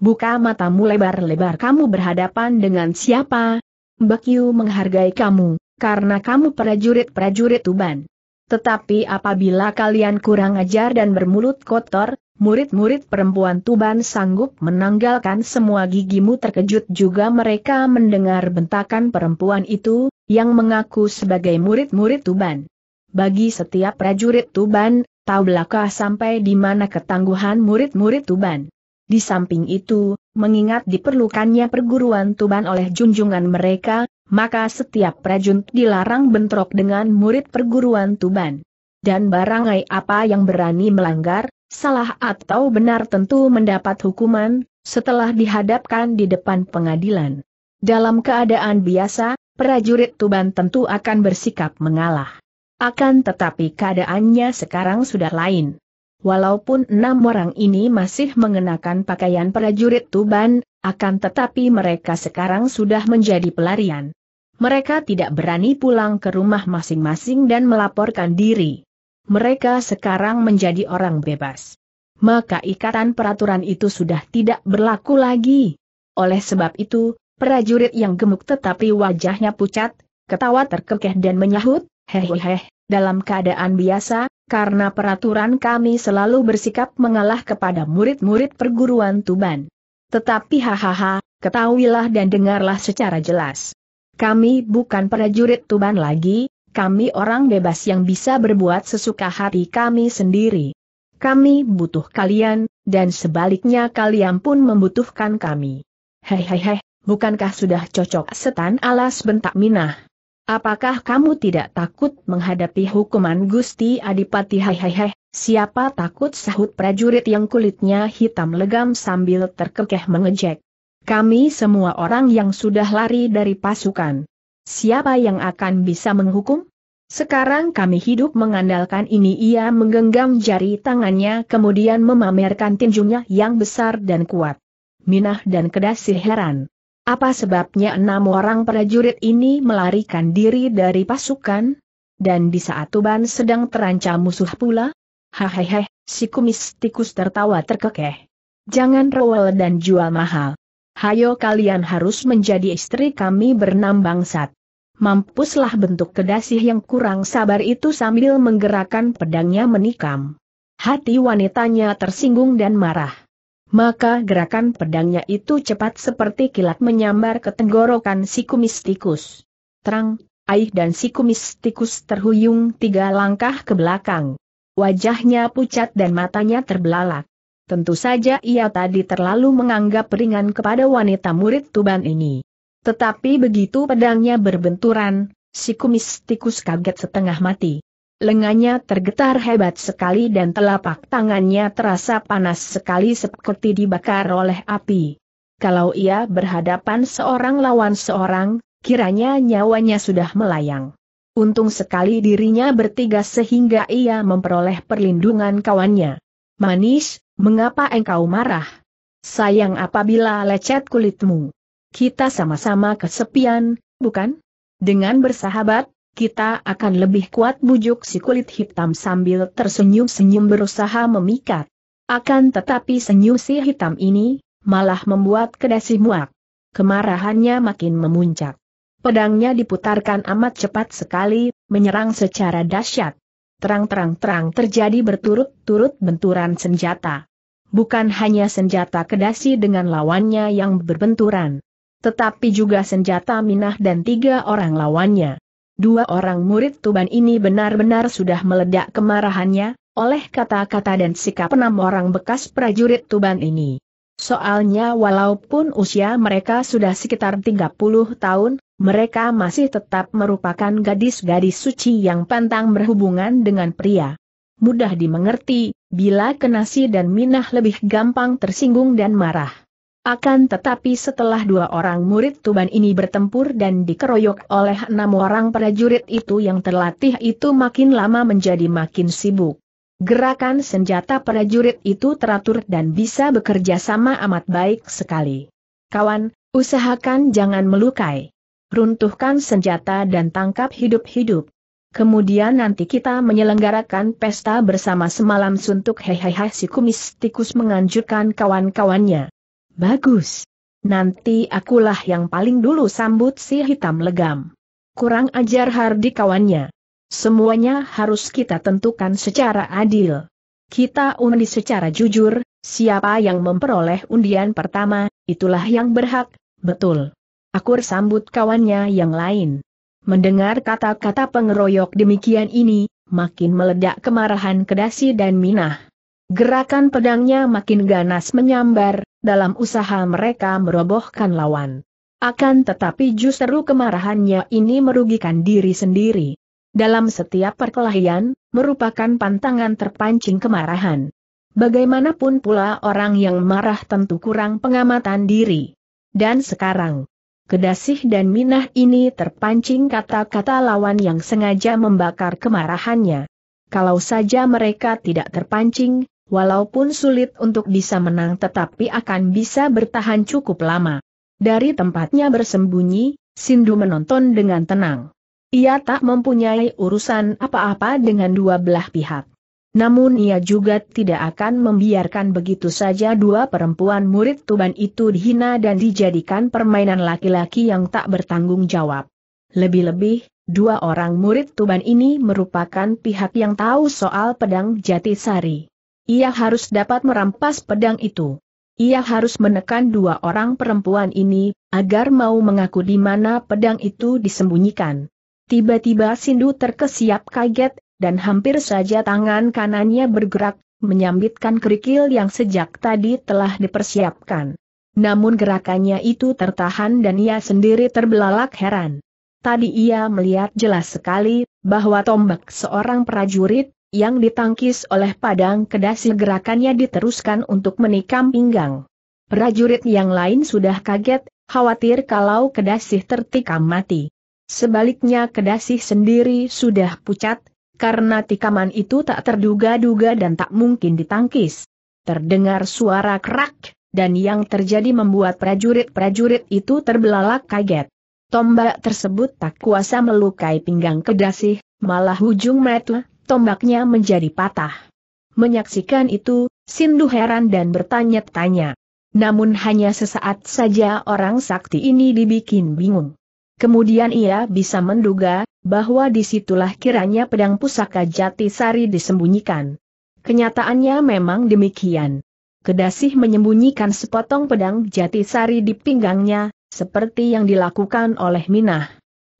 Buka matamu lebar-lebar kamu berhadapan dengan siapa? Mbak Yu menghargai kamu, karena kamu prajurit-prajurit Tuban. Tetapi apabila kalian kurang ajar dan bermulut kotor, murid-murid perempuan Tuban sanggup menanggalkan semua gigimu terkejut juga mereka mendengar bentakan perempuan itu, yang mengaku sebagai murid-murid Tuban. Bagi setiap prajurit Tuban, tahu belakah sampai di mana ketangguhan murid-murid Tuban. Di samping itu, mengingat diperlukannya perguruan Tuban oleh junjungan mereka, maka setiap prajurit dilarang bentrok dengan murid perguruan Tuban. Dan barangai apa yang berani melanggar, salah atau benar tentu mendapat hukuman, setelah dihadapkan di depan pengadilan. Dalam keadaan biasa, prajurit Tuban tentu akan bersikap mengalah. Akan tetapi keadaannya sekarang sudah lain. Walaupun enam orang ini masih mengenakan pakaian prajurit Tuban, akan tetapi mereka sekarang sudah menjadi pelarian. Mereka tidak berani pulang ke rumah masing-masing dan melaporkan diri. Mereka sekarang menjadi orang bebas. Maka ikatan peraturan itu sudah tidak berlaku lagi. Oleh sebab itu, prajurit yang gemuk tetapi wajahnya pucat, ketawa terkekeh dan menyahut, hehehe, dalam keadaan biasa, karena peraturan kami selalu bersikap mengalah kepada murid-murid perguruan Tuban. Tetapi hahaha, ketahuilah dan dengarlah secara jelas. Kami bukan prajurit Tuban lagi, kami orang bebas yang bisa berbuat sesuka hati kami sendiri. Kami butuh kalian, dan sebaliknya kalian pun membutuhkan kami. Hehehe, bukankah sudah cocok setan alas bentak minah? Apakah kamu tidak takut menghadapi hukuman Gusti Adipati Hehehe, siapa takut sahut prajurit yang kulitnya hitam legam sambil terkekeh mengejek. Kami semua orang yang sudah lari dari pasukan. Siapa yang akan bisa menghukum? Sekarang kami hidup mengandalkan ini ia menggenggam jari tangannya kemudian memamerkan tinjunya yang besar dan kuat. Minah dan Kedasi heran. Apa sebabnya enam orang prajurit ini melarikan diri dari pasukan? Dan di saat Tuban sedang terancam musuh pula? Hahehe, si kumis tikus tertawa terkekeh. Jangan rewel dan jual mahal. Hayo kalian harus menjadi istri kami bernam bangsat. Mampuslah bentuk kedasih yang kurang sabar itu sambil menggerakkan pedangnya menikam. Hati wanitanya tersinggung dan marah maka gerakan pedangnya itu cepat seperti kilat menyambar ke tenggorokan si kumis tikus. Terang, aih dan si kumis tikus terhuyung tiga langkah ke belakang. Wajahnya pucat dan matanya terbelalak. Tentu saja ia tadi terlalu menganggap ringan kepada wanita murid Tuban ini. Tetapi begitu pedangnya berbenturan, si kumis tikus kaget setengah mati. Lengannya tergetar hebat sekali dan telapak tangannya terasa panas sekali seperti dibakar oleh api. Kalau ia berhadapan seorang lawan seorang, kiranya nyawanya sudah melayang. Untung sekali dirinya bertiga sehingga ia memperoleh perlindungan kawannya. Manis, mengapa engkau marah? Sayang apabila lecet kulitmu. Kita sama-sama kesepian, bukan? Dengan bersahabat, kita akan lebih kuat bujuk si kulit hitam sambil tersenyum-senyum berusaha memikat. Akan tetapi senyum si hitam ini, malah membuat kedasi muak. Kemarahannya makin memuncak. Pedangnya diputarkan amat cepat sekali, menyerang secara dahsyat. Terang-terang-terang terjadi berturut-turut benturan senjata. Bukan hanya senjata kedasi dengan lawannya yang berbenturan. Tetapi juga senjata minah dan tiga orang lawannya. Dua orang murid Tuban ini benar-benar sudah meledak kemarahannya, oleh kata-kata dan sikap enam orang bekas prajurit Tuban ini. Soalnya walaupun usia mereka sudah sekitar 30 tahun, mereka masih tetap merupakan gadis-gadis suci yang pantang berhubungan dengan pria. Mudah dimengerti, bila Kenasi dan Minah lebih gampang tersinggung dan marah. Akan tetapi setelah dua orang murid Tuban ini bertempur dan dikeroyok oleh enam orang prajurit itu yang terlatih itu makin lama menjadi makin sibuk. Gerakan senjata prajurit itu teratur dan bisa bekerja sama amat baik sekali. Kawan, usahakan jangan melukai. Runtuhkan senjata dan tangkap hidup-hidup. Kemudian nanti kita menyelenggarakan pesta bersama semalam suntuk hehehe si kumis tikus menganjurkan kawan-kawannya. Bagus. Nanti akulah yang paling dulu sambut si hitam legam. Kurang ajar Hardi kawannya. Semuanya harus kita tentukan secara adil. Kita undi secara jujur, siapa yang memperoleh undian pertama, itulah yang berhak, betul. Akur sambut kawannya yang lain. Mendengar kata-kata pengeroyok demikian ini, makin meledak kemarahan Kedasi dan Minah. Gerakan pedangnya makin ganas menyambar, dalam usaha mereka merobohkan lawan. Akan tetapi justru kemarahannya ini merugikan diri sendiri. Dalam setiap perkelahian, merupakan pantangan terpancing kemarahan. Bagaimanapun pula orang yang marah tentu kurang pengamatan diri. Dan sekarang, Kedasih dan Minah ini terpancing kata-kata lawan yang sengaja membakar kemarahannya. Kalau saja mereka tidak terpancing, Walaupun sulit untuk bisa menang tetapi akan bisa bertahan cukup lama. Dari tempatnya bersembunyi, Sindu menonton dengan tenang. Ia tak mempunyai urusan apa-apa dengan dua belah pihak. Namun ia juga tidak akan membiarkan begitu saja dua perempuan murid Tuban itu dihina dan dijadikan permainan laki-laki yang tak bertanggung jawab. Lebih-lebih, dua orang murid Tuban ini merupakan pihak yang tahu soal pedang jati sari. Ia harus dapat merampas pedang itu. Ia harus menekan dua orang perempuan ini, agar mau mengaku di mana pedang itu disembunyikan. Tiba-tiba Sindu terkesiap kaget, dan hampir saja tangan kanannya bergerak, menyambitkan kerikil yang sejak tadi telah dipersiapkan. Namun gerakannya itu tertahan dan ia sendiri terbelalak heran. Tadi ia melihat jelas sekali, bahwa tombak seorang prajurit, yang ditangkis oleh Padang Kedasi gerakannya diteruskan untuk menikam pinggang. Prajurit yang lain sudah kaget, khawatir kalau kedasi tertikam mati. Sebaliknya kedasi sendiri sudah pucat, karena tikaman itu tak terduga-duga dan tak mungkin ditangkis. Terdengar suara kerak, dan yang terjadi membuat prajurit-prajurit itu terbelalak kaget. Tombak tersebut tak kuasa melukai pinggang kedasi, malah ujung mata tombaknya menjadi patah. Menyaksikan itu, Sindu heran dan bertanya-tanya. Namun hanya sesaat saja orang sakti ini dibikin bingung. Kemudian ia bisa menduga, bahwa disitulah kiranya pedang pusaka Jatisari disembunyikan. Kenyataannya memang demikian. Kedasih menyembunyikan sepotong pedang Jatisari di pinggangnya, seperti yang dilakukan oleh Minah.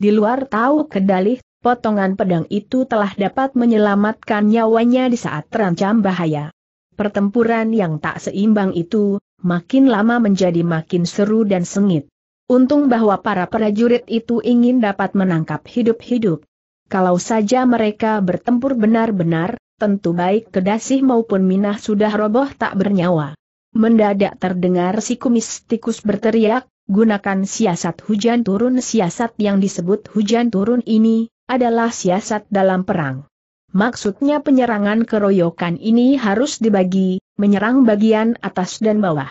Di luar tahu Kedalih potongan pedang itu telah dapat menyelamatkan nyawanya di saat terancam bahaya. Pertempuran yang tak seimbang itu, makin lama menjadi makin seru dan sengit. Untung bahwa para prajurit itu ingin dapat menangkap hidup-hidup. Kalau saja mereka bertempur benar-benar, tentu baik Kedasih maupun Minah sudah roboh tak bernyawa. Mendadak terdengar si kumis tikus berteriak, gunakan siasat hujan turun siasat yang disebut hujan turun ini, adalah siasat dalam perang. Maksudnya penyerangan keroyokan ini harus dibagi, menyerang bagian atas dan bawah.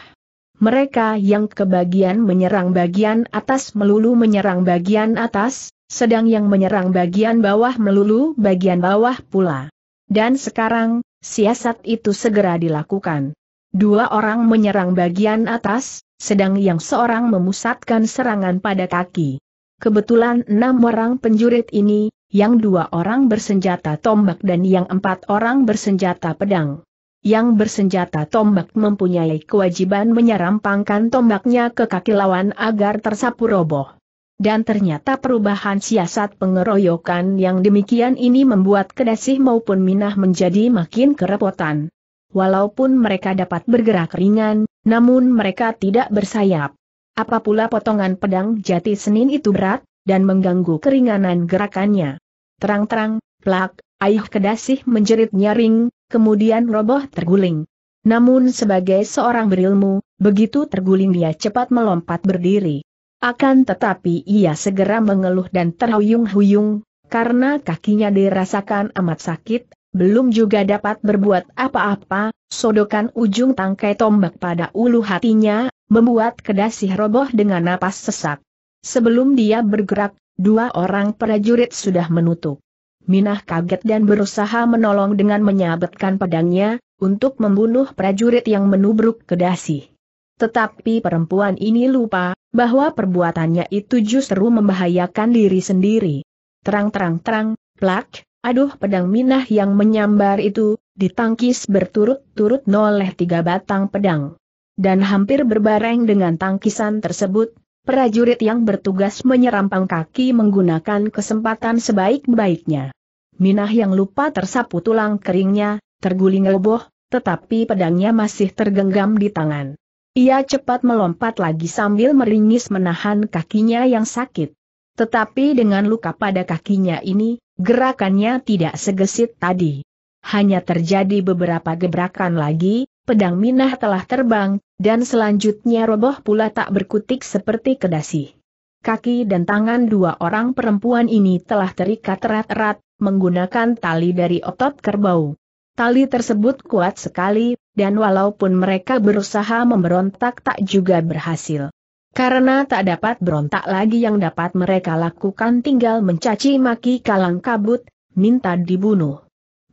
Mereka yang kebagian menyerang bagian atas melulu menyerang bagian atas, sedang yang menyerang bagian bawah melulu bagian bawah pula. Dan sekarang, siasat itu segera dilakukan. Dua orang menyerang bagian atas, sedang yang seorang memusatkan serangan pada kaki. Kebetulan enam orang penjurit ini, yang dua orang bersenjata tombak dan yang empat orang bersenjata pedang. Yang bersenjata tombak mempunyai kewajiban menyerampangkan tombaknya ke kaki lawan agar tersapu roboh. Dan ternyata perubahan siasat pengeroyokan yang demikian ini membuat Kedasih maupun Minah menjadi makin kerepotan. Walaupun mereka dapat bergerak ringan, namun mereka tidak bersayap. Apa pula potongan pedang jati Senin itu berat, dan mengganggu keringanan gerakannya. Terang-terang, plak, ayuh Kedasih menjerit nyaring, kemudian roboh terguling. Namun sebagai seorang berilmu, begitu terguling dia cepat melompat berdiri. Akan tetapi ia segera mengeluh dan terhuyung-huyung, karena kakinya dirasakan amat sakit, belum juga dapat berbuat apa-apa, sodokan ujung tangkai tombak pada ulu hatinya, membuat Kedasih roboh dengan napas sesak. Sebelum dia bergerak, dua orang prajurit sudah menutup. Minah kaget dan berusaha menolong dengan menyabetkan pedangnya, untuk membunuh prajurit yang menubruk Kedasih. Tetapi perempuan ini lupa, bahwa perbuatannya itu justru membahayakan diri sendiri. Terang-terang-terang, plak, aduh pedang minah yang menyambar itu, ditangkis berturut-turut noleh tiga batang pedang dan hampir berbareng dengan tangkisan tersebut, prajurit yang bertugas menyerampang kaki menggunakan kesempatan sebaik-baiknya. Minah yang lupa tersapu tulang keringnya, terguling roboh, tetapi pedangnya masih tergenggam di tangan. Ia cepat melompat lagi sambil meringis menahan kakinya yang sakit. Tetapi dengan luka pada kakinya ini, gerakannya tidak segesit tadi. Hanya terjadi beberapa gebrakan lagi, pedang Minah telah terbang, dan selanjutnya roboh pula tak berkutik seperti kedasi. Kaki dan tangan dua orang perempuan ini telah terikat erat-erat, menggunakan tali dari otot kerbau. Tali tersebut kuat sekali, dan walaupun mereka berusaha memberontak tak juga berhasil. Karena tak dapat berontak lagi yang dapat mereka lakukan tinggal mencaci maki kalang kabut, minta dibunuh.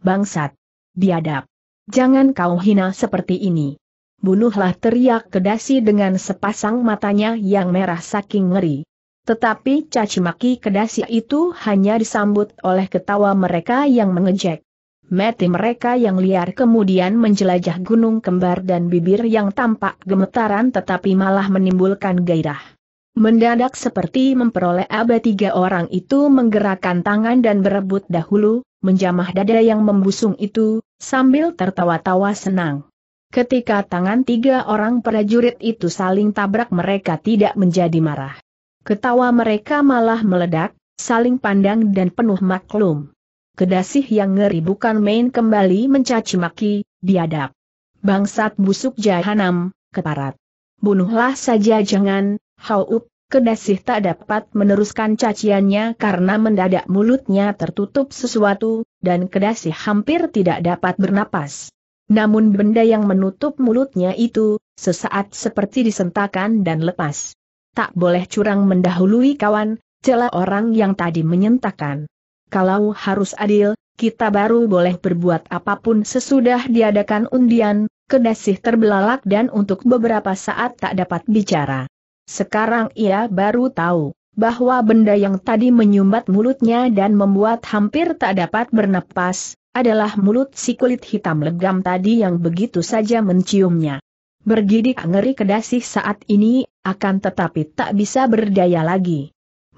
Bangsat! Biadab! Jangan kau hina seperti ini bunuhlah teriak Kedasi dengan sepasang matanya yang merah saking ngeri. Tetapi cacimaki Kedasi itu hanya disambut oleh ketawa mereka yang mengejek. Mati mereka yang liar kemudian menjelajah gunung kembar dan bibir yang tampak gemetaran tetapi malah menimbulkan gairah. Mendadak seperti memperoleh aba tiga orang itu menggerakkan tangan dan berebut dahulu, menjamah dada yang membusung itu, sambil tertawa-tawa senang. Ketika tangan tiga orang prajurit itu saling tabrak mereka tidak menjadi marah. Ketawa mereka malah meledak, saling pandang dan penuh maklum. Kedasih yang ngeri bukan main kembali mencaci maki, biadab. Bangsat busuk jahanam, keparat. Bunuhlah saja jangan, haup, Kedasih tak dapat meneruskan caciannya karena mendadak mulutnya tertutup sesuatu, dan Kedasih hampir tidak dapat bernapas. Namun benda yang menutup mulutnya itu, sesaat seperti disentakan dan lepas. Tak boleh curang mendahului kawan, celah orang yang tadi menyentakan. Kalau harus adil, kita baru boleh berbuat apapun sesudah diadakan undian, kedasih terbelalak dan untuk beberapa saat tak dapat bicara. Sekarang ia baru tahu bahwa benda yang tadi menyumbat mulutnya dan membuat hampir tak dapat bernapas, adalah mulut si kulit hitam legam tadi yang begitu saja menciumnya. Bergidik ngeri kedasih saat ini, akan tetapi tak bisa berdaya lagi.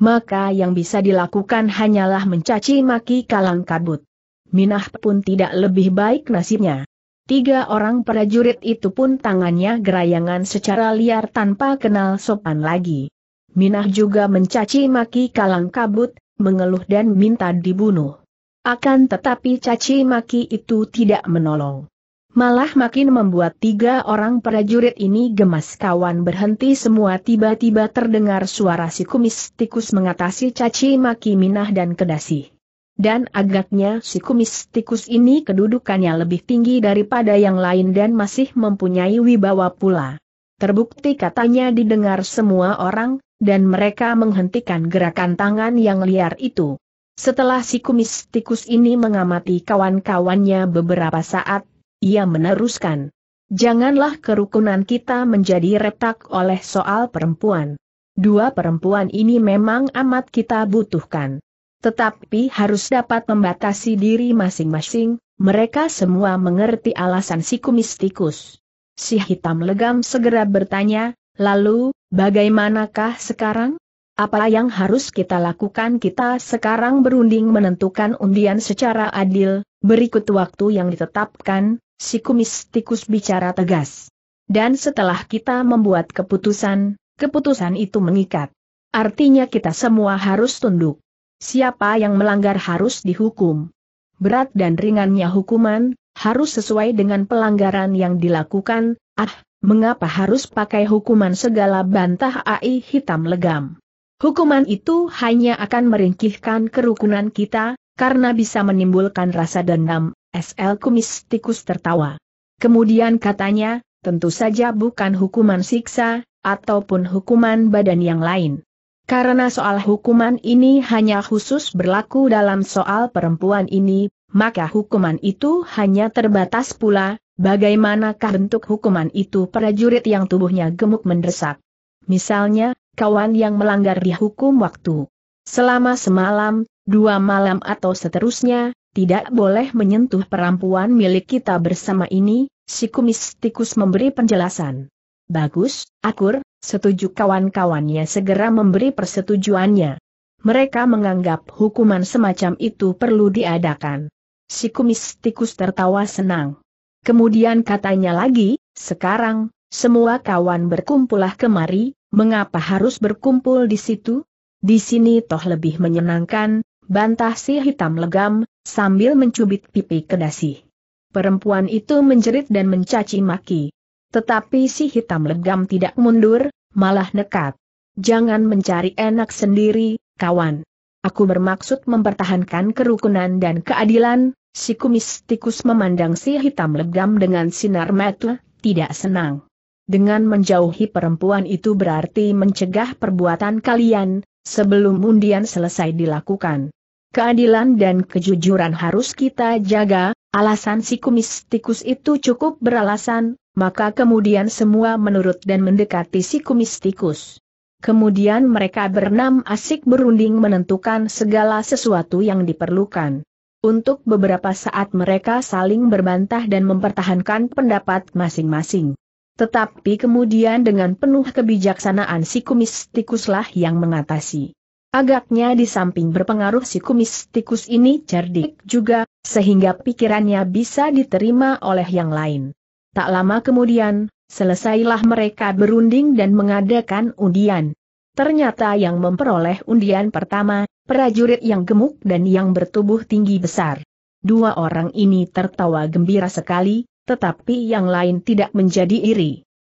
Maka yang bisa dilakukan hanyalah mencaci maki kalang kabut. Minah pun tidak lebih baik nasibnya. Tiga orang prajurit itu pun tangannya gerayangan secara liar tanpa kenal sopan lagi. Minah juga mencaci maki kalang kabut, mengeluh dan minta dibunuh. Akan tetapi caci maki itu tidak menolong. Malah makin membuat tiga orang prajurit ini gemas kawan berhenti semua tiba-tiba terdengar suara si kumis tikus mengatasi caci maki Minah dan Kedasi. Dan agaknya si kumis tikus ini kedudukannya lebih tinggi daripada yang lain dan masih mempunyai wibawa pula. Terbukti katanya didengar semua orang, dan mereka menghentikan gerakan tangan yang liar itu. Setelah si kumis tikus ini mengamati kawan-kawannya beberapa saat, ia meneruskan. Janganlah kerukunan kita menjadi retak oleh soal perempuan. Dua perempuan ini memang amat kita butuhkan. Tetapi harus dapat membatasi diri masing-masing, mereka semua mengerti alasan si kumis tikus. Si hitam legam segera bertanya, lalu, bagaimanakah sekarang? Apa yang harus kita lakukan kita sekarang berunding menentukan undian secara adil, berikut waktu yang ditetapkan, si kumis tikus bicara tegas. Dan setelah kita membuat keputusan, keputusan itu mengikat. Artinya kita semua harus tunduk. Siapa yang melanggar harus dihukum. Berat dan ringannya hukuman, harus sesuai dengan pelanggaran yang dilakukan, ah, mengapa harus pakai hukuman segala bantah AI hitam legam. Hukuman itu hanya akan meringkihkan kerukunan kita, karena bisa menimbulkan rasa dendam, SL kumis tikus tertawa. Kemudian katanya, tentu saja bukan hukuman siksa, ataupun hukuman badan yang lain. Karena soal hukuman ini hanya khusus berlaku dalam soal perempuan ini, maka hukuman itu hanya terbatas pula, bagaimanakah bentuk hukuman itu prajurit yang tubuhnya gemuk mendesak. Misalnya, kawan yang melanggar dihukum waktu. Selama semalam, dua malam atau seterusnya, tidak boleh menyentuh perempuan milik kita bersama ini, si kumis tikus memberi penjelasan. Bagus, akur, setuju kawan-kawannya segera memberi persetujuannya. Mereka menganggap hukuman semacam itu perlu diadakan. Si kumis tikus tertawa senang. Kemudian katanya lagi, sekarang, semua kawan berkumpulah kemari, Mengapa harus berkumpul di situ? Di sini toh lebih menyenangkan, bantah si hitam legam, sambil mencubit pipi kedasi. Perempuan itu menjerit dan mencaci maki. Tetapi si hitam legam tidak mundur, malah nekat. Jangan mencari enak sendiri, kawan. Aku bermaksud mempertahankan kerukunan dan keadilan, si kumis tikus memandang si hitam legam dengan sinar mata, tidak senang. Dengan menjauhi perempuan itu berarti mencegah perbuatan kalian, sebelum undian selesai dilakukan. Keadilan dan kejujuran harus kita jaga, alasan si kumis tikus itu cukup beralasan, maka kemudian semua menurut dan mendekati si kumis tikus. Kemudian mereka berenam asik berunding menentukan segala sesuatu yang diperlukan. Untuk beberapa saat mereka saling berbantah dan mempertahankan pendapat masing-masing. Tetapi kemudian dengan penuh kebijaksanaan si kumis tikuslah yang mengatasi. Agaknya di samping berpengaruh si kumis tikus ini cerdik juga, sehingga pikirannya bisa diterima oleh yang lain. Tak lama kemudian, selesailah mereka berunding dan mengadakan undian. Ternyata yang memperoleh undian pertama, prajurit yang gemuk dan yang bertubuh tinggi besar. Dua orang ini tertawa gembira sekali, tetapi yang lain tidak menjadi iri.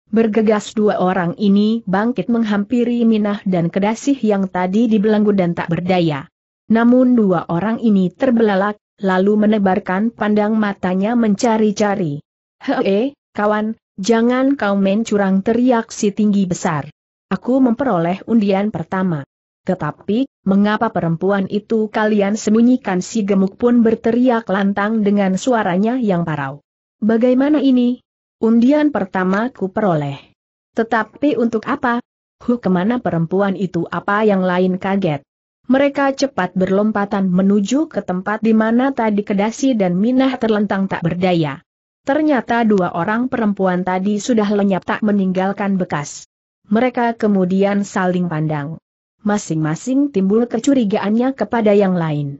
Bergegas dua orang ini bangkit menghampiri Minah dan Kedasih yang tadi dibelenggu dan tak berdaya. Namun dua orang ini terbelalak, lalu menebarkan pandang matanya mencari-cari. Hee, kawan, jangan kau main curang teriak si tinggi besar. Aku memperoleh undian pertama. Tetapi, mengapa perempuan itu kalian sembunyikan si gemuk pun berteriak lantang dengan suaranya yang parau. Bagaimana ini? Undian pertama ku peroleh. Tetapi untuk apa? Huh kemana perempuan itu apa yang lain kaget? Mereka cepat berlompatan menuju ke tempat di mana tadi Kedasi dan Minah terlentang tak berdaya. Ternyata dua orang perempuan tadi sudah lenyap tak meninggalkan bekas. Mereka kemudian saling pandang. Masing-masing timbul kecurigaannya kepada yang lain.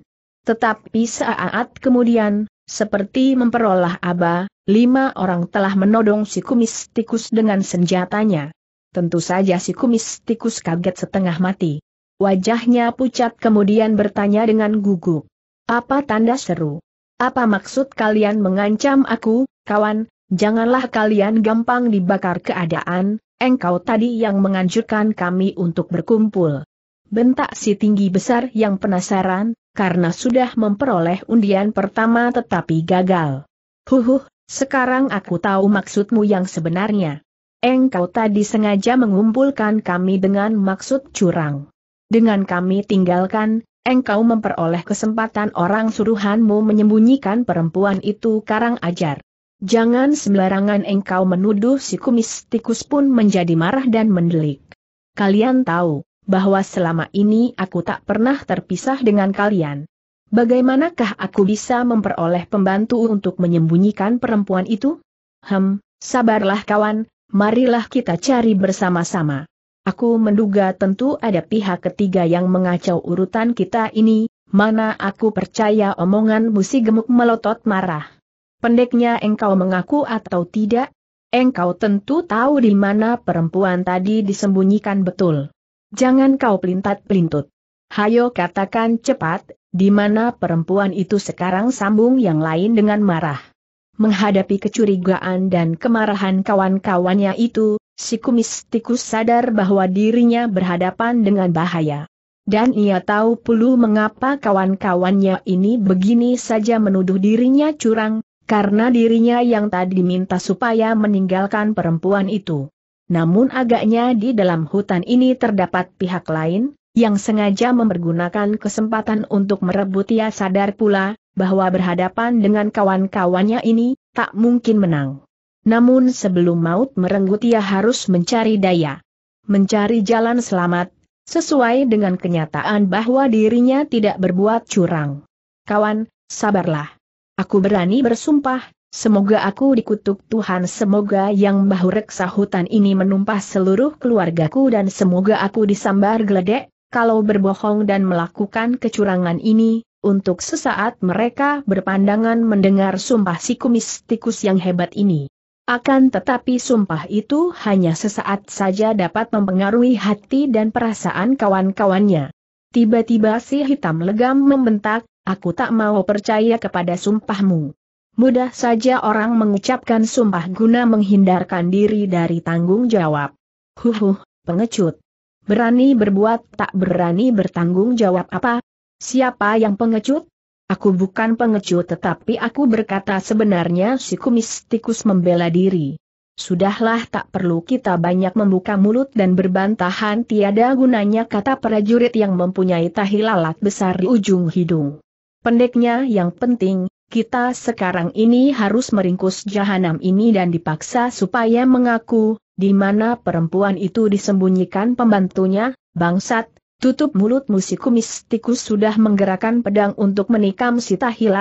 Tetapi saat kemudian, seperti memperolah aba, lima orang telah menodong si kumis tikus dengan senjatanya. Tentu saja si kumis tikus kaget setengah mati. Wajahnya pucat kemudian bertanya dengan gugup. Apa tanda seru? Apa maksud kalian mengancam aku, kawan? Janganlah kalian gampang dibakar keadaan, engkau tadi yang menganjurkan kami untuk berkumpul. Bentak si tinggi besar yang penasaran, karena sudah memperoleh undian pertama tetapi gagal. Huhuh, sekarang aku tahu maksudmu yang sebenarnya. Engkau tadi sengaja mengumpulkan kami dengan maksud curang. Dengan kami tinggalkan, engkau memperoleh kesempatan orang suruhanmu menyembunyikan perempuan itu karang ajar. Jangan sembarangan engkau menuduh si kumis tikus pun menjadi marah dan mendelik. Kalian tahu, bahwa selama ini aku tak pernah terpisah dengan kalian. Bagaimanakah aku bisa memperoleh pembantu untuk menyembunyikan perempuan itu? Hem, sabarlah kawan, marilah kita cari bersama-sama. Aku menduga tentu ada pihak ketiga yang mengacau urutan kita ini, mana aku percaya omongan musi gemuk melotot marah. Pendeknya engkau mengaku atau tidak? Engkau tentu tahu di mana perempuan tadi disembunyikan betul. Jangan kau pelintat-pelintut. Hayo katakan cepat, di mana perempuan itu sekarang sambung yang lain dengan marah. Menghadapi kecurigaan dan kemarahan kawan-kawannya itu, si kumis tikus sadar bahwa dirinya berhadapan dengan bahaya. Dan ia tahu puluh mengapa kawan-kawannya ini begini saja menuduh dirinya curang, karena dirinya yang tadi minta supaya meninggalkan perempuan itu. Namun agaknya di dalam hutan ini terdapat pihak lain, yang sengaja mempergunakan kesempatan untuk merebut ia sadar pula, bahwa berhadapan dengan kawan-kawannya ini, tak mungkin menang. Namun sebelum maut merenggut ia harus mencari daya. Mencari jalan selamat, sesuai dengan kenyataan bahwa dirinya tidak berbuat curang. Kawan, sabarlah. Aku berani bersumpah, Semoga aku dikutuk Tuhan semoga yang bahu reksa hutan ini menumpah seluruh keluargaku dan semoga aku disambar geledek, kalau berbohong dan melakukan kecurangan ini, untuk sesaat mereka berpandangan mendengar sumpah si kumis tikus yang hebat ini. Akan tetapi sumpah itu hanya sesaat saja dapat mempengaruhi hati dan perasaan kawan-kawannya. Tiba-tiba si hitam legam membentak, aku tak mau percaya kepada sumpahmu mudah saja orang mengucapkan sumpah guna menghindarkan diri dari tanggung jawab. Huhuh, pengecut. Berani berbuat tak berani bertanggung jawab apa? Siapa yang pengecut? Aku bukan pengecut tetapi aku berkata sebenarnya si kumis tikus membela diri. Sudahlah tak perlu kita banyak membuka mulut dan berbantahan tiada gunanya kata prajurit yang mempunyai tahi lalat besar di ujung hidung. Pendeknya yang penting, kita sekarang ini harus meringkus jahanam ini dan dipaksa supaya mengaku, di mana perempuan itu disembunyikan pembantunya, bangsat, tutup mulut si kumis sudah menggerakkan pedang untuk menikam si tahi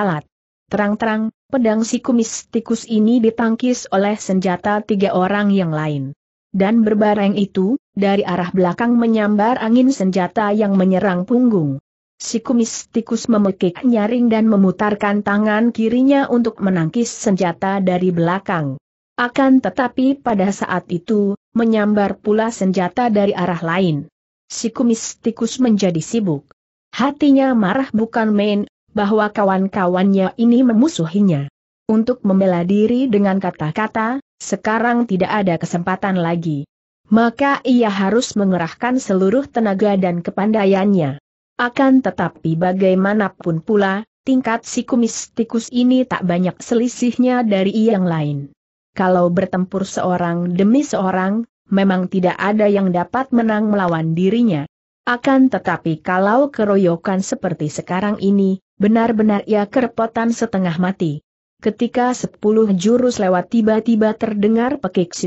Terang-terang, pedang si kumis tikus ini ditangkis oleh senjata tiga orang yang lain. Dan berbareng itu, dari arah belakang menyambar angin senjata yang menyerang punggung. Si kumis tikus memekik nyaring dan memutarkan tangan kirinya untuk menangkis senjata dari belakang. Akan tetapi pada saat itu, menyambar pula senjata dari arah lain. Si kumis tikus menjadi sibuk. Hatinya marah bukan main, bahwa kawan-kawannya ini memusuhinya. Untuk membela diri dengan kata-kata, sekarang tidak ada kesempatan lagi. Maka ia harus mengerahkan seluruh tenaga dan kepandaiannya. Akan tetapi bagaimanapun pula, tingkat sikumis tikus ini tak banyak selisihnya dari yang lain. Kalau bertempur seorang demi seorang, memang tidak ada yang dapat menang melawan dirinya. Akan tetapi kalau keroyokan seperti sekarang ini, benar-benar ia kerepotan setengah mati. Ketika sepuluh jurus lewat tiba-tiba terdengar pekik si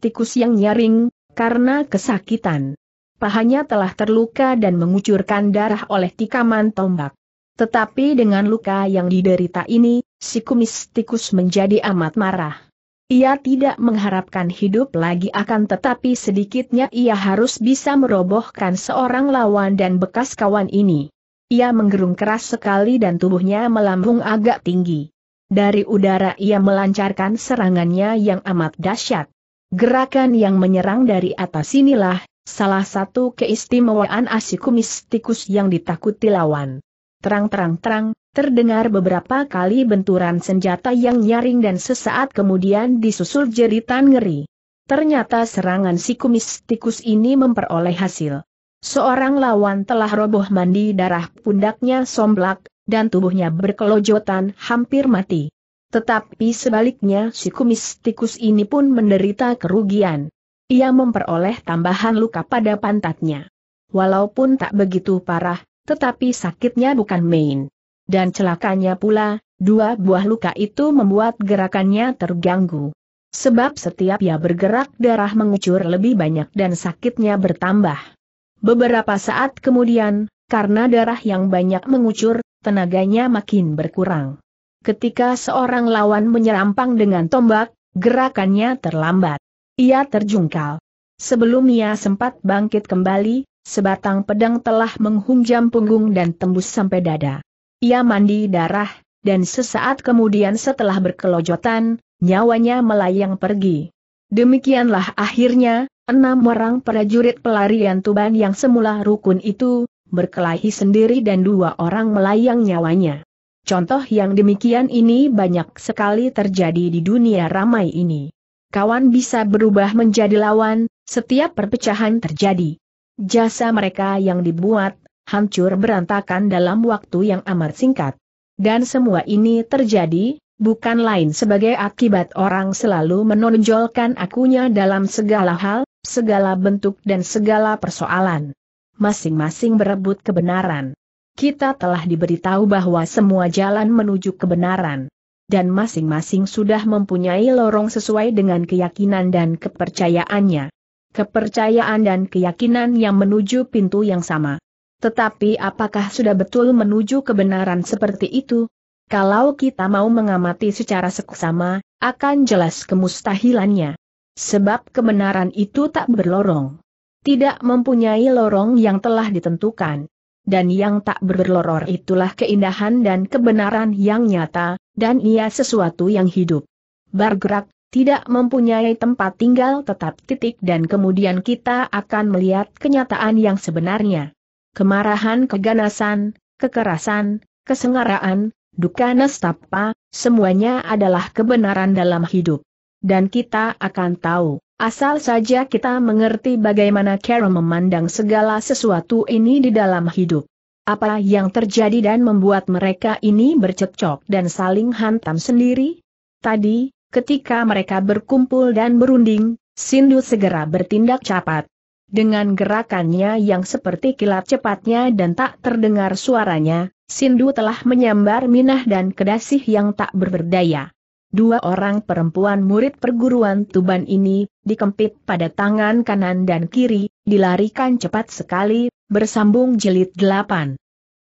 tikus yang nyaring, karena kesakitan. Pahanya telah terluka dan mengucurkan darah oleh tikaman tombak. Tetapi dengan luka yang diderita ini, si kumis tikus menjadi amat marah. Ia tidak mengharapkan hidup lagi akan tetapi sedikitnya ia harus bisa merobohkan seorang lawan dan bekas kawan ini. Ia menggerung keras sekali dan tubuhnya melambung agak tinggi. Dari udara ia melancarkan serangannya yang amat dahsyat. Gerakan yang menyerang dari atas inilah Salah satu keistimewaan asiku yang ditakuti lawan. Terang-terang-terang, terdengar beberapa kali benturan senjata yang nyaring dan sesaat kemudian disusul jeritan ngeri. Ternyata serangan siku ini memperoleh hasil. Seorang lawan telah roboh mandi darah pundaknya somblak, dan tubuhnya berkelojotan hampir mati. Tetapi sebaliknya si ini pun menderita kerugian. Ia memperoleh tambahan luka pada pantatnya. Walaupun tak begitu parah, tetapi sakitnya bukan main. Dan celakanya pula, dua buah luka itu membuat gerakannya terganggu. Sebab setiap ia bergerak darah mengucur lebih banyak dan sakitnya bertambah. Beberapa saat kemudian, karena darah yang banyak mengucur, tenaganya makin berkurang. Ketika seorang lawan menyerampang dengan tombak, gerakannya terlambat. Ia terjungkal. Sebelum ia sempat bangkit kembali, sebatang pedang telah menghunjam punggung dan tembus sampai dada. Ia mandi darah, dan sesaat kemudian setelah berkelojotan, nyawanya melayang pergi. Demikianlah akhirnya, enam orang prajurit pelarian Tuban yang semula rukun itu, berkelahi sendiri dan dua orang melayang nyawanya. Contoh yang demikian ini banyak sekali terjadi di dunia ramai ini kawan bisa berubah menjadi lawan, setiap perpecahan terjadi. Jasa mereka yang dibuat, hancur berantakan dalam waktu yang amat singkat. Dan semua ini terjadi, bukan lain sebagai akibat orang selalu menonjolkan akunya dalam segala hal, segala bentuk dan segala persoalan. Masing-masing berebut kebenaran. Kita telah diberitahu bahwa semua jalan menuju kebenaran dan masing-masing sudah mempunyai lorong sesuai dengan keyakinan dan kepercayaannya. Kepercayaan dan keyakinan yang menuju pintu yang sama. Tetapi apakah sudah betul menuju kebenaran seperti itu? Kalau kita mau mengamati secara seksama, akan jelas kemustahilannya. Sebab kebenaran itu tak berlorong. Tidak mempunyai lorong yang telah ditentukan. Dan yang tak berloror itulah keindahan dan kebenaran yang nyata, dan ia sesuatu yang hidup. Bergerak, tidak mempunyai tempat tinggal tetap titik dan kemudian kita akan melihat kenyataan yang sebenarnya. Kemarahan keganasan, kekerasan, kesengaraan, duka nestapa, semuanya adalah kebenaran dalam hidup. Dan kita akan tahu, asal saja kita mengerti bagaimana cara memandang segala sesuatu ini di dalam hidup. Apa yang terjadi dan membuat mereka ini bercekcok dan saling hantam sendiri? Tadi, ketika mereka berkumpul dan berunding, Sindu segera bertindak cepat. Dengan gerakannya yang seperti kilat cepatnya dan tak terdengar suaranya, Sindu telah menyambar Minah dan Kedasih yang tak berberdaya. Dua orang perempuan murid perguruan Tuban ini, dikempit pada tangan kanan dan kiri, dilarikan cepat sekali, bersambung jilid delapan.